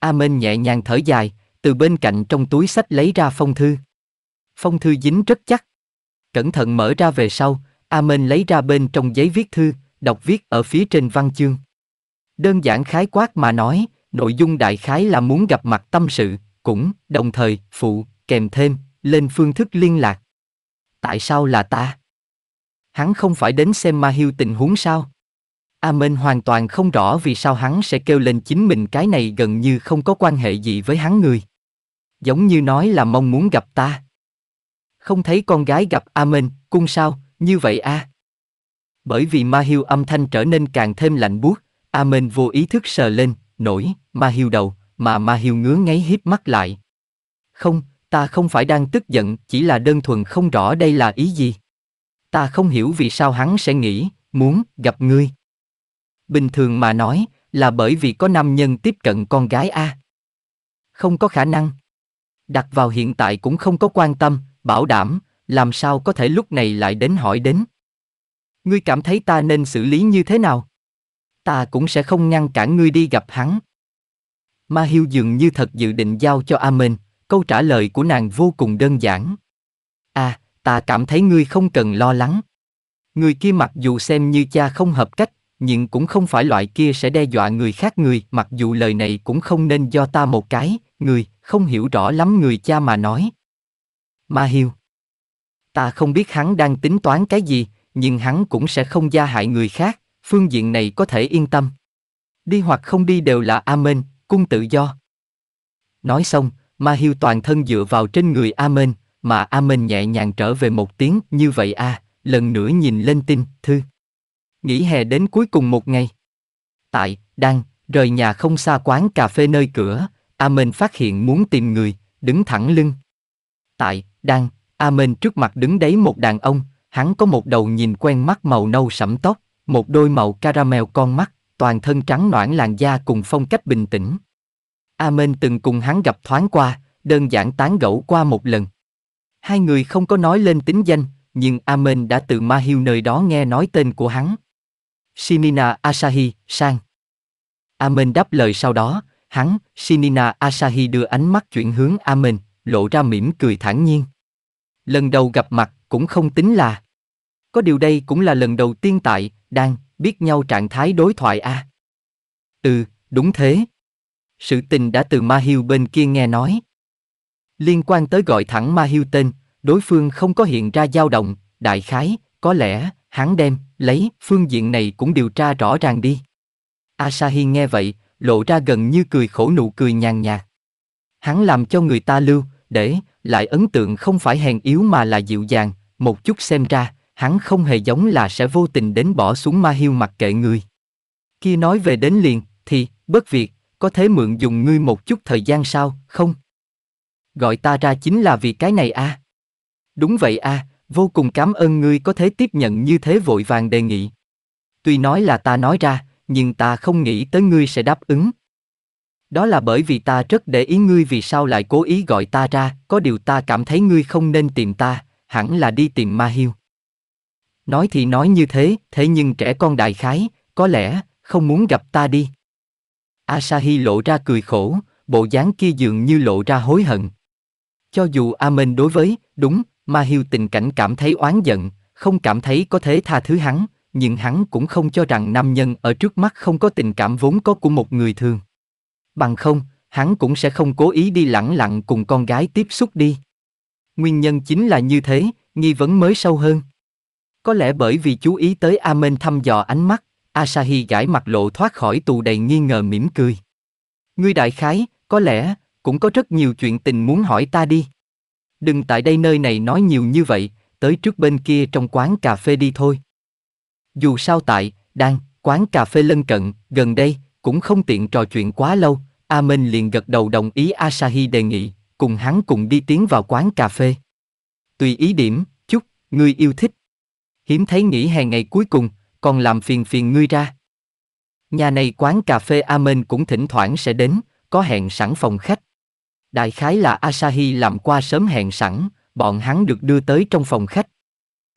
Amen nhẹ nhàng thở dài, từ bên cạnh trong túi sách lấy ra phong thư. Phong thư dính rất chắc. Cẩn thận mở ra về sau, Amen lấy ra bên trong giấy viết thư, đọc viết ở phía trên văn chương. Đơn giản khái quát mà nói, nội dung đại khái là muốn gặp mặt tâm sự, cũng, đồng thời, phụ, kèm thêm, lên phương thức liên lạc. Tại sao là ta? Hắn không phải đến xem ma hiu tình huống sao? A à, hoàn toàn không rõ vì sao hắn sẽ kêu lên chính mình cái này gần như không có quan hệ gì với hắn người. Giống như nói là mong muốn gặp ta. Không thấy con gái gặp A cung sao, như vậy a? À? Bởi vì Ma Hiu âm thanh trở nên càng thêm lạnh buốt, A vô ý thức sờ lên, nổi, Ma Hiu đầu, mà Ma Hiu ngứa ngáy hít mắt lại. Không, ta không phải đang tức giận, chỉ là đơn thuần không rõ đây là ý gì. Ta không hiểu vì sao hắn sẽ nghĩ, muốn gặp ngươi bình thường mà nói, là bởi vì có nam nhân tiếp cận con gái A. Không có khả năng. Đặt vào hiện tại cũng không có quan tâm, bảo đảm, làm sao có thể lúc này lại đến hỏi đến. Ngươi cảm thấy ta nên xử lý như thế nào? Ta cũng sẽ không ngăn cản ngươi đi gặp hắn. Ma Hiêu dường như thật dự định giao cho a Amen, câu trả lời của nàng vô cùng đơn giản. À, ta cảm thấy ngươi không cần lo lắng. Người kia mặc dù xem như cha không hợp cách, nhưng cũng không phải loại kia sẽ đe dọa người khác người, mặc dù lời này cũng không nên do ta một cái, người, không hiểu rõ lắm người cha mà nói. Ma hiu Ta không biết hắn đang tính toán cái gì, nhưng hắn cũng sẽ không gia hại người khác, phương diện này có thể yên tâm. Đi hoặc không đi đều là Amen, cung tự do. Nói xong, Ma hiu toàn thân dựa vào trên người Amen, mà Amen nhẹ nhàng trở về một tiếng như vậy a, à, lần nữa nhìn lên tin, thư nghỉ hè đến cuối cùng một ngày. Tại, đang, rời nhà không xa quán cà phê nơi cửa, Amen phát hiện muốn tìm người, đứng thẳng lưng. Tại, đang, Amen trước mặt đứng đấy một đàn ông, hắn có một đầu nhìn quen mắt màu nâu sẫm tóc, một đôi màu caramel con mắt, toàn thân trắng noãn làn da cùng phong cách bình tĩnh. Amen từng cùng hắn gặp thoáng qua, đơn giản tán gẫu qua một lần. Hai người không có nói lên tính danh, nhưng Amen đã từ Ma Hiêu nơi đó nghe nói tên của hắn. Shinina Asahi, sang. Amen đáp lời sau đó, hắn, Shinina Asahi đưa ánh mắt chuyển hướng Amen, lộ ra mỉm cười thản nhiên. Lần đầu gặp mặt cũng không tính là. Có điều đây cũng là lần đầu tiên tại, đang, biết nhau trạng thái đối thoại a. À? Ừ, đúng thế. Sự tình đã từ Ma Hiêu bên kia nghe nói. Liên quan tới gọi thẳng Ma Hiêu tên, đối phương không có hiện ra dao động, đại khái, có lẽ, hắn đem, Lấy, phương diện này cũng điều tra rõ ràng đi. Asahi nghe vậy, lộ ra gần như cười khổ nụ cười nhàn nhạt. Hắn làm cho người ta lưu, để, lại ấn tượng không phải hèn yếu mà là dịu dàng, một chút xem ra, hắn không hề giống là sẽ vô tình đến bỏ xuống ma hiu mặc kệ người. kia nói về đến liền, thì, bất việc, có thể mượn dùng ngươi một chút thời gian sao, không? Gọi ta ra chính là vì cái này a. À? Đúng vậy a, à, Vô cùng cảm ơn ngươi có thể tiếp nhận như thế vội vàng đề nghị. Tuy nói là ta nói ra, nhưng ta không nghĩ tới ngươi sẽ đáp ứng. Đó là bởi vì ta rất để ý ngươi vì sao lại cố ý gọi ta ra, có điều ta cảm thấy ngươi không nên tìm ta, hẳn là đi tìm Ma Hiêu. Nói thì nói như thế, thế nhưng trẻ con đại khái, có lẽ, không muốn gặp ta đi. Asahi lộ ra cười khổ, bộ dáng kia dường như lộ ra hối hận. Cho dù Amen đối với, đúng, Ma Hiu tình cảnh cảm thấy oán giận, không cảm thấy có thể tha thứ hắn, nhưng hắn cũng không cho rằng nam nhân ở trước mắt không có tình cảm vốn có của một người thường. Bằng không, hắn cũng sẽ không cố ý đi lẳng lặng cùng con gái tiếp xúc đi. Nguyên nhân chính là như thế, nghi vấn mới sâu hơn. Có lẽ bởi vì chú ý tới Amen thăm dò ánh mắt, Asahi gãi mặt lộ thoát khỏi tù đầy nghi ngờ mỉm cười. Ngươi đại khái, có lẽ, cũng có rất nhiều chuyện tình muốn hỏi ta đi. Đừng tại đây nơi này nói nhiều như vậy, tới trước bên kia trong quán cà phê đi thôi. Dù sao tại, đang, quán cà phê lân cận, gần đây, cũng không tiện trò chuyện quá lâu, A Minh liền gật đầu đồng ý Asahi đề nghị, cùng hắn cùng đi tiến vào quán cà phê. Tùy ý điểm, chút, ngươi yêu thích. Hiếm thấy nghỉ hè ngày cuối cùng, còn làm phiền phiền ngươi ra. Nhà này quán cà phê A Minh cũng thỉnh thoảng sẽ đến, có hẹn sẵn phòng khách, Đại khái là Asahi làm qua sớm hẹn sẵn, bọn hắn được đưa tới trong phòng khách.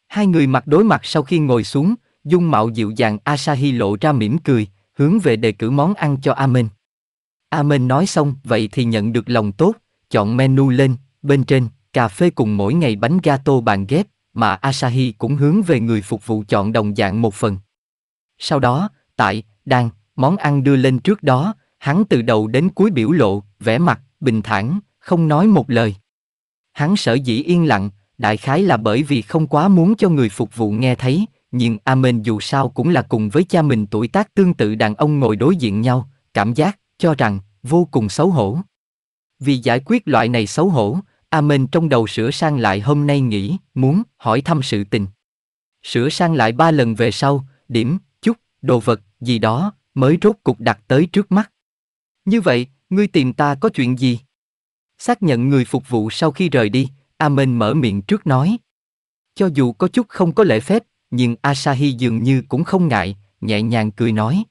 Hai người mặt đối mặt sau khi ngồi xuống, dung mạo dịu dàng Asahi lộ ra mỉm cười, hướng về đề cử món ăn cho Amen. Amen nói xong, vậy thì nhận được lòng tốt, chọn menu lên, bên trên, cà phê cùng mỗi ngày bánh gato bàn ghép, mà Asahi cũng hướng về người phục vụ chọn đồng dạng một phần. Sau đó, tại, đang, món ăn đưa lên trước đó, hắn từ đầu đến cuối biểu lộ, vẻ mặt, bình thản, không nói một lời. Hắn sở dĩ yên lặng, đại khái là bởi vì không quá muốn cho người phục vụ nghe thấy, nhưng Amen dù sao cũng là cùng với cha mình tuổi tác tương tự đàn ông ngồi đối diện nhau, cảm giác, cho rằng, vô cùng xấu hổ. Vì giải quyết loại này xấu hổ, Amen trong đầu sửa sang lại hôm nay nghĩ, muốn, hỏi thăm sự tình. Sửa sang lại ba lần về sau, điểm, chút, đồ vật, gì đó, mới rốt cục đặt tới trước mắt. Như vậy, Ngươi tìm ta có chuyện gì? Xác nhận người phục vụ sau khi rời đi, Amen mở miệng trước nói. Cho dù có chút không có lễ phép, nhưng Asahi dường như cũng không ngại, nhẹ nhàng cười nói.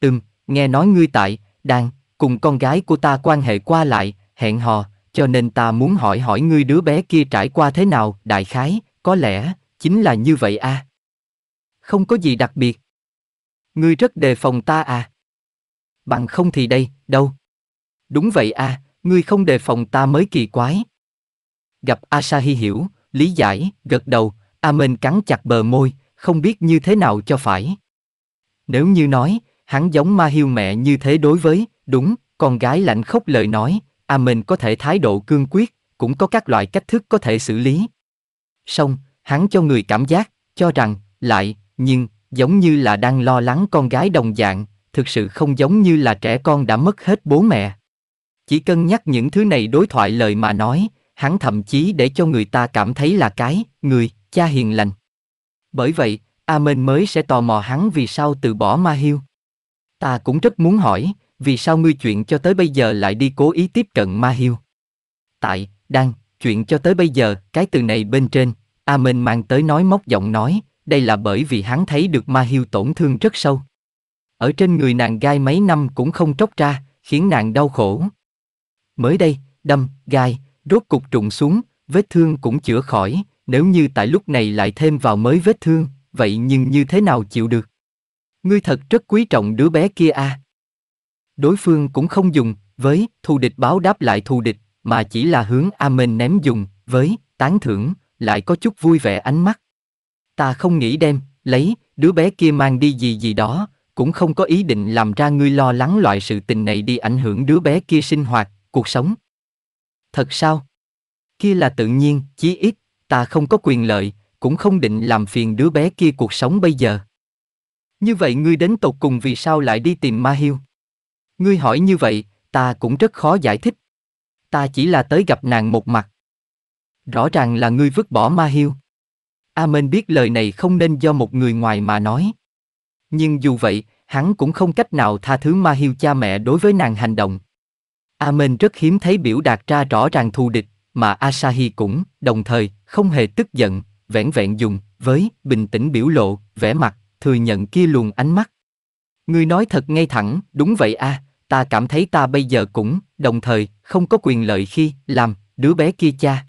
Ừm, nghe nói ngươi tại, đang, cùng con gái của ta quan hệ qua lại, hẹn hò, cho nên ta muốn hỏi hỏi ngươi đứa bé kia trải qua thế nào, đại khái, có lẽ, chính là như vậy a. À? Không có gì đặc biệt. Ngươi rất đề phòng ta à. Bằng không thì đây, đâu. Đúng vậy a, à, ngươi không đề phòng ta mới kỳ quái. Gặp Asahi hiểu, lý giải, gật đầu, Amen cắn chặt bờ môi, không biết như thế nào cho phải. Nếu như nói, hắn giống ma hiu mẹ như thế đối với, đúng, con gái lạnh khóc lời nói, Amen có thể thái độ cương quyết, cũng có các loại cách thức có thể xử lý. Song, hắn cho người cảm giác, cho rằng, lại, nhưng, giống như là đang lo lắng con gái đồng dạng, thực sự không giống như là trẻ con đã mất hết bố mẹ. Chỉ cân nhắc những thứ này đối thoại lời mà nói, hắn thậm chí để cho người ta cảm thấy là cái, người, cha hiền lành. Bởi vậy, Amen mới sẽ tò mò hắn vì sao từ bỏ Ma hiu Ta cũng rất muốn hỏi, vì sao ngươi chuyện cho tới bây giờ lại đi cố ý tiếp cận Ma hiu Tại, đang, chuyện cho tới bây giờ, cái từ này bên trên, Amen mang tới nói móc giọng nói, đây là bởi vì hắn thấy được Ma hiu tổn thương rất sâu. Ở trên người nàng gai mấy năm cũng không tróc ra, khiến nàng đau khổ, Mới đây, đâm, gai, rốt cục trụng xuống, vết thương cũng chữa khỏi, nếu như tại lúc này lại thêm vào mới vết thương, vậy nhưng như thế nào chịu được? Ngươi thật rất quý trọng đứa bé kia a. À? Đối phương cũng không dùng, với, thù địch báo đáp lại thù địch, mà chỉ là hướng Amen ném dùng, với, tán thưởng, lại có chút vui vẻ ánh mắt. Ta không nghĩ đem, lấy, đứa bé kia mang đi gì gì đó, cũng không có ý định làm ra ngươi lo lắng loại sự tình này đi ảnh hưởng đứa bé kia sinh hoạt, cuộc sống. Thật sao? Kia là tự nhiên, chí ít, ta không có quyền lợi, cũng không định làm phiền đứa bé kia cuộc sống bây giờ. Như vậy ngươi đến tộc cùng vì sao lại đi tìm Ma hiu Ngươi hỏi như vậy, ta cũng rất khó giải thích. Ta chỉ là tới gặp nàng một mặt. Rõ ràng là ngươi vứt bỏ Ma Hiêu. Amen biết lời này không nên do một người ngoài mà nói. Nhưng dù vậy, hắn cũng không cách nào tha thứ Ma hiu cha mẹ đối với nàng hành động. Amen à, rất hiếm thấy biểu đạt ra rõ ràng thù địch, mà Asahi cũng, đồng thời, không hề tức giận, vẻn vẹn dùng, với, bình tĩnh biểu lộ, vẻ mặt, thừa nhận kia luồng ánh mắt. Người nói thật ngay thẳng, đúng vậy a, ta cảm thấy ta bây giờ cũng, đồng thời, không có quyền lợi khi, làm, đứa bé kia cha.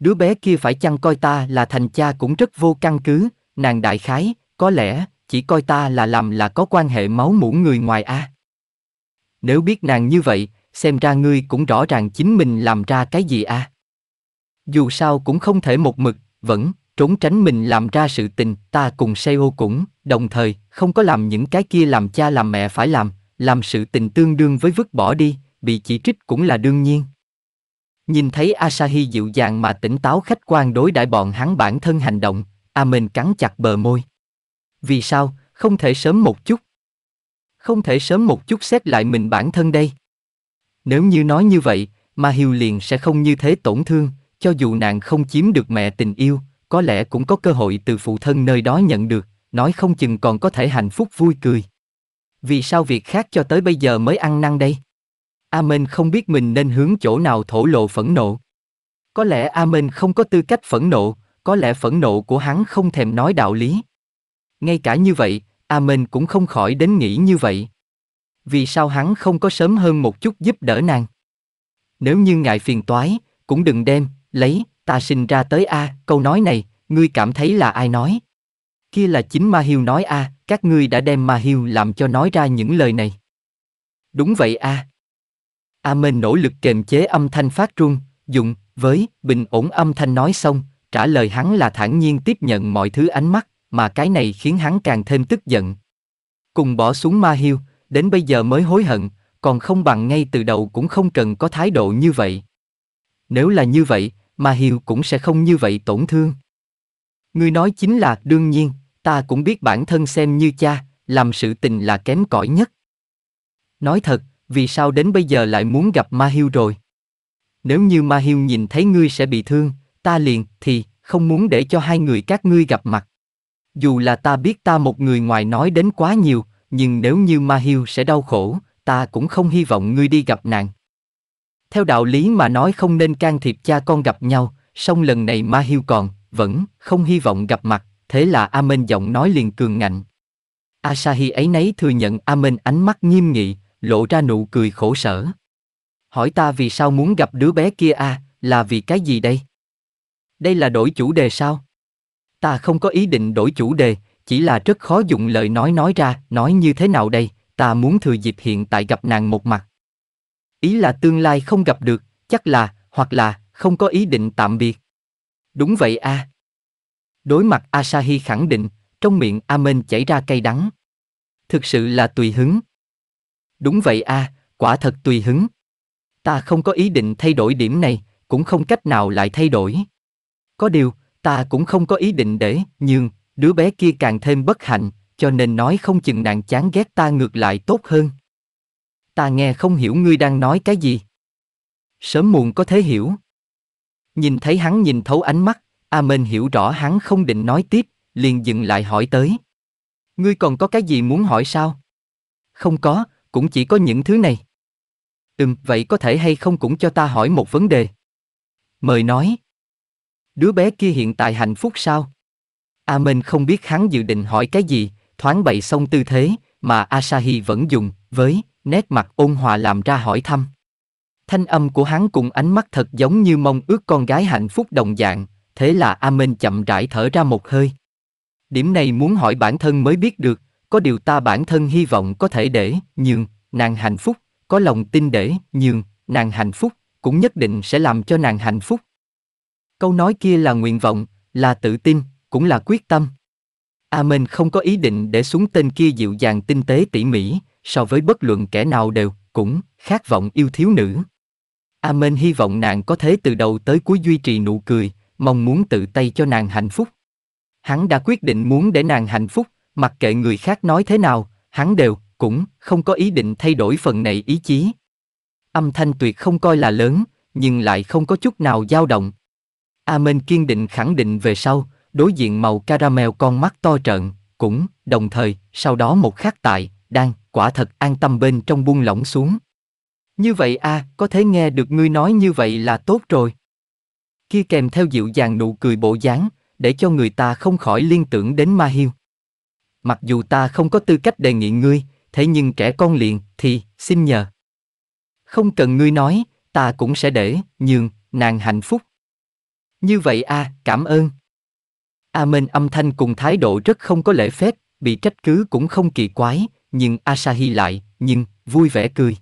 Đứa bé kia phải chăng coi ta là thành cha cũng rất vô căn cứ, nàng đại khái, có lẽ, chỉ coi ta là làm là có quan hệ máu mủ người ngoài a. Nếu biết nàng như vậy, xem ra ngươi cũng rõ ràng chính mình làm ra cái gì à. Dù sao cũng không thể một mực, vẫn, trốn tránh mình làm ra sự tình, ta cùng Seo cũng, đồng thời, không có làm những cái kia làm cha làm mẹ phải làm, làm sự tình tương đương với vứt bỏ đi, bị chỉ trích cũng là đương nhiên. Nhìn thấy Asahi dịu dàng mà tỉnh táo khách quan đối đại bọn hắn bản thân hành động, Amen cắn chặt bờ môi. Vì sao, không thể sớm một chút? Không thể sớm một chút xét lại mình bản thân đây. Nếu như nói như vậy, Ma Hiu liền sẽ không như thế tổn thương, cho dù nàng không chiếm được mẹ tình yêu, có lẽ cũng có cơ hội từ phụ thân nơi đó nhận được, nói không chừng còn có thể hạnh phúc vui cười. Vì sao việc khác cho tới bây giờ mới ăn năn đây? Amen không biết mình nên hướng chỗ nào thổ lộ phẫn nộ. Có lẽ Amen không có tư cách phẫn nộ, có lẽ phẫn nộ của hắn không thèm nói đạo lý. Ngay cả như vậy, Amen cũng không khỏi đến nghĩ như vậy vì sao hắn không có sớm hơn một chút giúp đỡ nàng. Nếu như ngại phiền toái, cũng đừng đem, lấy, ta sinh ra tới a, câu nói này, ngươi cảm thấy là ai nói? Kia là chính Ma Hiêu nói a, các ngươi đã đem Ma Hiêu làm cho nói ra những lời này. Đúng vậy a. A Mên nỗ lực kềm chế âm thanh phát trung dụng, với, bình ổn âm thanh nói xong, trả lời hắn là thản nhiên tiếp nhận mọi thứ ánh mắt, mà cái này khiến hắn càng thêm tức giận. Cùng bỏ xuống Ma Hiêu, đến bây giờ mới hối hận, còn không bằng ngay từ đầu cũng không cần có thái độ như vậy. Nếu là như vậy, mà Hiều cũng sẽ không như vậy tổn thương. Ngươi nói chính là, đương nhiên, ta cũng biết bản thân xem như cha, làm sự tình là kém cỏi nhất. Nói thật, vì sao đến bây giờ lại muốn gặp Ma Hiêu rồi? Nếu như Ma Hiêu nhìn thấy ngươi sẽ bị thương, ta liền, thì, không muốn để cho hai người các ngươi gặp mặt. Dù là ta biết ta một người ngoài nói đến quá nhiều, nhưng nếu như Ma Hiu sẽ đau khổ, ta cũng không hy vọng ngươi đi gặp nàng. Theo đạo lý mà nói không nên can thiệp cha con gặp nhau, song lần này Ma Hiu còn, vẫn, không hy vọng gặp mặt, thế là Amen giọng nói liền cường ngạnh. Asahi ấy nấy thừa nhận Amen ánh mắt nghiêm nghị, lộ ra nụ cười khổ sở. Hỏi ta vì sao muốn gặp đứa bé kia a, à, là vì cái gì đây? Đây là đổi chủ đề sao? Ta không có ý định đổi chủ đề, chỉ là rất khó dùng lời nói nói ra, nói như thế nào đây, ta muốn thừa dịp hiện tại gặp nàng một mặt. Ý là tương lai không gặp được, chắc là, hoặc là, không có ý định tạm biệt. Đúng vậy a. À. Đối mặt Asahi khẳng định, trong miệng Amen chảy ra cay đắng. Thực sự là tùy hứng. Đúng vậy a, à, quả thật tùy hứng. Ta không có ý định thay đổi điểm này, cũng không cách nào lại thay đổi. Có điều, ta cũng không có ý định để, nhưng, đứa bé kia càng thêm bất hạnh, cho nên nói không chừng nàng chán ghét ta ngược lại tốt hơn. Ta nghe không hiểu ngươi đang nói cái gì. Sớm muộn có thể hiểu. Nhìn thấy hắn nhìn thấu ánh mắt, A hiểu rõ hắn không định nói tiếp, liền dừng lại hỏi tới. Ngươi còn có cái gì muốn hỏi sao? Không có, cũng chỉ có những thứ này. Ừm, vậy có thể hay không cũng cho ta hỏi một vấn đề. Mời nói. Đứa bé kia hiện tại hạnh phúc sao? A à, Minh không biết hắn dự định hỏi cái gì, thoáng bậy xong tư thế, mà Asahi vẫn dùng, với, nét mặt ôn hòa làm ra hỏi thăm. Thanh âm của hắn cùng ánh mắt thật giống như mong ước con gái hạnh phúc đồng dạng, thế là A Minh chậm rãi thở ra một hơi. Điểm này muốn hỏi bản thân mới biết được, có điều ta bản thân hy vọng có thể để, nhường, nàng hạnh phúc, có lòng tin để, nhường, nàng hạnh phúc, cũng nhất định sẽ làm cho nàng hạnh phúc. Câu nói kia là nguyện vọng, là tự tin, cũng là quyết tâm. Amen không có ý định để xuống tên kia dịu dàng tinh tế tỉ mỉ, so với bất luận kẻ nào đều, cũng, khát vọng yêu thiếu nữ. Amen hy vọng nàng có thế từ đầu tới cuối duy trì nụ cười, mong muốn tự tay cho nàng hạnh phúc. Hắn đã quyết định muốn để nàng hạnh phúc, mặc kệ người khác nói thế nào, hắn đều, cũng, không có ý định thay đổi phần này ý chí. Âm thanh tuyệt không coi là lớn, nhưng lại không có chút nào dao động. Amen kiên định khẳng định về sau, đối diện màu caramel con mắt to trợn, cũng, đồng thời, sau đó một khắc tại, đang, quả thật an tâm bên trong buông lỏng xuống. Như vậy a, à, có thể nghe được ngươi nói như vậy là tốt rồi. Kia kèm theo dịu dàng nụ cười bộ dáng, để cho người ta không khỏi liên tưởng đến Ma Hiêu. Mặc dù ta không có tư cách đề nghị ngươi, thế nhưng trẻ con liền, thì, xin nhờ. Không cần ngươi nói, ta cũng sẽ để, nhường, nàng hạnh phúc. Như vậy a, à, cảm ơn. Amen âm thanh cùng thái độ rất không có lễ phép, bị trách cứ cũng không kỳ quái, nhưng Asahi lại, nhưng, vui vẻ cười.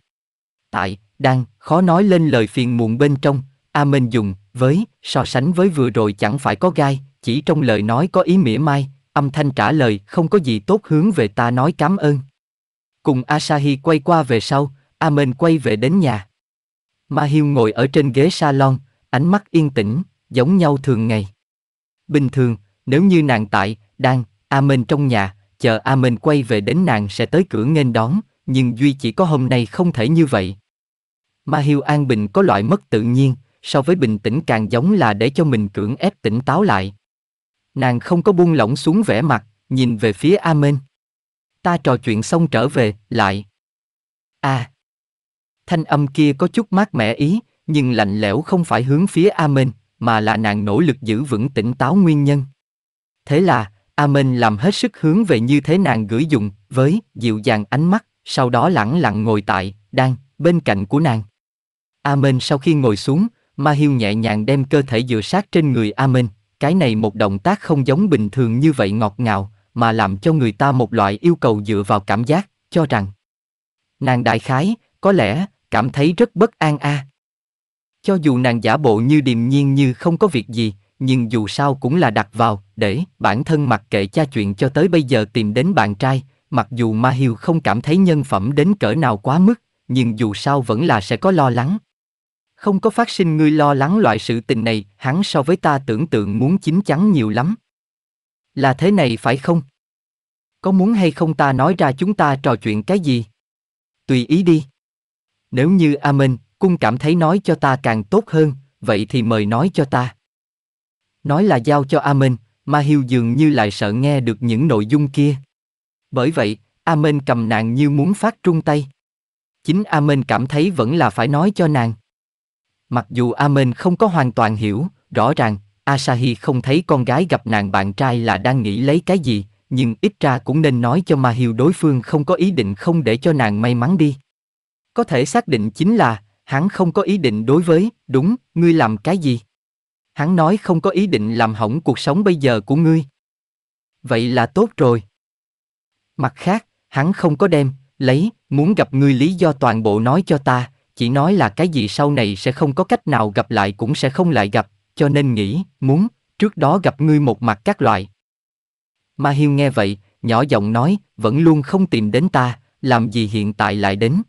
Tại, đang, khó nói lên lời phiền muộn bên trong, Amen dùng, với, so sánh với vừa rồi chẳng phải có gai, chỉ trong lời nói có ý mỉa mai, âm thanh trả lời không có gì tốt hướng về ta nói cảm ơn. Cùng Asahi quay qua về sau, Amen quay về đến nhà. Ma Hiêu ngồi ở trên ghế salon, ánh mắt yên tĩnh, giống nhau thường ngày. Bình thường, nếu như nàng tại, đang, Amen trong nhà, chờ Amen quay về đến nàng sẽ tới cửa nghênh đón, nhưng duy chỉ có hôm nay không thể như vậy. Ma hiu An Bình có loại mất tự nhiên, so với bình tĩnh càng giống là để cho mình cưỡng ép tỉnh táo lại. Nàng không có buông lỏng xuống vẻ mặt, nhìn về phía Amen. Ta trò chuyện xong trở về, lại. À. Thanh âm kia có chút mát mẻ ý, nhưng lạnh lẽo không phải hướng phía Amen, mà là nàng nỗ lực giữ vững tỉnh táo nguyên nhân. Thế là, Amen làm hết sức hướng về như thế nàng gửi dùng, với dịu dàng ánh mắt, sau đó lẳng lặng ngồi tại, đang, bên cạnh của nàng. Amen sau khi ngồi xuống, Ma Hiêu nhẹ nhàng đem cơ thể dựa sát trên người Amen, cái này một động tác không giống bình thường như vậy ngọt ngào, mà làm cho người ta một loại yêu cầu dựa vào cảm giác, cho rằng. Nàng đại khái, có lẽ, cảm thấy rất bất an a. À. Cho dù nàng giả bộ như điềm nhiên như không có việc gì, nhưng dù sao cũng là đặt vào, để bản thân mặc kệ cha chuyện cho tới bây giờ tìm đến bạn trai, mặc dù Ma Hiêu không cảm thấy nhân phẩm đến cỡ nào quá mức, nhưng dù sao vẫn là sẽ có lo lắng. Không có phát sinh ngươi lo lắng loại sự tình này, hắn so với ta tưởng tượng muốn chín chắn nhiều lắm. Là thế này phải không? Có muốn hay không ta nói ra chúng ta trò chuyện cái gì? Tùy ý đi. Nếu như Amen, cung cảm thấy nói cho ta càng tốt hơn, vậy thì mời nói cho ta nói là giao cho Amen, mà Hiu dường như lại sợ nghe được những nội dung kia. Bởi vậy, Amen cầm nàng như muốn phát trung tay. Chính Amen cảm thấy vẫn là phải nói cho nàng. Mặc dù Amen không có hoàn toàn hiểu, rõ ràng, Asahi không thấy con gái gặp nàng bạn trai là đang nghĩ lấy cái gì, nhưng ít ra cũng nên nói cho Ma Hiu đối phương không có ý định không để cho nàng may mắn đi. Có thể xác định chính là, hắn không có ý định đối với, đúng, ngươi làm cái gì? Hắn nói không có ý định làm hỏng cuộc sống bây giờ của ngươi. Vậy là tốt rồi. Mặt khác, hắn không có đem, lấy, muốn gặp ngươi lý do toàn bộ nói cho ta, chỉ nói là cái gì sau này sẽ không có cách nào gặp lại cũng sẽ không lại gặp, cho nên nghĩ, muốn, trước đó gặp ngươi một mặt các loại. Ma Hiêu nghe vậy, nhỏ giọng nói, vẫn luôn không tìm đến ta, làm gì hiện tại lại đến.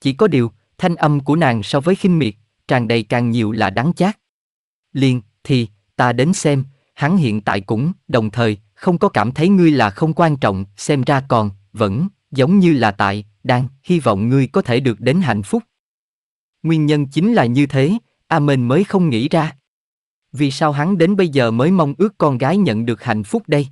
Chỉ có điều, thanh âm của nàng so với khinh miệt, tràn đầy càng nhiều là đáng chát liền, thì, ta đến xem, hắn hiện tại cũng, đồng thời, không có cảm thấy ngươi là không quan trọng, xem ra còn, vẫn, giống như là tại, đang, hy vọng ngươi có thể được đến hạnh phúc. Nguyên nhân chính là như thế, A Minh mới không nghĩ ra. Vì sao hắn đến bây giờ mới mong ước con gái nhận được hạnh phúc đây?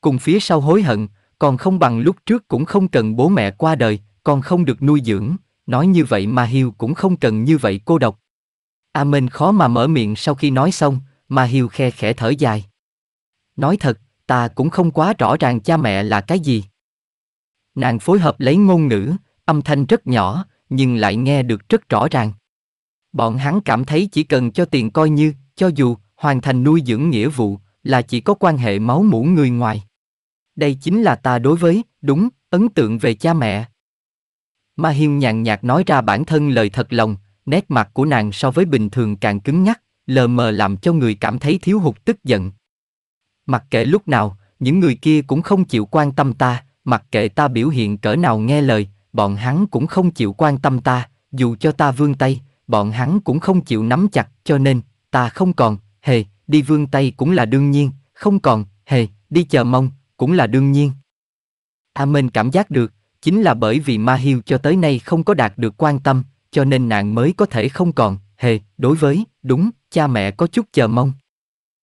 Cùng phía sau hối hận, còn không bằng lúc trước cũng không cần bố mẹ qua đời, còn không được nuôi dưỡng, nói như vậy mà hiu cũng không cần như vậy cô độc. A à, Minh khó mà mở miệng sau khi nói xong, mà Hiu khe khẽ thở dài. Nói thật, ta cũng không quá rõ ràng cha mẹ là cái gì. Nàng phối hợp lấy ngôn ngữ, âm thanh rất nhỏ, nhưng lại nghe được rất rõ ràng. Bọn hắn cảm thấy chỉ cần cho tiền coi như, cho dù, hoàn thành nuôi dưỡng nghĩa vụ, là chỉ có quan hệ máu mủ người ngoài. Đây chính là ta đối với, đúng, ấn tượng về cha mẹ. Ma Hiên nhàn nhạt nói ra bản thân lời thật lòng, nét mặt của nàng so với bình thường càng cứng nhắc, lờ mờ làm cho người cảm thấy thiếu hụt tức giận. Mặc kệ lúc nào, những người kia cũng không chịu quan tâm ta, mặc kệ ta biểu hiện cỡ nào nghe lời, bọn hắn cũng không chịu quan tâm ta, dù cho ta vươn tay, bọn hắn cũng không chịu nắm chặt, cho nên, ta không còn, hề, đi vươn tay cũng là đương nhiên, không còn, hề, đi chờ mong, cũng là đương nhiên. Amen cảm giác được, chính là bởi vì Ma Hiêu cho tới nay không có đạt được quan tâm, cho nên nàng mới có thể không còn, hề, đối với, đúng, cha mẹ có chút chờ mong.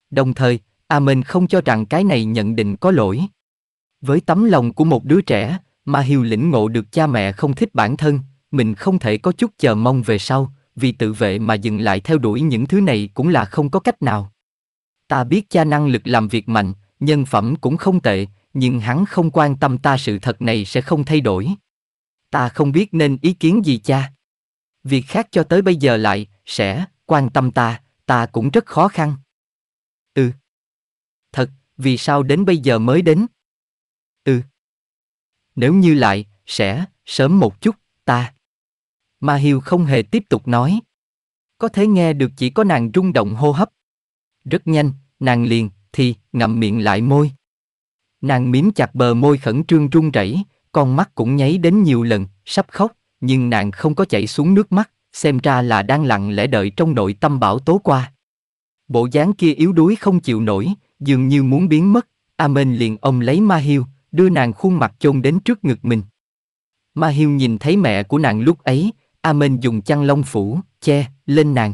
Đồng thời, Amen không cho rằng cái này nhận định có lỗi. Với tấm lòng của một đứa trẻ, mà Hiều lĩnh ngộ được cha mẹ không thích bản thân, mình không thể có chút chờ mong về sau, vì tự vệ mà dừng lại theo đuổi những thứ này cũng là không có cách nào. Ta biết cha năng lực làm việc mạnh, nhân phẩm cũng không tệ, nhưng hắn không quan tâm ta sự thật này sẽ không thay đổi. Ta không biết nên ý kiến gì cha việc khác cho tới bây giờ lại sẽ quan tâm ta ta cũng rất khó khăn ừ thật vì sao đến bây giờ mới đến ừ nếu như lại sẽ sớm một chút ta ma hiều không hề tiếp tục nói có thể nghe được chỉ có nàng rung động hô hấp rất nhanh nàng liền thì ngậm miệng lại môi nàng mím chặt bờ môi khẩn trương run rẩy con mắt cũng nháy đến nhiều lần sắp khóc nhưng nàng không có chảy xuống nước mắt, xem ra là đang lặng lẽ đợi trong nội tâm bão tố qua. Bộ dáng kia yếu đuối không chịu nổi, dường như muốn biến mất, Amen liền ôm lấy Ma Hiu, đưa nàng khuôn mặt chôn đến trước ngực mình. Ma Hiu nhìn thấy mẹ của nàng lúc ấy, Amen dùng chăn lông phủ, che, lên nàng.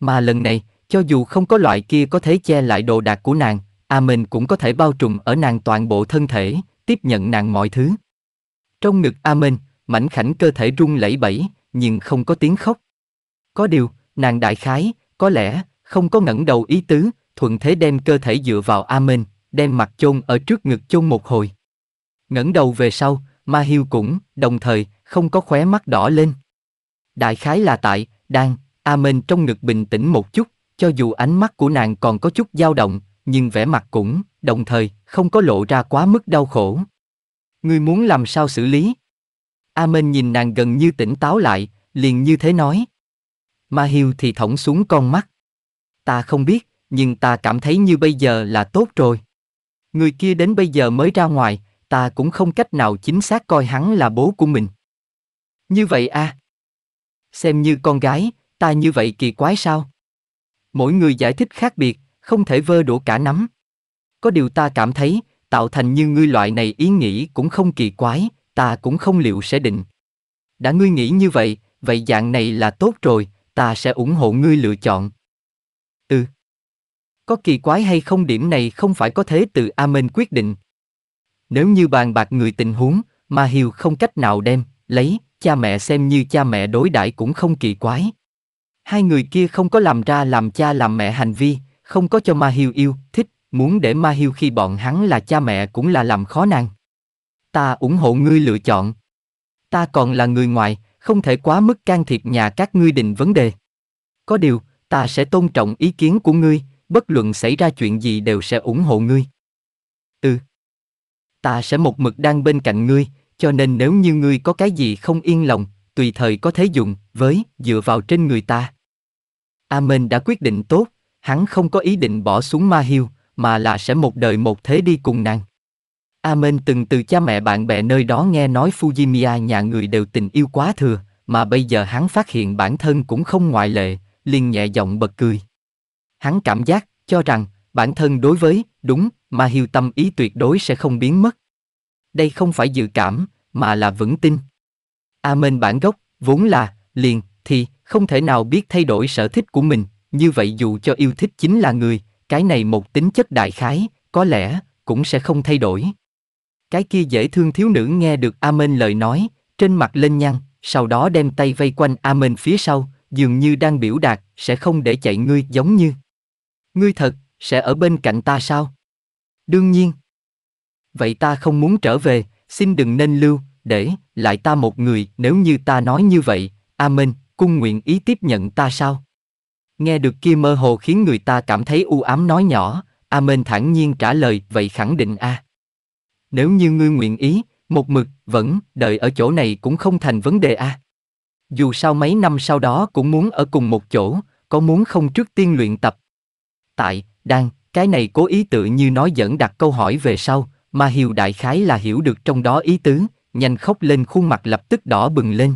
Mà lần này, cho dù không có loại kia có thể che lại đồ đạc của nàng, Amen cũng có thể bao trùm ở nàng toàn bộ thân thể, tiếp nhận nàng mọi thứ. Trong ngực Amen, mảnh khảnh cơ thể rung lẩy bẩy, nhưng không có tiếng khóc. Có điều, nàng đại khái, có lẽ, không có ngẩng đầu ý tứ, thuận thế đem cơ thể dựa vào A đem mặt chôn ở trước ngực chôn một hồi. Ngẩng đầu về sau, Ma hiu cũng, đồng thời, không có khóe mắt đỏ lên. Đại khái là tại, đang, A trong ngực bình tĩnh một chút, cho dù ánh mắt của nàng còn có chút dao động, nhưng vẻ mặt cũng, đồng thời, không có lộ ra quá mức đau khổ. người muốn làm sao xử lý, A nhìn nàng gần như tỉnh táo lại, liền như thế nói. Ma Hiu thì thõng xuống con mắt. Ta không biết, nhưng ta cảm thấy như bây giờ là tốt rồi. Người kia đến bây giờ mới ra ngoài, ta cũng không cách nào chính xác coi hắn là bố của mình. Như vậy a à. Xem như con gái, ta như vậy kỳ quái sao? Mỗi người giải thích khác biệt, không thể vơ đũa cả nắm. Có điều ta cảm thấy, tạo thành như ngươi loại này ý nghĩ cũng không kỳ quái, ta cũng không liệu sẽ định. Đã ngươi nghĩ như vậy, vậy dạng này là tốt rồi, ta sẽ ủng hộ ngươi lựa chọn. Ừ. Có kỳ quái hay không điểm này không phải có thế từ Amen quyết định. Nếu như bàn bạc người tình huống, mà Hiều không cách nào đem, lấy, cha mẹ xem như cha mẹ đối đãi cũng không kỳ quái. Hai người kia không có làm ra làm cha làm mẹ hành vi, không có cho Ma Hiêu yêu, thích, muốn để Ma Hiêu khi bọn hắn là cha mẹ cũng là làm khó nàng ta ủng hộ ngươi lựa chọn. Ta còn là người ngoài, không thể quá mức can thiệp nhà các ngươi định vấn đề. Có điều, ta sẽ tôn trọng ý kiến của ngươi, bất luận xảy ra chuyện gì đều sẽ ủng hộ ngươi. Ừ. Ta sẽ một mực đang bên cạnh ngươi, cho nên nếu như ngươi có cái gì không yên lòng, tùy thời có thể dùng, với, dựa vào trên người ta. Amen đã quyết định tốt, hắn không có ý định bỏ xuống Ma Hiêu, mà là sẽ một đời một thế đi cùng nàng. Amen từng từ cha mẹ bạn bè nơi đó nghe nói Fujimia nhà người đều tình yêu quá thừa, mà bây giờ hắn phát hiện bản thân cũng không ngoại lệ, liền nhẹ giọng bật cười. Hắn cảm giác, cho rằng, bản thân đối với, đúng, mà hiu tâm ý tuyệt đối sẽ không biến mất. Đây không phải dự cảm, mà là vững tin. Amen bản gốc, vốn là, liền, thì, không thể nào biết thay đổi sở thích của mình, như vậy dù cho yêu thích chính là người, cái này một tính chất đại khái, có lẽ, cũng sẽ không thay đổi. Cái kia dễ thương thiếu nữ nghe được Amen lời nói, trên mặt lên nhăn, sau đó đem tay vây quanh Amen phía sau, dường như đang biểu đạt, sẽ không để chạy ngươi giống như. Ngươi thật, sẽ ở bên cạnh ta sao? Đương nhiên. Vậy ta không muốn trở về, xin đừng nên lưu, để, lại ta một người, nếu như ta nói như vậy, Amen, cung nguyện ý tiếp nhận ta sao? Nghe được kia mơ hồ khiến người ta cảm thấy u ám nói nhỏ, Amen thản nhiên trả lời, vậy khẳng định a. À nếu như ngươi nguyện ý, một mực, vẫn, đợi ở chỗ này cũng không thành vấn đề a. À. Dù sao mấy năm sau đó cũng muốn ở cùng một chỗ, có muốn không trước tiên luyện tập. Tại, đang, cái này cố ý tự như nói dẫn đặt câu hỏi về sau, mà Hiều đại khái là hiểu được trong đó ý tứ, nhanh khóc lên khuôn mặt lập tức đỏ bừng lên.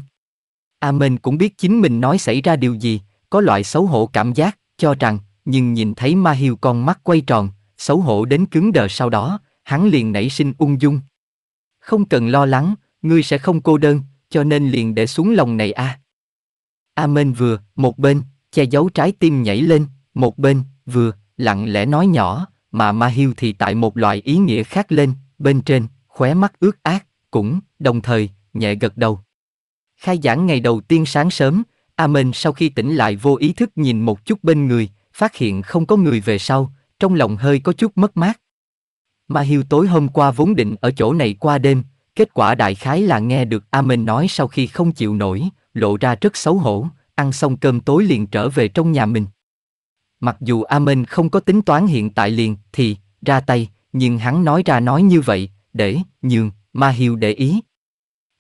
A Minh cũng biết chính mình nói xảy ra điều gì, có loại xấu hổ cảm giác, cho rằng, nhưng nhìn thấy Ma Hiều con mắt quay tròn, xấu hổ đến cứng đờ sau đó, hắn liền nảy sinh ung dung. Không cần lo lắng, ngươi sẽ không cô đơn, cho nên liền để xuống lòng này a. À. Amen vừa, một bên, che giấu trái tim nhảy lên, một bên, vừa, lặng lẽ nói nhỏ, mà Ma Hiêu thì tại một loại ý nghĩa khác lên, bên trên, khóe mắt ướt ác, cũng, đồng thời, nhẹ gật đầu. Khai giảng ngày đầu tiên sáng sớm, Amen sau khi tỉnh lại vô ý thức nhìn một chút bên người, phát hiện không có người về sau, trong lòng hơi có chút mất mát. Ma Hiu tối hôm qua vốn định ở chỗ này qua đêm, kết quả đại khái là nghe được A Minh nói sau khi không chịu nổi, lộ ra rất xấu hổ, ăn xong cơm tối liền trở về trong nhà mình. Mặc dù A Minh không có tính toán hiện tại liền thì ra tay, nhưng hắn nói ra nói như vậy, để nhường Ma Hiu để ý.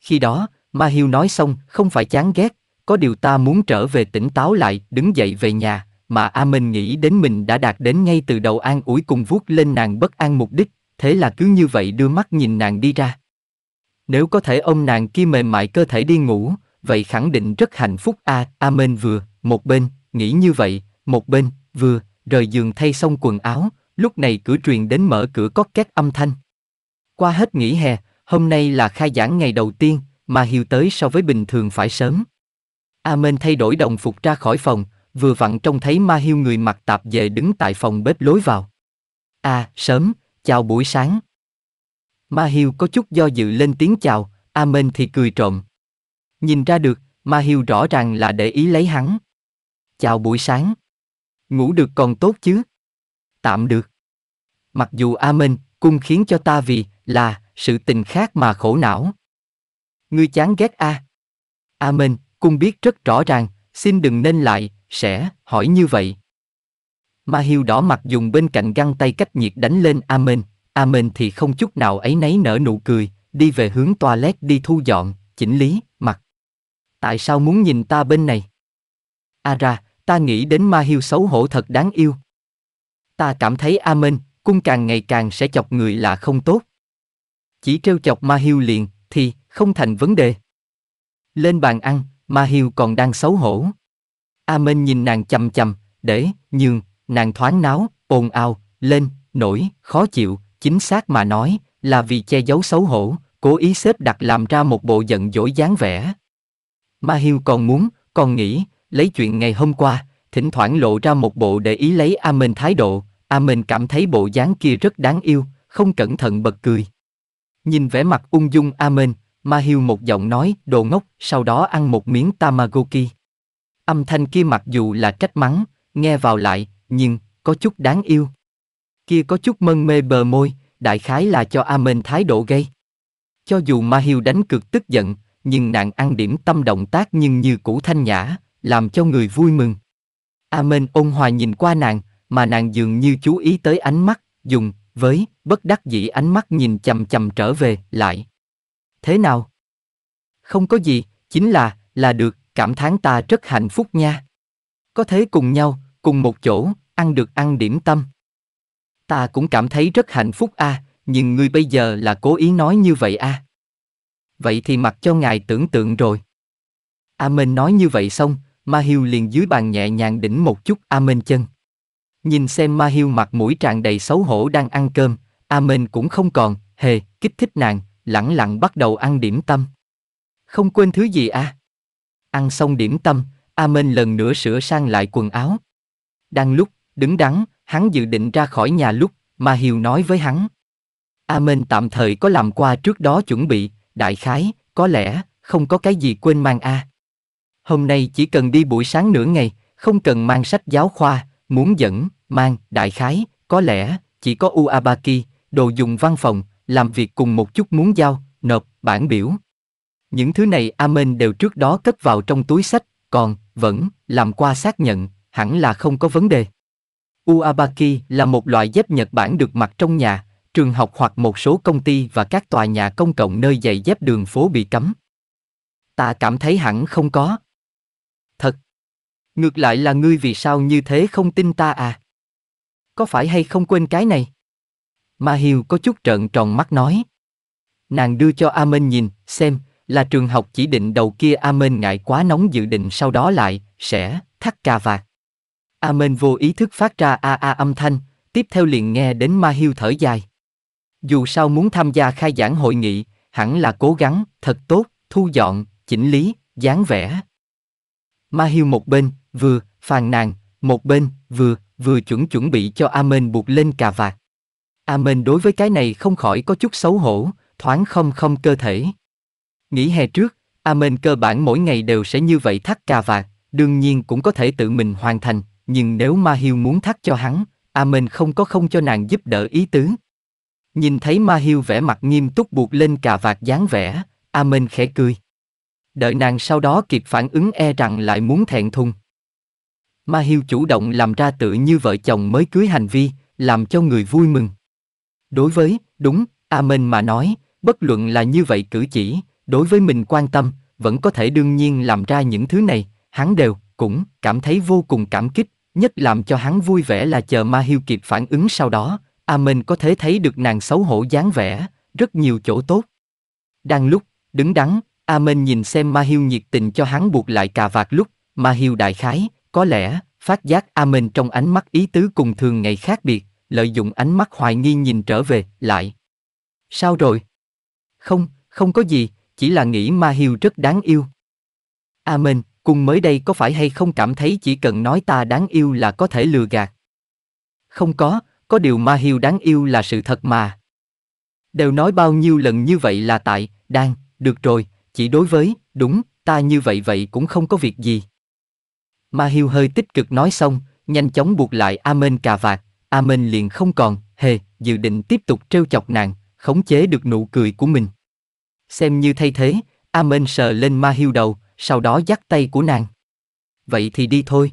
Khi đó, Ma Hiu nói xong không phải chán ghét, có điều ta muốn trở về tỉnh táo lại, đứng dậy về nhà, mà A Minh nghĩ đến mình đã đạt đến ngay từ đầu an ủi cùng vuốt lên nàng bất an mục đích, thế là cứ như vậy đưa mắt nhìn nàng đi ra. Nếu có thể ông nàng kia mềm mại cơ thể đi ngủ, vậy khẳng định rất hạnh phúc a, Amen vừa, một bên, nghĩ như vậy, một bên, vừa, rời giường thay xong quần áo, lúc này cửa truyền đến mở cửa có két âm thanh. Qua hết nghỉ hè, hôm nay là khai giảng ngày đầu tiên, mà Hiều tới so với bình thường phải sớm. Amen thay đổi đồng phục ra khỏi phòng, vừa vặn trông thấy Ma Hiêu người mặc tạp dề đứng tại phòng bếp lối vào. À, sớm, chào buổi sáng. Ma Hiêu có chút do dự lên tiếng chào, Amen thì cười trộm. Nhìn ra được, Ma Hiêu rõ ràng là để ý lấy hắn. Chào buổi sáng. Ngủ được còn tốt chứ? Tạm được. Mặc dù Amen, cung khiến cho ta vì, là, sự tình khác mà khổ não. Ngươi chán ghét a? À? Amen, cung biết rất rõ ràng, xin đừng nên lại, sẽ, hỏi như vậy. Ma Hiu đỏ mặt dùng bên cạnh găng tay cách nhiệt đánh lên Amen, Amen thì không chút nào ấy nấy nở nụ cười, đi về hướng toilet đi thu dọn, chỉnh lý, mặt. Tại sao muốn nhìn ta bên này? A ra, ta nghĩ đến Ma Hiu xấu hổ thật đáng yêu. Ta cảm thấy Amen, cung càng ngày càng sẽ chọc người là không tốt. Chỉ trêu chọc Ma Hiu liền, thì không thành vấn đề. Lên bàn ăn, Ma Hiu còn đang xấu hổ. Amen nhìn nàng chầm chầm, để, nhường, nàng thoáng náo, ồn ào, lên, nổi, khó chịu, chính xác mà nói, là vì che giấu xấu hổ, cố ý xếp đặt làm ra một bộ giận dỗi dáng vẻ. Ma Hiu còn muốn, còn nghĩ, lấy chuyện ngày hôm qua, thỉnh thoảng lộ ra một bộ để ý lấy A Minh thái độ, A Minh cảm thấy bộ dáng kia rất đáng yêu, không cẩn thận bật cười. Nhìn vẻ mặt ung dung A Minh, Ma Hiu một giọng nói, đồ ngốc, sau đó ăn một miếng tamagoki. Âm thanh kia mặc dù là trách mắng, nghe vào lại, nhưng có chút đáng yêu. Kia có chút mân mê bờ môi, đại khái là cho Amen thái độ gây. Cho dù Ma Hiu đánh cực tức giận, nhưng nàng ăn điểm tâm động tác nhưng như cũ thanh nhã, làm cho người vui mừng. Amen ôn hòa nhìn qua nàng, mà nàng dường như chú ý tới ánh mắt, dùng, với, bất đắc dĩ ánh mắt nhìn chầm chầm trở về, lại. Thế nào? Không có gì, chính là, là được, cảm thán ta rất hạnh phúc nha. Có thế cùng nhau, cùng một chỗ, ăn được ăn điểm tâm. Ta cũng cảm thấy rất hạnh phúc a, à, nhưng ngươi bây giờ là cố ý nói như vậy a. À. Vậy thì mặc cho ngài tưởng tượng rồi. A Minh nói như vậy xong, Ma Hiêu liền dưới bàn nhẹ nhàng đỉnh một chút A Minh chân. Nhìn xem Ma Hiêu mặt mũi tràn đầy xấu hổ đang ăn cơm, A Minh cũng không còn, hề, kích thích nàng, lẳng lặng bắt đầu ăn điểm tâm. Không quên thứ gì à? Ăn xong điểm tâm, A Minh lần nữa sửa sang lại quần áo, đang lúc, đứng đắn, hắn dự định ra khỏi nhà lúc, mà Hiều nói với hắn. Amen tạm thời có làm qua trước đó chuẩn bị, đại khái, có lẽ, không có cái gì quên mang a. Hôm nay chỉ cần đi buổi sáng nửa ngày, không cần mang sách giáo khoa, muốn dẫn, mang, đại khái, có lẽ, chỉ có Uabaki, đồ dùng văn phòng, làm việc cùng một chút muốn giao, nộp, bản biểu. Những thứ này Amen đều trước đó cất vào trong túi sách, còn, vẫn, làm qua xác nhận, hẳn là không có vấn đề. Uabaki là một loại dép Nhật Bản được mặc trong nhà, trường học hoặc một số công ty và các tòa nhà công cộng nơi giày dép đường phố bị cấm. Ta cảm thấy hẳn không có. Thật. Ngược lại là ngươi vì sao như thế không tin ta à? Có phải hay không quên cái này? Ma Hiu có chút trợn tròn mắt nói. Nàng đưa cho Amen nhìn, xem, là trường học chỉ định đầu kia Amen ngại quá nóng dự định sau đó lại, sẽ, thắt cà vạt. Amen vô ý thức phát ra a a âm thanh, tiếp theo liền nghe đến Ma Hiêu thở dài. Dù sao muốn tham gia khai giảng hội nghị, hẳn là cố gắng, thật tốt, thu dọn, chỉnh lý, dáng vẻ. Ma Hiêu một bên, vừa, phàn nàn, một bên, vừa, vừa chuẩn chuẩn bị cho Amen buộc lên cà vạt. Amen đối với cái này không khỏi có chút xấu hổ, thoáng không không cơ thể. Nghỉ hè trước, Amen cơ bản mỗi ngày đều sẽ như vậy thắt cà vạt, đương nhiên cũng có thể tự mình hoàn thành, nhưng nếu Ma Hiu muốn thắt cho hắn, Amen không có không cho nàng giúp đỡ ý tứ. Nhìn thấy Ma Hiu vẻ mặt nghiêm túc buộc lên cà vạt dáng vẻ, Amen khẽ cười. Đợi nàng sau đó kịp phản ứng e rằng lại muốn thẹn thùng. Ma Hiu chủ động làm ra tự như vợ chồng mới cưới hành vi, làm cho người vui mừng. Đối với, đúng, Amen mà nói, bất luận là như vậy cử chỉ, đối với mình quan tâm, vẫn có thể đương nhiên làm ra những thứ này, hắn đều, cũng, cảm thấy vô cùng cảm kích, Nhất làm cho hắn vui vẻ là chờ Ma Hiu kịp phản ứng sau đó, Amen có thể thấy được nàng xấu hổ dáng vẻ, rất nhiều chỗ tốt. Đang lúc, đứng đắn, Amen nhìn xem Ma Hiu nhiệt tình cho hắn buộc lại cà vạt lúc, Ma Hiu đại khái, có lẽ, phát giác Amen trong ánh mắt ý tứ cùng thường ngày khác biệt, lợi dụng ánh mắt hoài nghi nhìn trở về, lại. Sao rồi? Không, không có gì, chỉ là nghĩ Ma Hiu rất đáng yêu. Amen, cùng mới đây có phải hay không cảm thấy chỉ cần nói ta đáng yêu là có thể lừa gạt? Không có, có điều ma hiu đáng yêu là sự thật mà. Đều nói bao nhiêu lần như vậy là tại, đang, được rồi, chỉ đối với, đúng, ta như vậy vậy cũng không có việc gì. Ma hiu hơi tích cực nói xong, nhanh chóng buộc lại Amen cà vạt, Amen liền không còn, hề, dự định tiếp tục trêu chọc nàng, khống chế được nụ cười của mình. Xem như thay thế, Amen sờ lên Ma hiu đầu, sau đó dắt tay của nàng. Vậy thì đi thôi.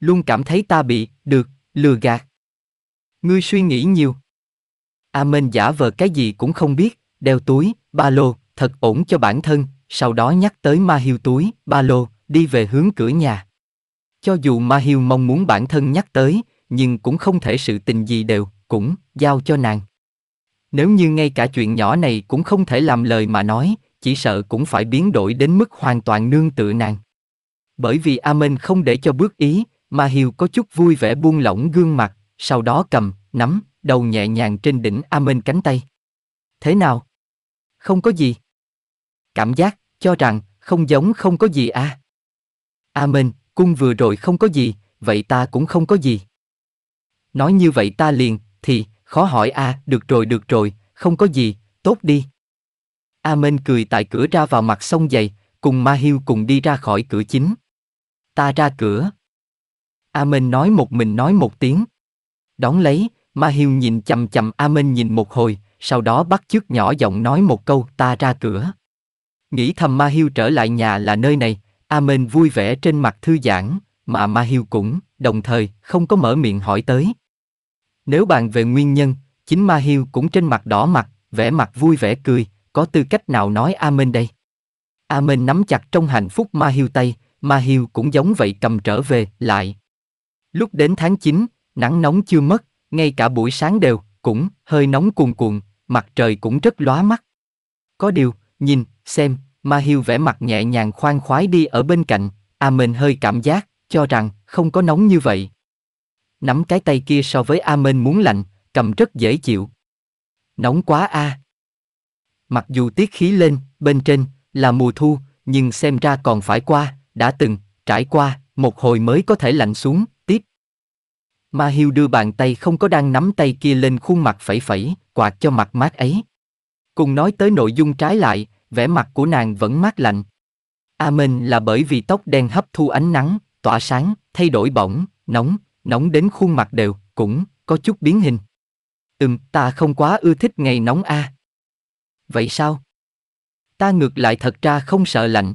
Luôn cảm thấy ta bị, được, lừa gạt. Ngươi suy nghĩ nhiều. Amen giả vờ cái gì cũng không biết, đeo túi, ba lô, thật ổn cho bản thân, sau đó nhắc tới ma hiu túi, ba lô, đi về hướng cửa nhà. Cho dù ma hiu mong muốn bản thân nhắc tới, nhưng cũng không thể sự tình gì đều, cũng, giao cho nàng. Nếu như ngay cả chuyện nhỏ này cũng không thể làm lời mà nói, chỉ sợ cũng phải biến đổi đến mức hoàn toàn nương tự nàng. Bởi vì Amen không để cho bước ý, mà Hiều có chút vui vẻ buông lỏng gương mặt, sau đó cầm, nắm, đầu nhẹ nhàng trên đỉnh Amen cánh tay. Thế nào? Không có gì. Cảm giác, cho rằng, không giống không có gì à. Amen, cung vừa rồi không có gì, vậy ta cũng không có gì. Nói như vậy ta liền, thì, khó hỏi a à, được rồi được rồi, không có gì, tốt đi. Amen cười tại cửa ra vào mặt sông dày, cùng Ma Hiu cùng đi ra khỏi cửa chính. Ta ra cửa. Amen nói một mình nói một tiếng. Đóng lấy, Ma Hiu nhìn chầm chầm Amen nhìn một hồi, sau đó bắt chước nhỏ giọng nói một câu ta ra cửa. Nghĩ thầm Ma Hiu trở lại nhà là nơi này, Amen vui vẻ trên mặt thư giãn, mà Ma Hiu cũng, đồng thời, không có mở miệng hỏi tới. Nếu bàn về nguyên nhân, chính Ma Hiu cũng trên mặt đỏ mặt, vẻ mặt vui vẻ cười, có tư cách nào nói Amen đây? Amen nắm chặt trong hạnh phúc Ma hiu tay, Ma hiu cũng giống vậy cầm trở về, lại. Lúc đến tháng 9, nắng nóng chưa mất, ngay cả buổi sáng đều, cũng, hơi nóng cuồn cuộn, mặt trời cũng rất lóa mắt. Có điều, nhìn, xem, Ma hiu vẻ mặt nhẹ nhàng khoan khoái đi ở bên cạnh, Amen hơi cảm giác, cho rằng, không có nóng như vậy. Nắm cái tay kia so với Amen muốn lạnh, cầm rất dễ chịu. Nóng quá a. À mặc dù tiết khí lên, bên trên, là mùa thu, nhưng xem ra còn phải qua, đã từng, trải qua, một hồi mới có thể lạnh xuống, tiếp. Ma hiu đưa bàn tay không có đang nắm tay kia lên khuôn mặt phẩy phẩy, quạt cho mặt mát ấy. Cùng nói tới nội dung trái lại, vẻ mặt của nàng vẫn mát lạnh. amen là bởi vì tóc đen hấp thu ánh nắng, tỏa sáng, thay đổi bỏng, nóng, nóng đến khuôn mặt đều, cũng có chút biến hình. Ừm, ta không quá ưa thích ngày nóng a. À vậy sao? Ta ngược lại thật ra không sợ lạnh.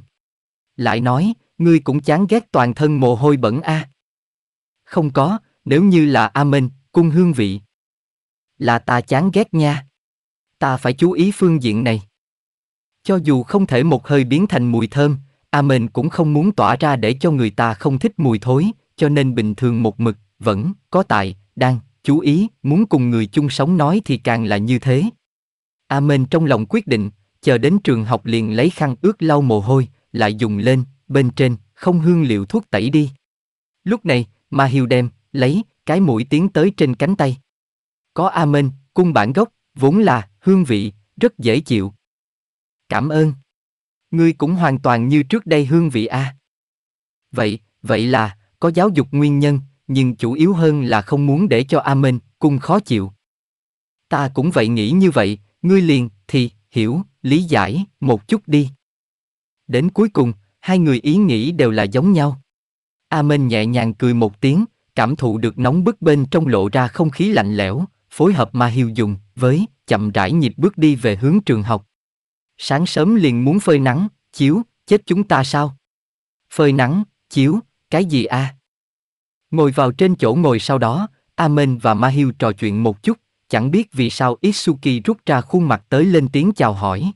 Lại nói, ngươi cũng chán ghét toàn thân mồ hôi bẩn a. Không có, nếu như là amen, cung hương vị. Là ta chán ghét nha. Ta phải chú ý phương diện này. Cho dù không thể một hơi biến thành mùi thơm, amen cũng không muốn tỏa ra để cho người ta không thích mùi thối, cho nên bình thường một mực, vẫn, có tài, đang, chú ý, muốn cùng người chung sống nói thì càng là như thế. Amen trong lòng quyết định, chờ đến trường học liền lấy khăn ướt lau mồ hôi, lại dùng lên, bên trên, không hương liệu thuốc tẩy đi. Lúc này, Ma Hiu đem, lấy, cái mũi tiến tới trên cánh tay. Có Amen, cung bản gốc, vốn là, hương vị, rất dễ chịu. Cảm ơn. Ngươi cũng hoàn toàn như trước đây hương vị a. À. Vậy, vậy là, có giáo dục nguyên nhân, nhưng chủ yếu hơn là không muốn để cho Amen, cung khó chịu. Ta cũng vậy nghĩ như vậy, Ngươi liền, thì, hiểu, lý giải, một chút đi. Đến cuối cùng, hai người ý nghĩ đều là giống nhau. A Minh nhẹ nhàng cười một tiếng, cảm thụ được nóng bức bên trong lộ ra không khí lạnh lẽo, phối hợp mà hiu dùng, với, chậm rãi nhịp bước đi về hướng trường học. Sáng sớm liền muốn phơi nắng, chiếu, chết chúng ta sao? Phơi nắng, chiếu, cái gì a? À? Ngồi vào trên chỗ ngồi sau đó, A Minh và Ma Hiu trò chuyện một chút, Chẳng biết vì sao Itsuki rút ra khuôn mặt tới lên tiếng chào hỏi.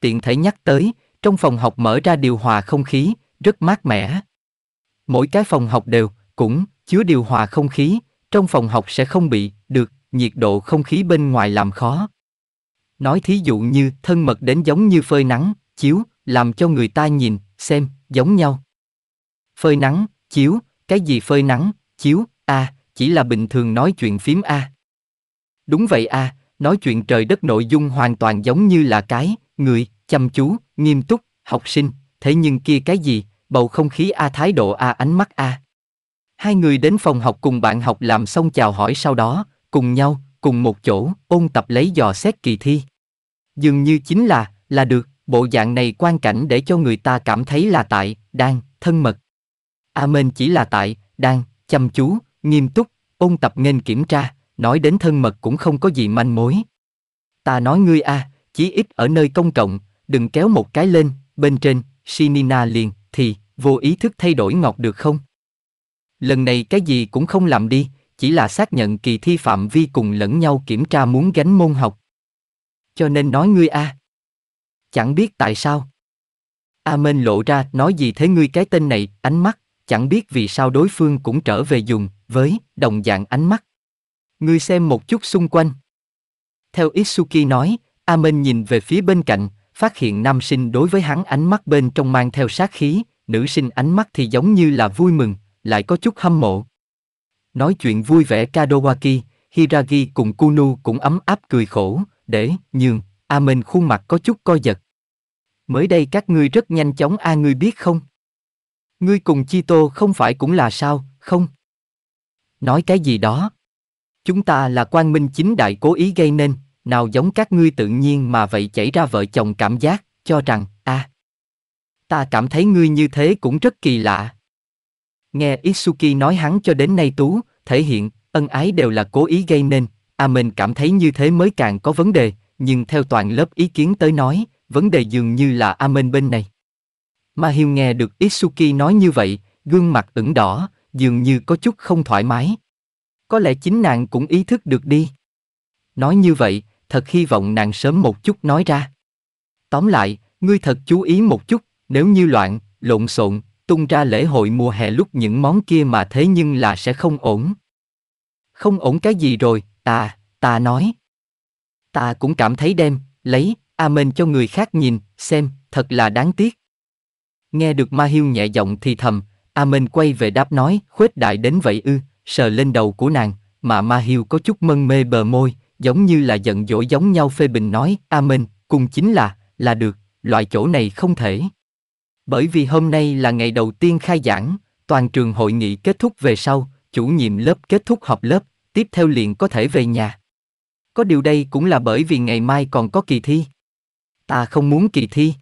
Tiện thể nhắc tới, trong phòng học mở ra điều hòa không khí, rất mát mẻ. Mỗi cái phòng học đều, cũng, chứa điều hòa không khí, trong phòng học sẽ không bị, được, nhiệt độ không khí bên ngoài làm khó. Nói thí dụ như thân mật đến giống như phơi nắng, chiếu, làm cho người ta nhìn, xem, giống nhau. Phơi nắng, chiếu, cái gì phơi nắng, chiếu, a à, chỉ là bình thường nói chuyện phím a à. Đúng vậy a nói chuyện trời đất nội dung hoàn toàn giống như là cái, người, chăm chú, nghiêm túc, học sinh, thế nhưng kia cái gì, bầu không khí a thái độ a ánh mắt a. Hai người đến phòng học cùng bạn học làm xong chào hỏi sau đó, cùng nhau, cùng một chỗ, ôn tập lấy dò xét kỳ thi. Dường như chính là, là được, bộ dạng này quan cảnh để cho người ta cảm thấy là tại, đang, thân mật. Amen chỉ là tại, đang, chăm chú, nghiêm túc, ôn tập nên kiểm tra nói đến thân mật cũng không có gì manh mối. Ta nói ngươi a, à, chí ít ở nơi công cộng, đừng kéo một cái lên, bên trên, Shinina liền, thì, vô ý thức thay đổi ngọt được không? Lần này cái gì cũng không làm đi, chỉ là xác nhận kỳ thi phạm vi cùng lẫn nhau kiểm tra muốn gánh môn học. Cho nên nói ngươi a. À. Chẳng biết tại sao. A Mên lộ ra nói gì thế ngươi cái tên này, ánh mắt, chẳng biết vì sao đối phương cũng trở về dùng, với, đồng dạng ánh mắt ngươi xem một chút xung quanh. Theo Itsuki nói, Amen nhìn về phía bên cạnh, phát hiện nam sinh đối với hắn ánh mắt bên trong mang theo sát khí, nữ sinh ánh mắt thì giống như là vui mừng, lại có chút hâm mộ. Nói chuyện vui vẻ Kadowaki, Hiragi cùng Kunu cũng ấm áp cười khổ, để, nhường, Amen khuôn mặt có chút co giật. Mới đây các ngươi rất nhanh chóng a ngươi biết không? Ngươi cùng Chito không phải cũng là sao, không? Nói cái gì đó, Chúng ta là quan minh chính đại cố ý gây nên, nào giống các ngươi tự nhiên mà vậy chảy ra vợ chồng cảm giác, cho rằng, a à, ta cảm thấy ngươi như thế cũng rất kỳ lạ. Nghe Isuki nói hắn cho đến nay tú, thể hiện, ân ái đều là cố ý gây nên, a à, mình cảm thấy như thế mới càng có vấn đề, nhưng theo toàn lớp ý kiến tới nói, vấn đề dường như là Amen bên này. Ma hiu nghe được Isuki nói như vậy, gương mặt ửng đỏ, dường như có chút không thoải mái, có lẽ chính nàng cũng ý thức được đi. Nói như vậy, thật hy vọng nàng sớm một chút nói ra. Tóm lại, ngươi thật chú ý một chút, nếu như loạn, lộn xộn, tung ra lễ hội mùa hè lúc những món kia mà thế nhưng là sẽ không ổn. Không ổn cái gì rồi, ta, ta nói. Ta cũng cảm thấy đem, lấy, amen cho người khác nhìn, xem, thật là đáng tiếc. Nghe được Ma Hiêu nhẹ giọng thì thầm, amen quay về đáp nói, khuếch đại đến vậy ư, sờ lên đầu của nàng, mà Ma Hiêu có chút mân mê bờ môi, giống như là giận dỗi giống nhau phê bình nói, Amen, cùng chính là, là được, loại chỗ này không thể. Bởi vì hôm nay là ngày đầu tiên khai giảng, toàn trường hội nghị kết thúc về sau, chủ nhiệm lớp kết thúc học lớp, tiếp theo liền có thể về nhà. Có điều đây cũng là bởi vì ngày mai còn có kỳ thi. Ta không muốn kỳ thi.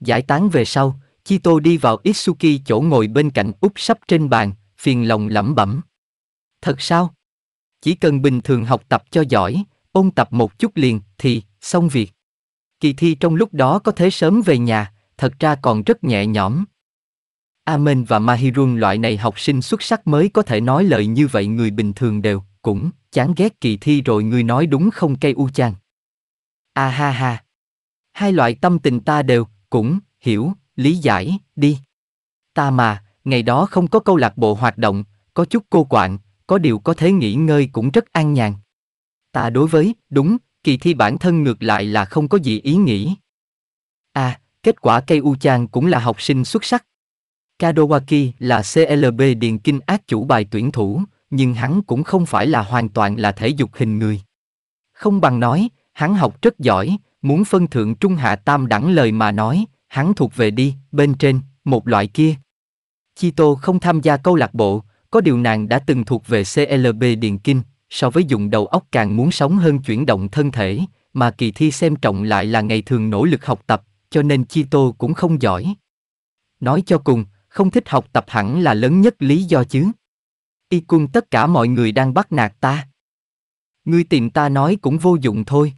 Giải tán về sau, Chito đi vào Itsuki chỗ ngồi bên cạnh úp sắp trên bàn, phiền lòng lẩm bẩm. Thật sao? Chỉ cần bình thường học tập cho giỏi, ôn tập một chút liền thì xong việc. Kỳ thi trong lúc đó có thể sớm về nhà, thật ra còn rất nhẹ nhõm. Amen và Mahirun loại này học sinh xuất sắc mới có thể nói lời như vậy người bình thường đều cũng chán ghét kỳ thi rồi người nói đúng không cây u chan. A à ha ha. Hai loại tâm tình ta đều cũng hiểu, lý giải, đi. Ta mà, ngày đó không có câu lạc bộ hoạt động, có chút cô quạng, có điều có thế nghỉ ngơi cũng rất an nhàn. Ta đối với, đúng, kỳ thi bản thân ngược lại là không có gì ý nghĩ. À, kết quả cây u chang cũng là học sinh xuất sắc. Kadowaki là CLB Điền Kinh ác chủ bài tuyển thủ, nhưng hắn cũng không phải là hoàn toàn là thể dục hình người. Không bằng nói, hắn học rất giỏi, muốn phân thượng trung hạ tam đẳng lời mà nói, hắn thuộc về đi, bên trên, một loại kia. Chito không tham gia câu lạc bộ, có điều nàng đã từng thuộc về CLB Điền Kinh, so với dùng đầu óc càng muốn sống hơn chuyển động thân thể, mà kỳ thi xem trọng lại là ngày thường nỗ lực học tập, cho nên Chito cũng không giỏi. Nói cho cùng, không thích học tập hẳn là lớn nhất lý do chứ. Y cung tất cả mọi người đang bắt nạt ta. Ngươi tìm ta nói cũng vô dụng thôi.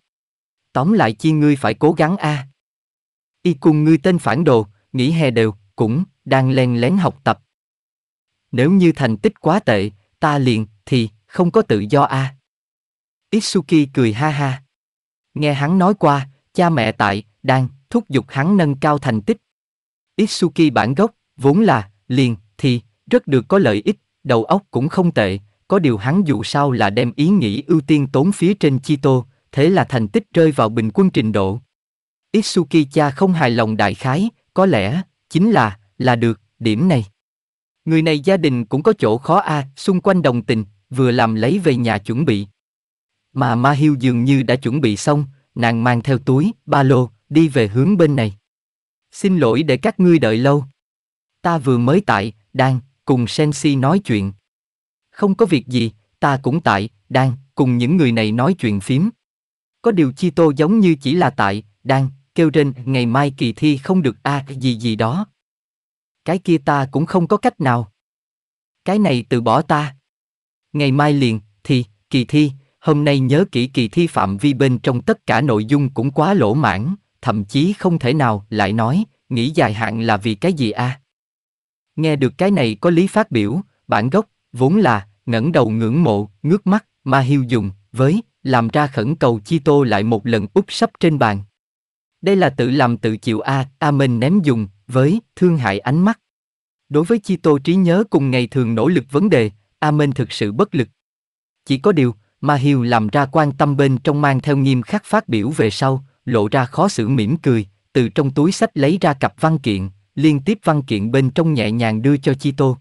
Tóm lại chi ngươi phải cố gắng a. À. Y cung ngươi tên phản đồ, nghỉ hè đều, cũng, đang len lén học tập. Nếu như thành tích quá tệ, ta liền, thì, không có tự do a. À. Itsuki cười ha ha. Nghe hắn nói qua, cha mẹ tại, đang, thúc giục hắn nâng cao thành tích. Itsuki bản gốc, vốn là, liền, thì, rất được có lợi ích, đầu óc cũng không tệ, có điều hắn dù sao là đem ý nghĩ ưu tiên tốn phía trên Chito, thế là thành tích rơi vào bình quân trình độ. Itsuki cha không hài lòng đại khái, có lẽ, chính là, là được, điểm này. Người này gia đình cũng có chỗ khó a, à, xung quanh đồng tình, vừa làm lấy về nhà chuẩn bị. Mà Ma hiu dường như đã chuẩn bị xong, nàng mang theo túi, ba lô, đi về hướng bên này. Xin lỗi để các ngươi đợi lâu. Ta vừa mới tại, đang, cùng Sensi nói chuyện. Không có việc gì, ta cũng tại, đang, cùng những người này nói chuyện phím. Có điều chi tô giống như chỉ là tại, đang, kêu trên, ngày mai kỳ thi không được a à, gì gì đó. Cái kia ta cũng không có cách nào. Cái này từ bỏ ta. Ngày mai liền, thì, kỳ thi, hôm nay nhớ kỹ kỳ thi phạm vi bên trong tất cả nội dung cũng quá lỗ mãn, thậm chí không thể nào lại nói, nghĩ dài hạn là vì cái gì a? Nghe được cái này có lý phát biểu, bản gốc, vốn là, ngẩng đầu ngưỡng mộ, ngước mắt, ma hiu dùng, với, làm ra khẩn cầu chi tô lại một lần úp sắp trên bàn. Đây là tự làm tự chịu a, à, a à mình ném dùng, với, thương hại ánh mắt. Đối với chi tô trí nhớ cùng ngày thường nỗ lực vấn đề, a à mình thực sự bất lực. Chỉ có điều, mà Hiều làm ra quan tâm bên trong mang theo nghiêm khắc phát biểu về sau, lộ ra khó xử mỉm cười, từ trong túi sách lấy ra cặp văn kiện, liên tiếp văn kiện bên trong nhẹ nhàng đưa cho Chi Tô.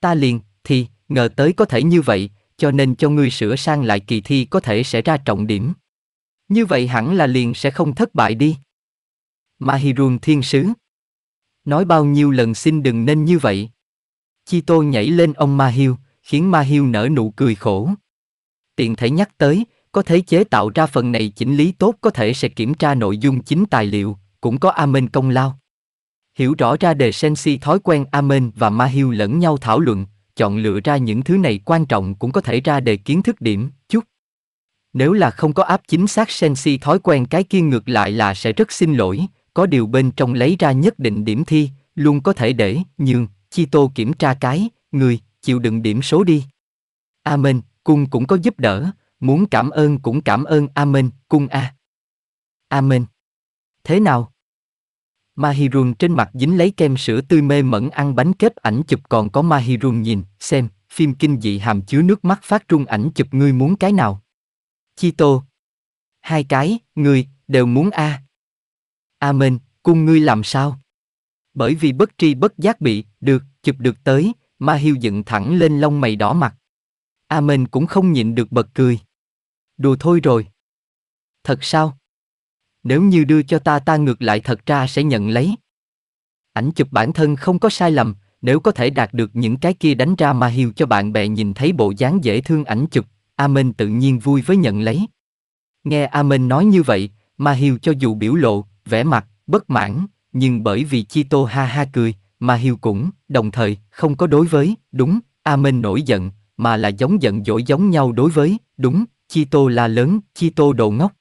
Ta liền, thì, ngờ tới có thể như vậy, cho nên cho ngươi sửa sang lại kỳ thi có thể sẽ ra trọng điểm. Như vậy hẳn là liền sẽ không thất bại đi. Mahirun thiên sứ. Nói bao nhiêu lần xin đừng nên như vậy. Chi tô nhảy lên ông Mahiu, khiến Mahiu nở nụ cười khổ. Tiện thể nhắc tới, có thể chế tạo ra phần này chỉnh lý tốt có thể sẽ kiểm tra nội dung chính tài liệu, cũng có Amen công lao. Hiểu rõ ra đề Sensi thói quen Amen và Mahiu lẫn nhau thảo luận, chọn lựa ra những thứ này quan trọng cũng có thể ra đề kiến thức điểm, chút. Nếu là không có áp chính xác Sensi thói quen cái kia ngược lại là sẽ rất xin lỗi, có điều bên trong lấy ra nhất định điểm thi, luôn có thể để, nhưng, chi tô kiểm tra cái, người, chịu đựng điểm số đi. Amen, cung cũng có giúp đỡ, muốn cảm ơn cũng cảm ơn Amen, cung a. Amen. Thế nào? Mahirun trên mặt dính lấy kem sữa tươi mê mẩn ăn bánh kết ảnh chụp còn có Mahirun nhìn, xem, phim kinh dị hàm chứa nước mắt phát trung ảnh chụp ngươi muốn cái nào? Chito. Hai cái, người, đều muốn A. À. Amen, cung ngươi làm sao? Bởi vì bất tri bất giác bị, được, chụp được tới, ma hiu dựng thẳng lên lông mày đỏ mặt. Amen cũng không nhịn được bật cười. Đùa thôi rồi. Thật sao? Nếu như đưa cho ta ta ngược lại thật ra sẽ nhận lấy. Ảnh chụp bản thân không có sai lầm, nếu có thể đạt được những cái kia đánh ra ma hiu cho bạn bè nhìn thấy bộ dáng dễ thương ảnh chụp, Amen tự nhiên vui với nhận lấy. Nghe Amen nói như vậy, Ma Hiêu cho dù biểu lộ, vẻ mặt, bất mãn, nhưng bởi vì Chi Tô ha ha cười, Ma Hiêu cũng, đồng thời, không có đối với, đúng, Amen nổi giận, mà là giống giận dỗi giống nhau đối với, đúng, Chi Tô la lớn, Chi Tô đồ ngốc.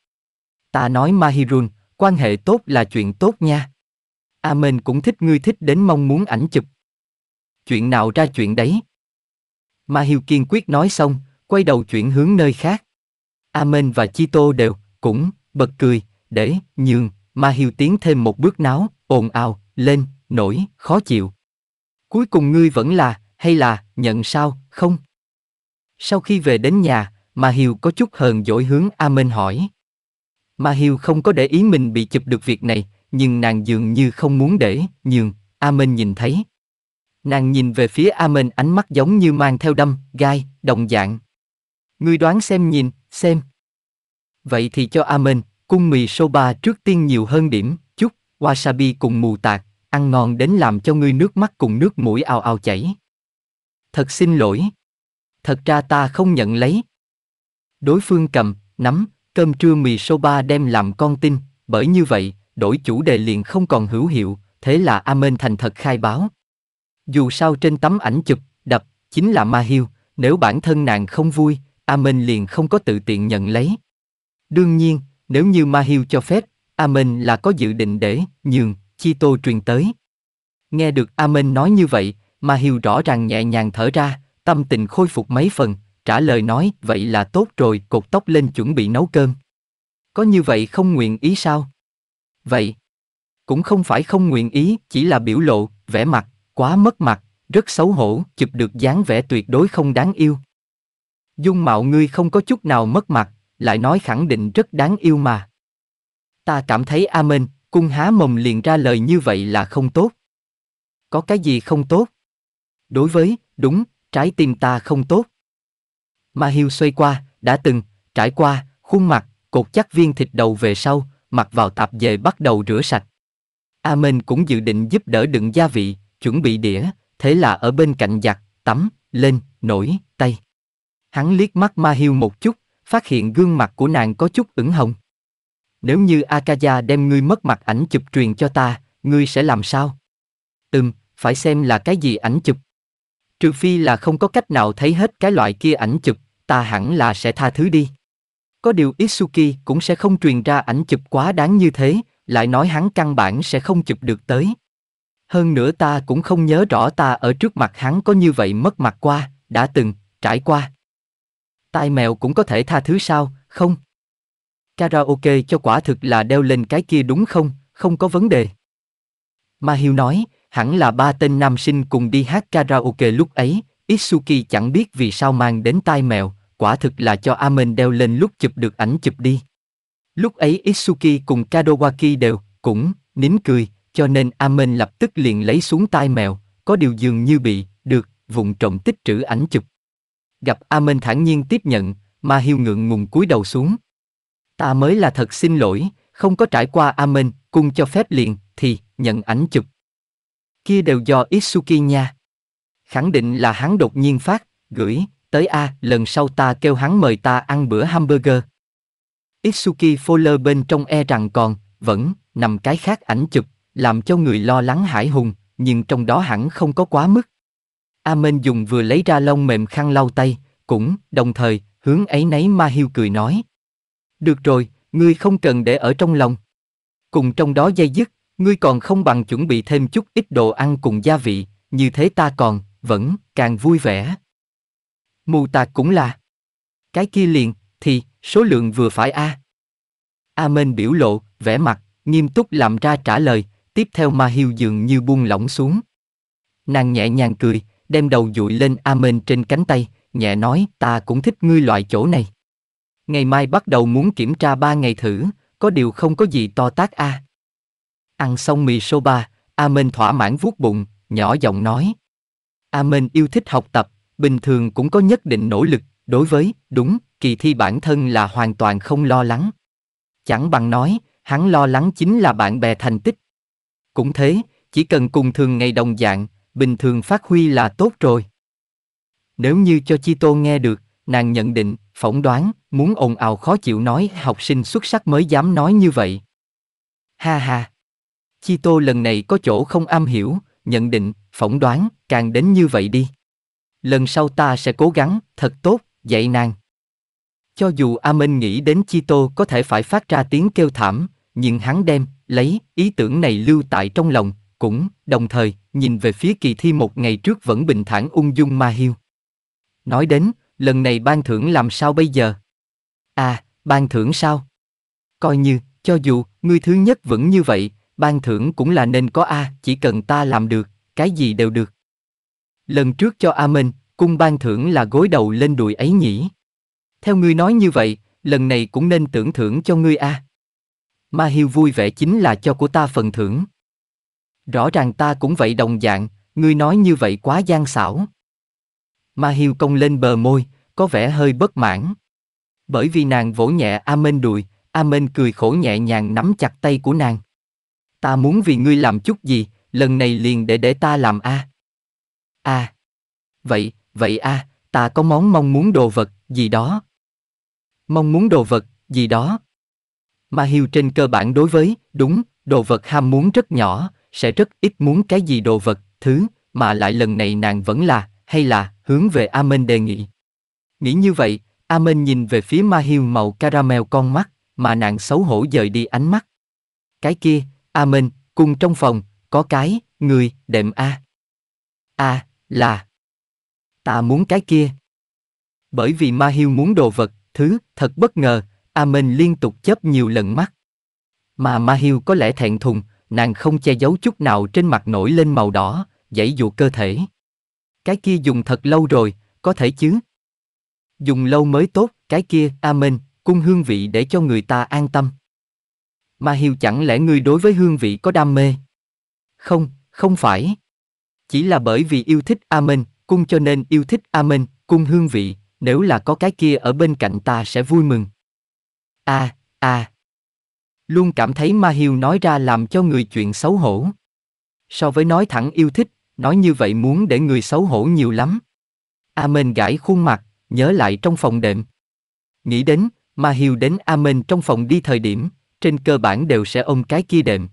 Ta nói Mahirun, quan hệ tốt là chuyện tốt nha. Amen cũng thích ngươi thích đến mong muốn ảnh chụp. Chuyện nào ra chuyện đấy. Mahiu kiên quyết nói xong, quay đầu chuyển hướng nơi khác. Amen và Chito đều, cũng, bật cười, để, nhường, mà Hiều tiến thêm một bước náo, ồn ào, lên, nổi, khó chịu. Cuối cùng ngươi vẫn là, hay là, nhận sao, không? Sau khi về đến nhà, mà Hiều có chút hờn dỗi hướng Amen hỏi. Mà Hiều không có để ý mình bị chụp được việc này, nhưng nàng dường như không muốn để, nhường, Amen nhìn thấy. Nàng nhìn về phía Amen ánh mắt giống như mang theo đâm, gai, đồng dạng. Ngươi đoán xem nhìn, xem. Vậy thì cho Amen, cung mì soba trước tiên nhiều hơn điểm, chút, wasabi cùng mù tạt, ăn ngon đến làm cho ngươi nước mắt cùng nước mũi ao ao chảy. Thật xin lỗi. Thật ra ta không nhận lấy. Đối phương cầm, nắm, cơm trưa mì soba đem làm con tin, bởi như vậy, đổi chủ đề liền không còn hữu hiệu, thế là Amen thành thật khai báo. Dù sao trên tấm ảnh chụp, đập, chính là Ma Hiêu, nếu bản thân nàng không vui, Amen liền không có tự tiện nhận lấy. Đương nhiên, nếu như Ma Hiu cho phép, Amen là có dự định để nhường Chi Tô truyền tới. Nghe được Amen nói như vậy, Ma Hiu rõ ràng nhẹ nhàng thở ra, tâm tình khôi phục mấy phần, trả lời nói vậy là tốt rồi, cột tóc lên chuẩn bị nấu cơm. Có như vậy không nguyện ý sao? Vậy, cũng không phải không nguyện ý, chỉ là biểu lộ, vẻ mặt, quá mất mặt, rất xấu hổ, chụp được dáng vẻ tuyệt đối không đáng yêu, Dung mạo ngươi không có chút nào mất mặt, lại nói khẳng định rất đáng yêu mà. Ta cảm thấy amen, cung há mồm liền ra lời như vậy là không tốt. Có cái gì không tốt? Đối với, đúng, trái tim ta không tốt. Ma Hiêu xoay qua, đã từng, trải qua, khuôn mặt, cột chắc viên thịt đầu về sau, mặc vào tạp dề bắt đầu rửa sạch. Amen cũng dự định giúp đỡ đựng gia vị, chuẩn bị đĩa, thế là ở bên cạnh giặt, tắm, lên, nổi, tay. Hắn liếc mắt Ma hiu một chút, phát hiện gương mặt của nàng có chút ửng hồng. Nếu như Akaya đem ngươi mất mặt ảnh chụp truyền cho ta, ngươi sẽ làm sao? Ừm, phải xem là cái gì ảnh chụp. Trừ phi là không có cách nào thấy hết cái loại kia ảnh chụp, ta hẳn là sẽ tha thứ đi. Có điều isuki cũng sẽ không truyền ra ảnh chụp quá đáng như thế, lại nói hắn căn bản sẽ không chụp được tới. Hơn nữa ta cũng không nhớ rõ ta ở trước mặt hắn có như vậy mất mặt qua, đã từng, trải qua tai mèo cũng có thể tha thứ sao, không? Karaoke cho quả thực là đeo lên cái kia đúng không, không có vấn đề. Ma Hiếu nói, hẳn là ba tên nam sinh cùng đi hát karaoke lúc ấy, Isuki chẳng biết vì sao mang đến tai mèo, quả thực là cho Amen đeo lên lúc chụp được ảnh chụp đi. Lúc ấy Isuki cùng Kadowaki đều, cũng, nín cười, cho nên Amen lập tức liền lấy xuống tai mèo, có điều dường như bị, được, vụng trộm tích trữ ảnh chụp gặp a Minh thản nhiên tiếp nhận ma hiu ngượng ngùng cúi đầu xuống ta mới là thật xin lỗi không có trải qua a Minh, cung cho phép liền thì nhận ảnh chụp kia đều do Itsuki nha khẳng định là hắn đột nhiên phát gửi tới a lần sau ta kêu hắn mời ta ăn bữa hamburger Itsuki Fowler bên trong e rằng còn vẫn nằm cái khác ảnh chụp làm cho người lo lắng hải hùng nhưng trong đó hẳn không có quá mức Amen dùng vừa lấy ra lông mềm khăn lau tay, cũng, đồng thời, hướng ấy nấy Ma Hiêu cười nói. Được rồi, ngươi không cần để ở trong lòng. Cùng trong đó dây dứt, ngươi còn không bằng chuẩn bị thêm chút ít đồ ăn cùng gia vị, như thế ta còn, vẫn, càng vui vẻ. Mù tạc cũng là. Cái kia liền, thì, số lượng vừa phải a. À. Amen biểu lộ, vẻ mặt, nghiêm túc làm ra trả lời, tiếp theo Ma Hiêu dường như buông lỏng xuống. Nàng nhẹ nhàng cười, đem đầu dụi lên Amen trên cánh tay, nhẹ nói, ta cũng thích ngươi loại chỗ này. Ngày mai bắt đầu muốn kiểm tra ba ngày thử, có điều không có gì to tác a. À. Ăn xong mì soba, Amen thỏa mãn vuốt bụng, nhỏ giọng nói. Amen yêu thích học tập, bình thường cũng có nhất định nỗ lực, đối với, đúng, kỳ thi bản thân là hoàn toàn không lo lắng. Chẳng bằng nói, hắn lo lắng chính là bạn bè thành tích. Cũng thế, chỉ cần cùng thường ngày đồng dạng, bình thường phát huy là tốt rồi. Nếu như cho Chi Tô nghe được, nàng nhận định, phỏng đoán, muốn ồn ào khó chịu nói học sinh xuất sắc mới dám nói như vậy. Ha ha! Chi Tô lần này có chỗ không am hiểu, nhận định, phỏng đoán, càng đến như vậy đi. Lần sau ta sẽ cố gắng, thật tốt, dạy nàng. Cho dù A Minh nghĩ đến Chi Tô có thể phải phát ra tiếng kêu thảm, nhưng hắn đem, lấy, ý tưởng này lưu tại trong lòng, cũng, đồng thời, nhìn về phía kỳ thi một ngày trước vẫn bình thản ung dung Ma Hiu Nói đến, lần này ban thưởng làm sao bây giờ? À, ban thưởng sao? Coi như, cho dù, ngươi thứ nhất vẫn như vậy, ban thưởng cũng là nên có A, chỉ cần ta làm được, cái gì đều được. Lần trước cho A Minh, cung ban thưởng là gối đầu lên đùi ấy nhỉ. Theo ngươi nói như vậy, lần này cũng nên tưởng thưởng cho ngươi A. Ma Hiu vui vẻ chính là cho của ta phần thưởng. Rõ ràng ta cũng vậy đồng dạng, ngươi nói như vậy quá gian xảo. Ma Hiêu công lên bờ môi, có vẻ hơi bất mãn. Bởi vì nàng vỗ nhẹ Amen đùi, Amen cười khổ nhẹ nhàng nắm chặt tay của nàng. Ta muốn vì ngươi làm chút gì, lần này liền để để ta làm a. A. Vậy, vậy a, ta có món mong muốn đồ vật, gì đó. Mong muốn đồ vật, gì đó. Ma Hiêu trên cơ bản đối với, đúng, đồ vật ham muốn rất nhỏ, sẽ rất ít muốn cái gì đồ vật, thứ, mà lại lần này nàng vẫn là, hay là, hướng về Amen đề nghị. Nghĩ như vậy, Amen nhìn về phía ma hiu màu caramel con mắt, mà nàng xấu hổ dời đi ánh mắt. Cái kia, Amen, cùng trong phòng, có cái, người, đệm A. A, là. Ta muốn cái kia. Bởi vì ma hiu muốn đồ vật, thứ, thật bất ngờ, Amen liên tục chớp nhiều lần mắt. Mà ma hiu có lẽ thẹn thùng, nàng không che giấu chút nào trên mặt nổi lên màu đỏ, dãy dụ cơ thể. Cái kia dùng thật lâu rồi, có thể chứ? Dùng lâu mới tốt, cái kia, amen, cung hương vị để cho người ta an tâm. Mà hiểu chẳng lẽ ngươi đối với hương vị có đam mê? Không, không phải. Chỉ là bởi vì yêu thích amen, cung cho nên yêu thích amen, cung hương vị, nếu là có cái kia ở bên cạnh ta sẽ vui mừng. A, à, a. À Luôn cảm thấy Ma hiu nói ra làm cho người chuyện xấu hổ. So với nói thẳng yêu thích, nói như vậy muốn để người xấu hổ nhiều lắm. Amen gãi khuôn mặt, nhớ lại trong phòng đệm. Nghĩ đến, Ma hiu đến Amen trong phòng đi thời điểm, trên cơ bản đều sẽ ôm cái kia đệm.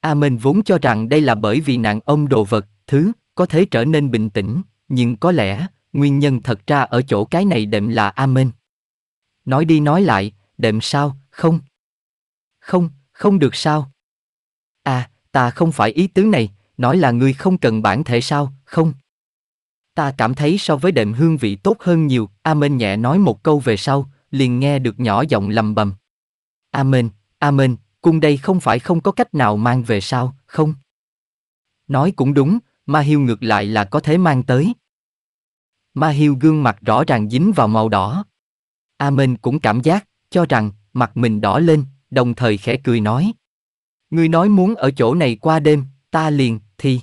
Amen vốn cho rằng đây là bởi vì nạn ông đồ vật, thứ, có thể trở nên bình tĩnh, nhưng có lẽ, nguyên nhân thật ra ở chỗ cái này đệm là Amen. Nói đi nói lại, đệm sao, không? Không, không được sao? À, ta không phải ý tứ này, nói là ngươi không cần bản thể sao, không? Ta cảm thấy so với đệm hương vị tốt hơn nhiều, Amen nhẹ nói một câu về sau, liền nghe được nhỏ giọng lầm bầm. Amen, Amen, cung đây không phải không có cách nào mang về sao, không? Nói cũng đúng, Ma Hiêu ngược lại là có thể mang tới. Ma Hiêu gương mặt rõ ràng dính vào màu đỏ. Amen cũng cảm giác, cho rằng, mặt mình đỏ lên, đồng thời khẽ cười nói. Ngươi nói muốn ở chỗ này qua đêm, ta liền, thì.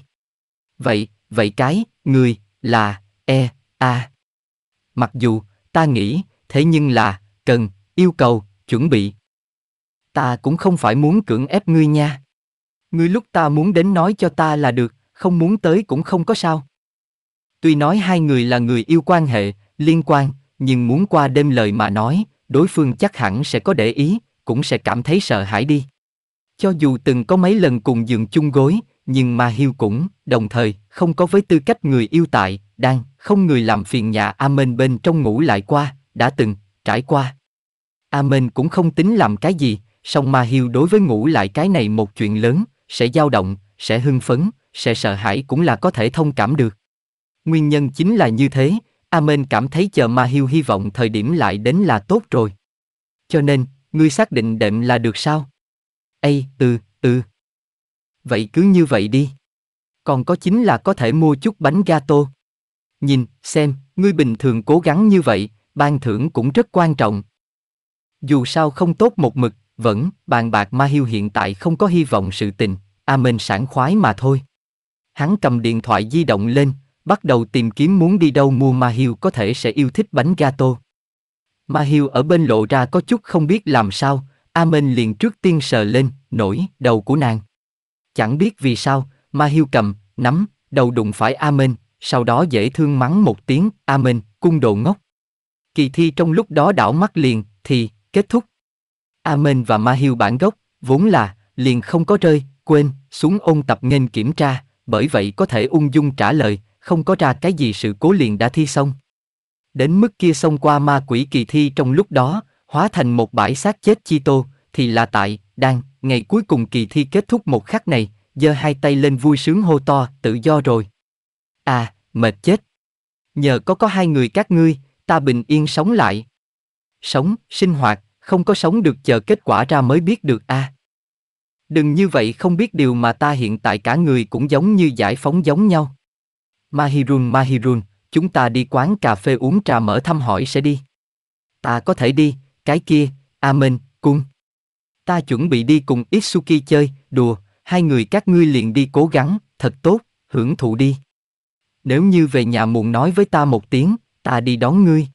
Vậy, vậy cái, ngươi, là, e, a. Mặc dù, ta nghĩ, thế nhưng là, cần, yêu cầu, chuẩn bị. Ta cũng không phải muốn cưỡng ép ngươi nha. Ngươi lúc ta muốn đến nói cho ta là được, không muốn tới cũng không có sao. Tuy nói hai người là người yêu quan hệ, liên quan, nhưng muốn qua đêm lời mà nói, đối phương chắc hẳn sẽ có để ý, cũng sẽ cảm thấy sợ hãi đi. Cho dù từng có mấy lần cùng giường chung gối, nhưng Ma Hiêu cũng, đồng thời, không có với tư cách người yêu tại, đang, không người làm phiền nhà Amen bên trong ngủ lại qua, đã từng, trải qua. Amen cũng không tính làm cái gì, song Ma Hiêu đối với ngủ lại cái này một chuyện lớn, sẽ dao động, sẽ hưng phấn, sẽ sợ hãi cũng là có thể thông cảm được. Nguyên nhân chính là như thế, Amen cảm thấy chờ Ma Hiêu hy vọng thời điểm lại đến là tốt rồi. Cho nên, ngươi xác định đệm là được sao? Ây, từ, từ. Vậy cứ như vậy đi. Còn có chính là có thể mua chút bánh gato. Nhìn, xem, ngươi bình thường cố gắng như vậy, ban thưởng cũng rất quan trọng. Dù sao không tốt một mực, vẫn, bàn bạc ma hiu hiện tại không có hy vọng sự tình, a à sảng khoái mà thôi. Hắn cầm điện thoại di động lên, bắt đầu tìm kiếm muốn đi đâu mua ma hiu có thể sẽ yêu thích bánh gato. Ma Hiu ở bên lộ ra có chút không biết làm sao, A Minh liền trước tiên sờ lên, nổi, đầu của nàng. Chẳng biết vì sao, Ma Hiu cầm, nắm, đầu đụng phải A Minh, sau đó dễ thương mắng một tiếng, A Minh, cung đồ ngốc. Kỳ thi trong lúc đó đảo mắt liền, thì, kết thúc. A Minh và Ma Hiu bản gốc, vốn là, liền không có rơi, quên, xuống ôn tập nghênh kiểm tra, bởi vậy có thể ung dung trả lời, không có ra cái gì sự cố liền đã thi xong. Đến mức kia xông qua ma quỷ kỳ thi trong lúc đó, hóa thành một bãi xác chết chi tô, thì là tại, đang, ngày cuối cùng kỳ thi kết thúc một khắc này, giơ hai tay lên vui sướng hô to, tự do rồi. À, mệt chết. Nhờ có có hai người các ngươi, ta bình yên sống lại. Sống, sinh hoạt, không có sống được chờ kết quả ra mới biết được a. À. Đừng như vậy không biết điều mà ta hiện tại cả người cũng giống như giải phóng giống nhau. Mahirun Mahirun chúng ta đi quán cà phê uống trà mở thăm hỏi sẽ đi. Ta có thể đi, cái kia, Amen, cung. Ta chuẩn bị đi cùng Itsuki chơi, đùa, hai người các ngươi liền đi cố gắng, thật tốt, hưởng thụ đi. Nếu như về nhà muộn nói với ta một tiếng, ta đi đón ngươi.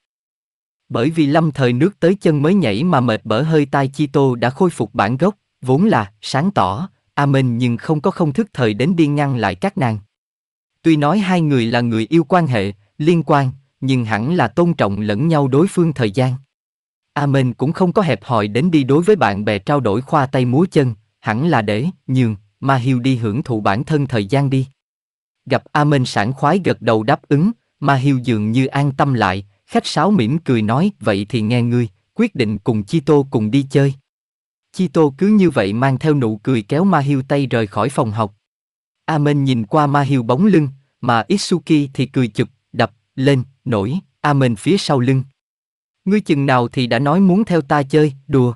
Bởi vì lâm thời nước tới chân mới nhảy mà mệt bở hơi tai chi tô đã khôi phục bản gốc, vốn là, sáng tỏ, Amen nhưng không có không thức thời đến đi ngăn lại các nàng. Tuy nói hai người là người yêu quan hệ, liên quan, nhưng hẳn là tôn trọng lẫn nhau đối phương thời gian. Amen cũng không có hẹp hòi đến đi đối với bạn bè trao đổi khoa tay múa chân, hẳn là để, nhường, mà Hiêu đi hưởng thụ bản thân thời gian đi. Gặp Amen sảng khoái gật đầu đáp ứng, mà Hiêu dường như an tâm lại, khách sáo mỉm cười nói, vậy thì nghe ngươi, quyết định cùng Chi Tô cùng đi chơi. Chi Tô cứ như vậy mang theo nụ cười kéo Ma Hiêu tay rời khỏi phòng học. Amen nhìn qua Ma Hiêu bóng lưng, mà Itsuki thì cười chụp lên, nổi, a phía sau lưng. Ngươi chừng nào thì đã nói muốn theo ta chơi, đùa.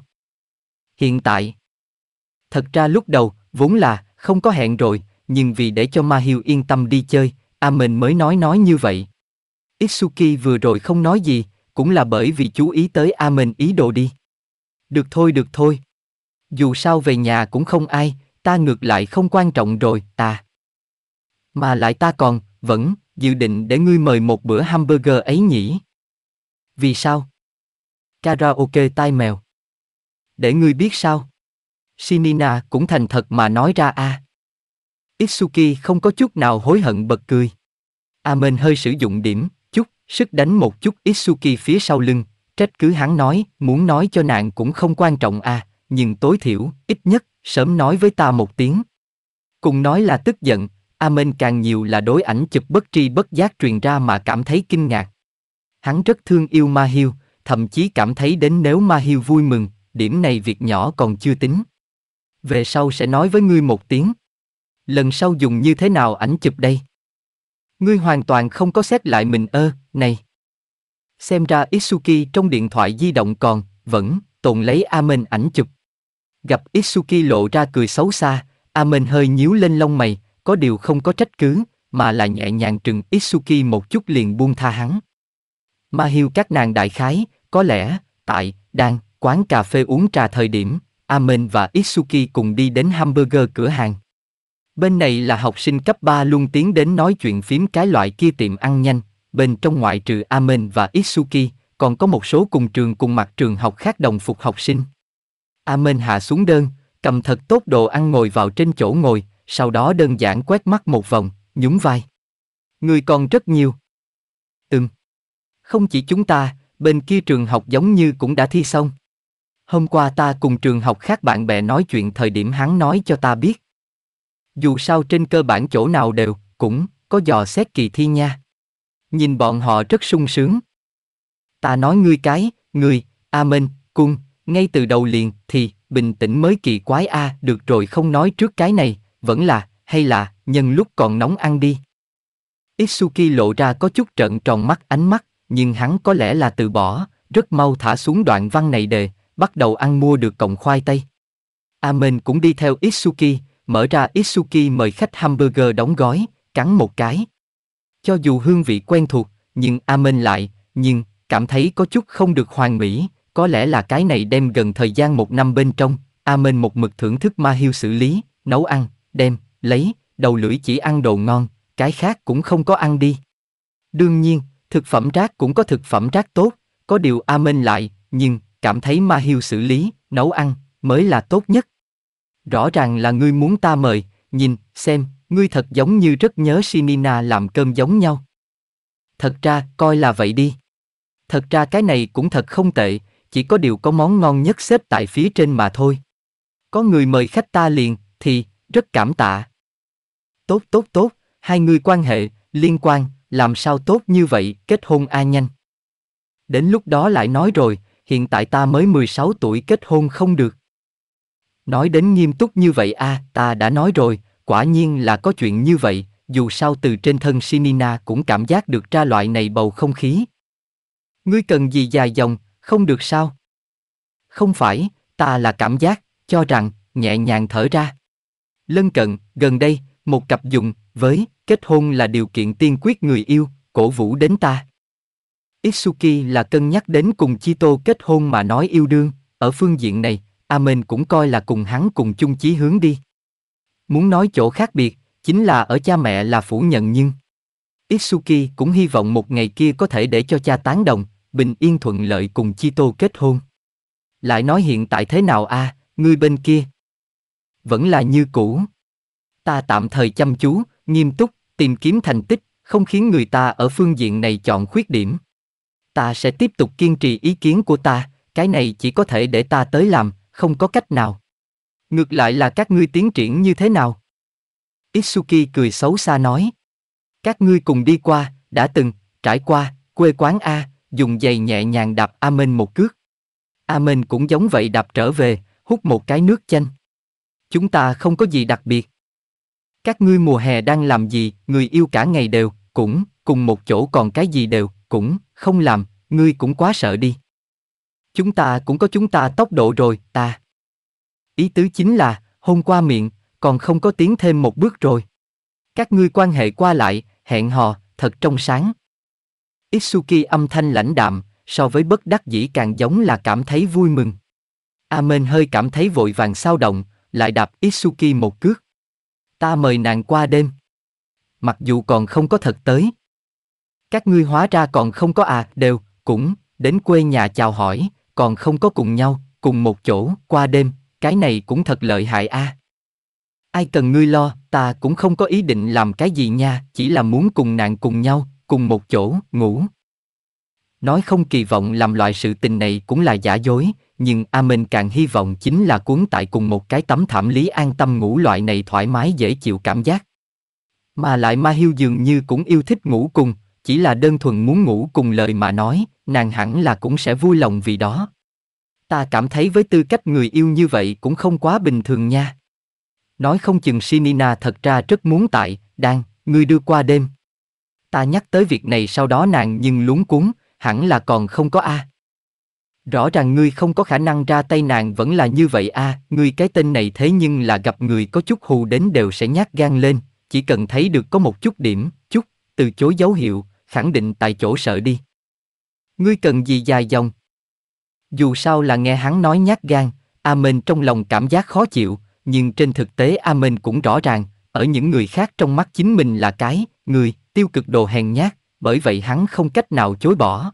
Hiện tại. Thật ra lúc đầu, vốn là, không có hẹn rồi, nhưng vì để cho Ma Hiêu yên tâm đi chơi, a mới nói nói như vậy. Itsuki vừa rồi không nói gì, cũng là bởi vì chú ý tới a ý đồ đi. Được thôi được thôi. Dù sao về nhà cũng không ai, ta ngược lại không quan trọng rồi, ta. Mà lại ta còn, vẫn, dự định để ngươi mời một bữa hamburger ấy nhỉ? Vì sao? Karaoke tai mèo. Để ngươi biết sao? Shinina cũng thành thật mà nói ra a. À. Itsuki không có chút nào hối hận bật cười. Amen hơi sử dụng điểm, chút, sức đánh một chút Itsuki phía sau lưng, trách cứ hắn nói, muốn nói cho nạn cũng không quan trọng à, nhưng tối thiểu, ít nhất, sớm nói với ta một tiếng. Cùng nói là tức giận, Amen càng nhiều là đối ảnh chụp bất tri bất giác truyền ra mà cảm thấy kinh ngạc. Hắn rất thương yêu Ma Hiêu, thậm chí cảm thấy đến nếu Ma Hiêu vui mừng, điểm này việc nhỏ còn chưa tính. Về sau sẽ nói với ngươi một tiếng. Lần sau dùng như thế nào ảnh chụp đây? Ngươi hoàn toàn không có xét lại mình ơ, này. Xem ra Isuki trong điện thoại di động còn, vẫn, tồn lấy Amen ảnh chụp. Gặp Isuki lộ ra cười xấu xa, Amen hơi nhíu lên lông mày, có điều không có trách cứ, mà là nhẹ nhàng trừng Itsuki một chút liền buông tha hắn. Ma hiu các nàng đại khái, có lẽ, tại, đang, quán cà phê uống trà thời điểm, Amen và Itsuki cùng đi đến hamburger cửa hàng. Bên này là học sinh cấp 3 luôn tiến đến nói chuyện phím cái loại kia tiệm ăn nhanh, bên trong ngoại trừ Amen và Itsuki, còn có một số cùng trường cùng mặt trường học khác đồng phục học sinh. Amen hạ xuống đơn, cầm thật tốt đồ ăn ngồi vào trên chỗ ngồi, sau đó đơn giản quét mắt một vòng, nhún vai. Người còn rất nhiều. Ừm. Không chỉ chúng ta, bên kia trường học giống như cũng đã thi xong. Hôm qua ta cùng trường học khác bạn bè nói chuyện thời điểm hắn nói cho ta biết. Dù sao trên cơ bản chỗ nào đều, cũng, có dò xét kỳ thi nha. Nhìn bọn họ rất sung sướng. Ta nói ngươi cái, ngươi, amen, cung, ngay từ đầu liền, thì, bình tĩnh mới kỳ quái a được rồi không nói trước cái này, vẫn là, hay là, nhân lúc còn nóng ăn đi. Itsuki lộ ra có chút trợn tròn mắt ánh mắt, nhưng hắn có lẽ là từ bỏ, rất mau thả xuống đoạn văn này đề, bắt đầu ăn mua được cọng khoai tây. Amen cũng đi theo Itsuki, mở ra Itsuki mời khách hamburger đóng gói, cắn một cái. Cho dù hương vị quen thuộc, nhưng Amen lại, nhưng, cảm thấy có chút không được hoàn mỹ, có lẽ là cái này đem gần thời gian một năm bên trong, Amen một mực thưởng thức ma hiu xử lý, nấu ăn, đem, lấy, đầu lưỡi chỉ ăn đồ ngon, cái khác cũng không có ăn đi. Đương nhiên, thực phẩm rác cũng có thực phẩm rác tốt, có điều A Minh lại, nhưng, cảm thấy Ma Hiêu xử lý, nấu ăn, mới là tốt nhất. Rõ ràng là ngươi muốn ta mời, nhìn, xem, ngươi thật giống như rất nhớ Sinina làm cơm giống nhau. Thật ra, coi là vậy đi. Thật ra cái này cũng thật không tệ, chỉ có điều có món ngon nhất xếp tại phía trên mà thôi. Có người mời khách ta liền, thì, rất cảm tạ. Tốt tốt tốt, hai người quan hệ, liên quan, làm sao tốt như vậy, kết hôn a nhanh. Đến lúc đó lại nói rồi, hiện tại ta mới 16 tuổi kết hôn không được. Nói đến nghiêm túc như vậy a, ta đã nói rồi, quả nhiên là có chuyện như vậy, dù sao từ trên thân Sinina cũng cảm giác được ra loại này bầu không khí. Ngươi cần gì dài dòng, không được sao? Không phải, ta là cảm giác, cho rằng, nhẹ nhàng thở ra lân cận, gần đây, một cặp dùng, với, kết hôn là điều kiện tiên quyết người yêu, cổ vũ đến ta. Itsuki là cân nhắc đến cùng Chito kết hôn mà nói yêu đương, ở phương diện này, Amen cũng coi là cùng hắn cùng chung chí hướng đi. Muốn nói chỗ khác biệt, chính là ở cha mẹ là phủ nhận nhưng Itsuki cũng hy vọng một ngày kia có thể để cho cha tán đồng, bình yên thuận lợi cùng Chito kết hôn. Lại nói hiện tại thế nào a, à, ngươi bên kia, vẫn là như cũ. Ta tạm thời chăm chú, nghiêm túc, tìm kiếm thành tích, không khiến người ta ở phương diện này chọn khuyết điểm. Ta sẽ tiếp tục kiên trì ý kiến của ta, cái này chỉ có thể để ta tới làm, không có cách nào. Ngược lại là các ngươi tiến triển như thế nào? Itsuki cười xấu xa nói. Các ngươi cùng đi qua, đã từng, trải qua, quê quán A, dùng giày nhẹ nhàng đạp Amen một cước. Amen cũng giống vậy đạp trở về, hút một cái nước chanh. Chúng ta không có gì đặc biệt. Các ngươi mùa hè đang làm gì, người yêu cả ngày đều, cũng, cùng một chỗ còn cái gì đều, cũng, không làm, ngươi cũng quá sợ đi. Chúng ta cũng có chúng ta tốc độ rồi, ta. Ý tứ chính là, hôm qua miệng, còn không có tiến thêm một bước rồi. Các ngươi quan hệ qua lại, hẹn hò, thật trong sáng. Itsuki âm thanh lãnh đạm, so với bất đắc dĩ càng giống là cảm thấy vui mừng. Amen hơi cảm thấy vội vàng sao động, lại đạp Itsuki một cước. Ta mời nàng qua đêm. Mặc dù còn không có thật tới. Các ngươi hóa ra còn không có à, đều, cũng, đến quê nhà chào hỏi, còn không có cùng nhau, cùng một chỗ, qua đêm, cái này cũng thật lợi hại a. À. Ai cần ngươi lo, ta cũng không có ý định làm cái gì nha, chỉ là muốn cùng nàng cùng nhau, cùng một chỗ, ngủ. Nói không kỳ vọng làm loại sự tình này cũng là giả dối, nhưng Amen càng hy vọng chính là cuốn tại cùng một cái tấm thảm lý an tâm ngủ loại này thoải mái dễ chịu cảm giác. Mà lại Ma Hiêu dường như cũng yêu thích ngủ cùng, chỉ là đơn thuần muốn ngủ cùng lời mà nói, nàng hẳn là cũng sẽ vui lòng vì đó. Ta cảm thấy với tư cách người yêu như vậy cũng không quá bình thường nha. Nói không chừng Sinina thật ra rất muốn tại, đang, người đưa qua đêm. Ta nhắc tới việc này sau đó nàng nhưng luống cuốn, hẳn là còn không có a. À. Rõ ràng ngươi không có khả năng ra tay nàng vẫn là như vậy a, ngươi cái tên này thế nhưng là gặp người có chút hù đến đều sẽ nhát gan lên, chỉ cần thấy được có một chút điểm, chút, từ chối dấu hiệu, khẳng định tại chỗ sợ đi. Ngươi cần gì dài dòng? Dù sao là nghe hắn nói nhát gan, a Amen trong lòng cảm giác khó chịu, nhưng trên thực tế a Amen cũng rõ ràng, ở những người khác trong mắt chính mình là cái, người, tiêu cực đồ hèn nhát, bởi vậy hắn không cách nào chối bỏ.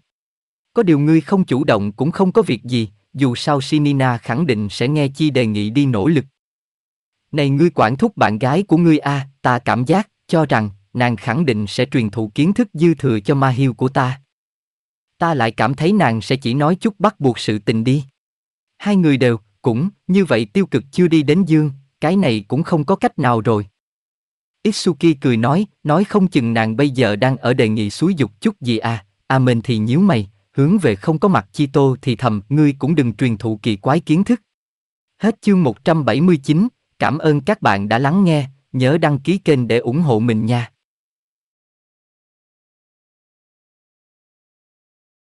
Có điều ngươi không chủ động cũng không có việc gì, dù sao Sinina khẳng định sẽ nghe chi đề nghị đi nỗ lực. Này ngươi quản thúc bạn gái của ngươi a, à, ta cảm giác, cho rằng, nàng khẳng định sẽ truyền thụ kiến thức dư thừa cho ma hiêu của ta. Ta lại cảm thấy nàng sẽ chỉ nói chút bắt buộc sự tình đi. Hai người đều, cũng, như vậy tiêu cực chưa đi đến dương, cái này cũng không có cách nào rồi. Itsuki cười nói, nói không chừng nàng bây giờ đang ở đề nghị suối dục chút gì à, à mình thì nhíu mày, hướng về không có mặt chi tô thì thầm, ngươi cũng đừng truyền thụ kỳ quái kiến thức. Hết chương 179, cảm ơn các bạn đã lắng nghe, nhớ đăng ký kênh để ủng hộ mình nha.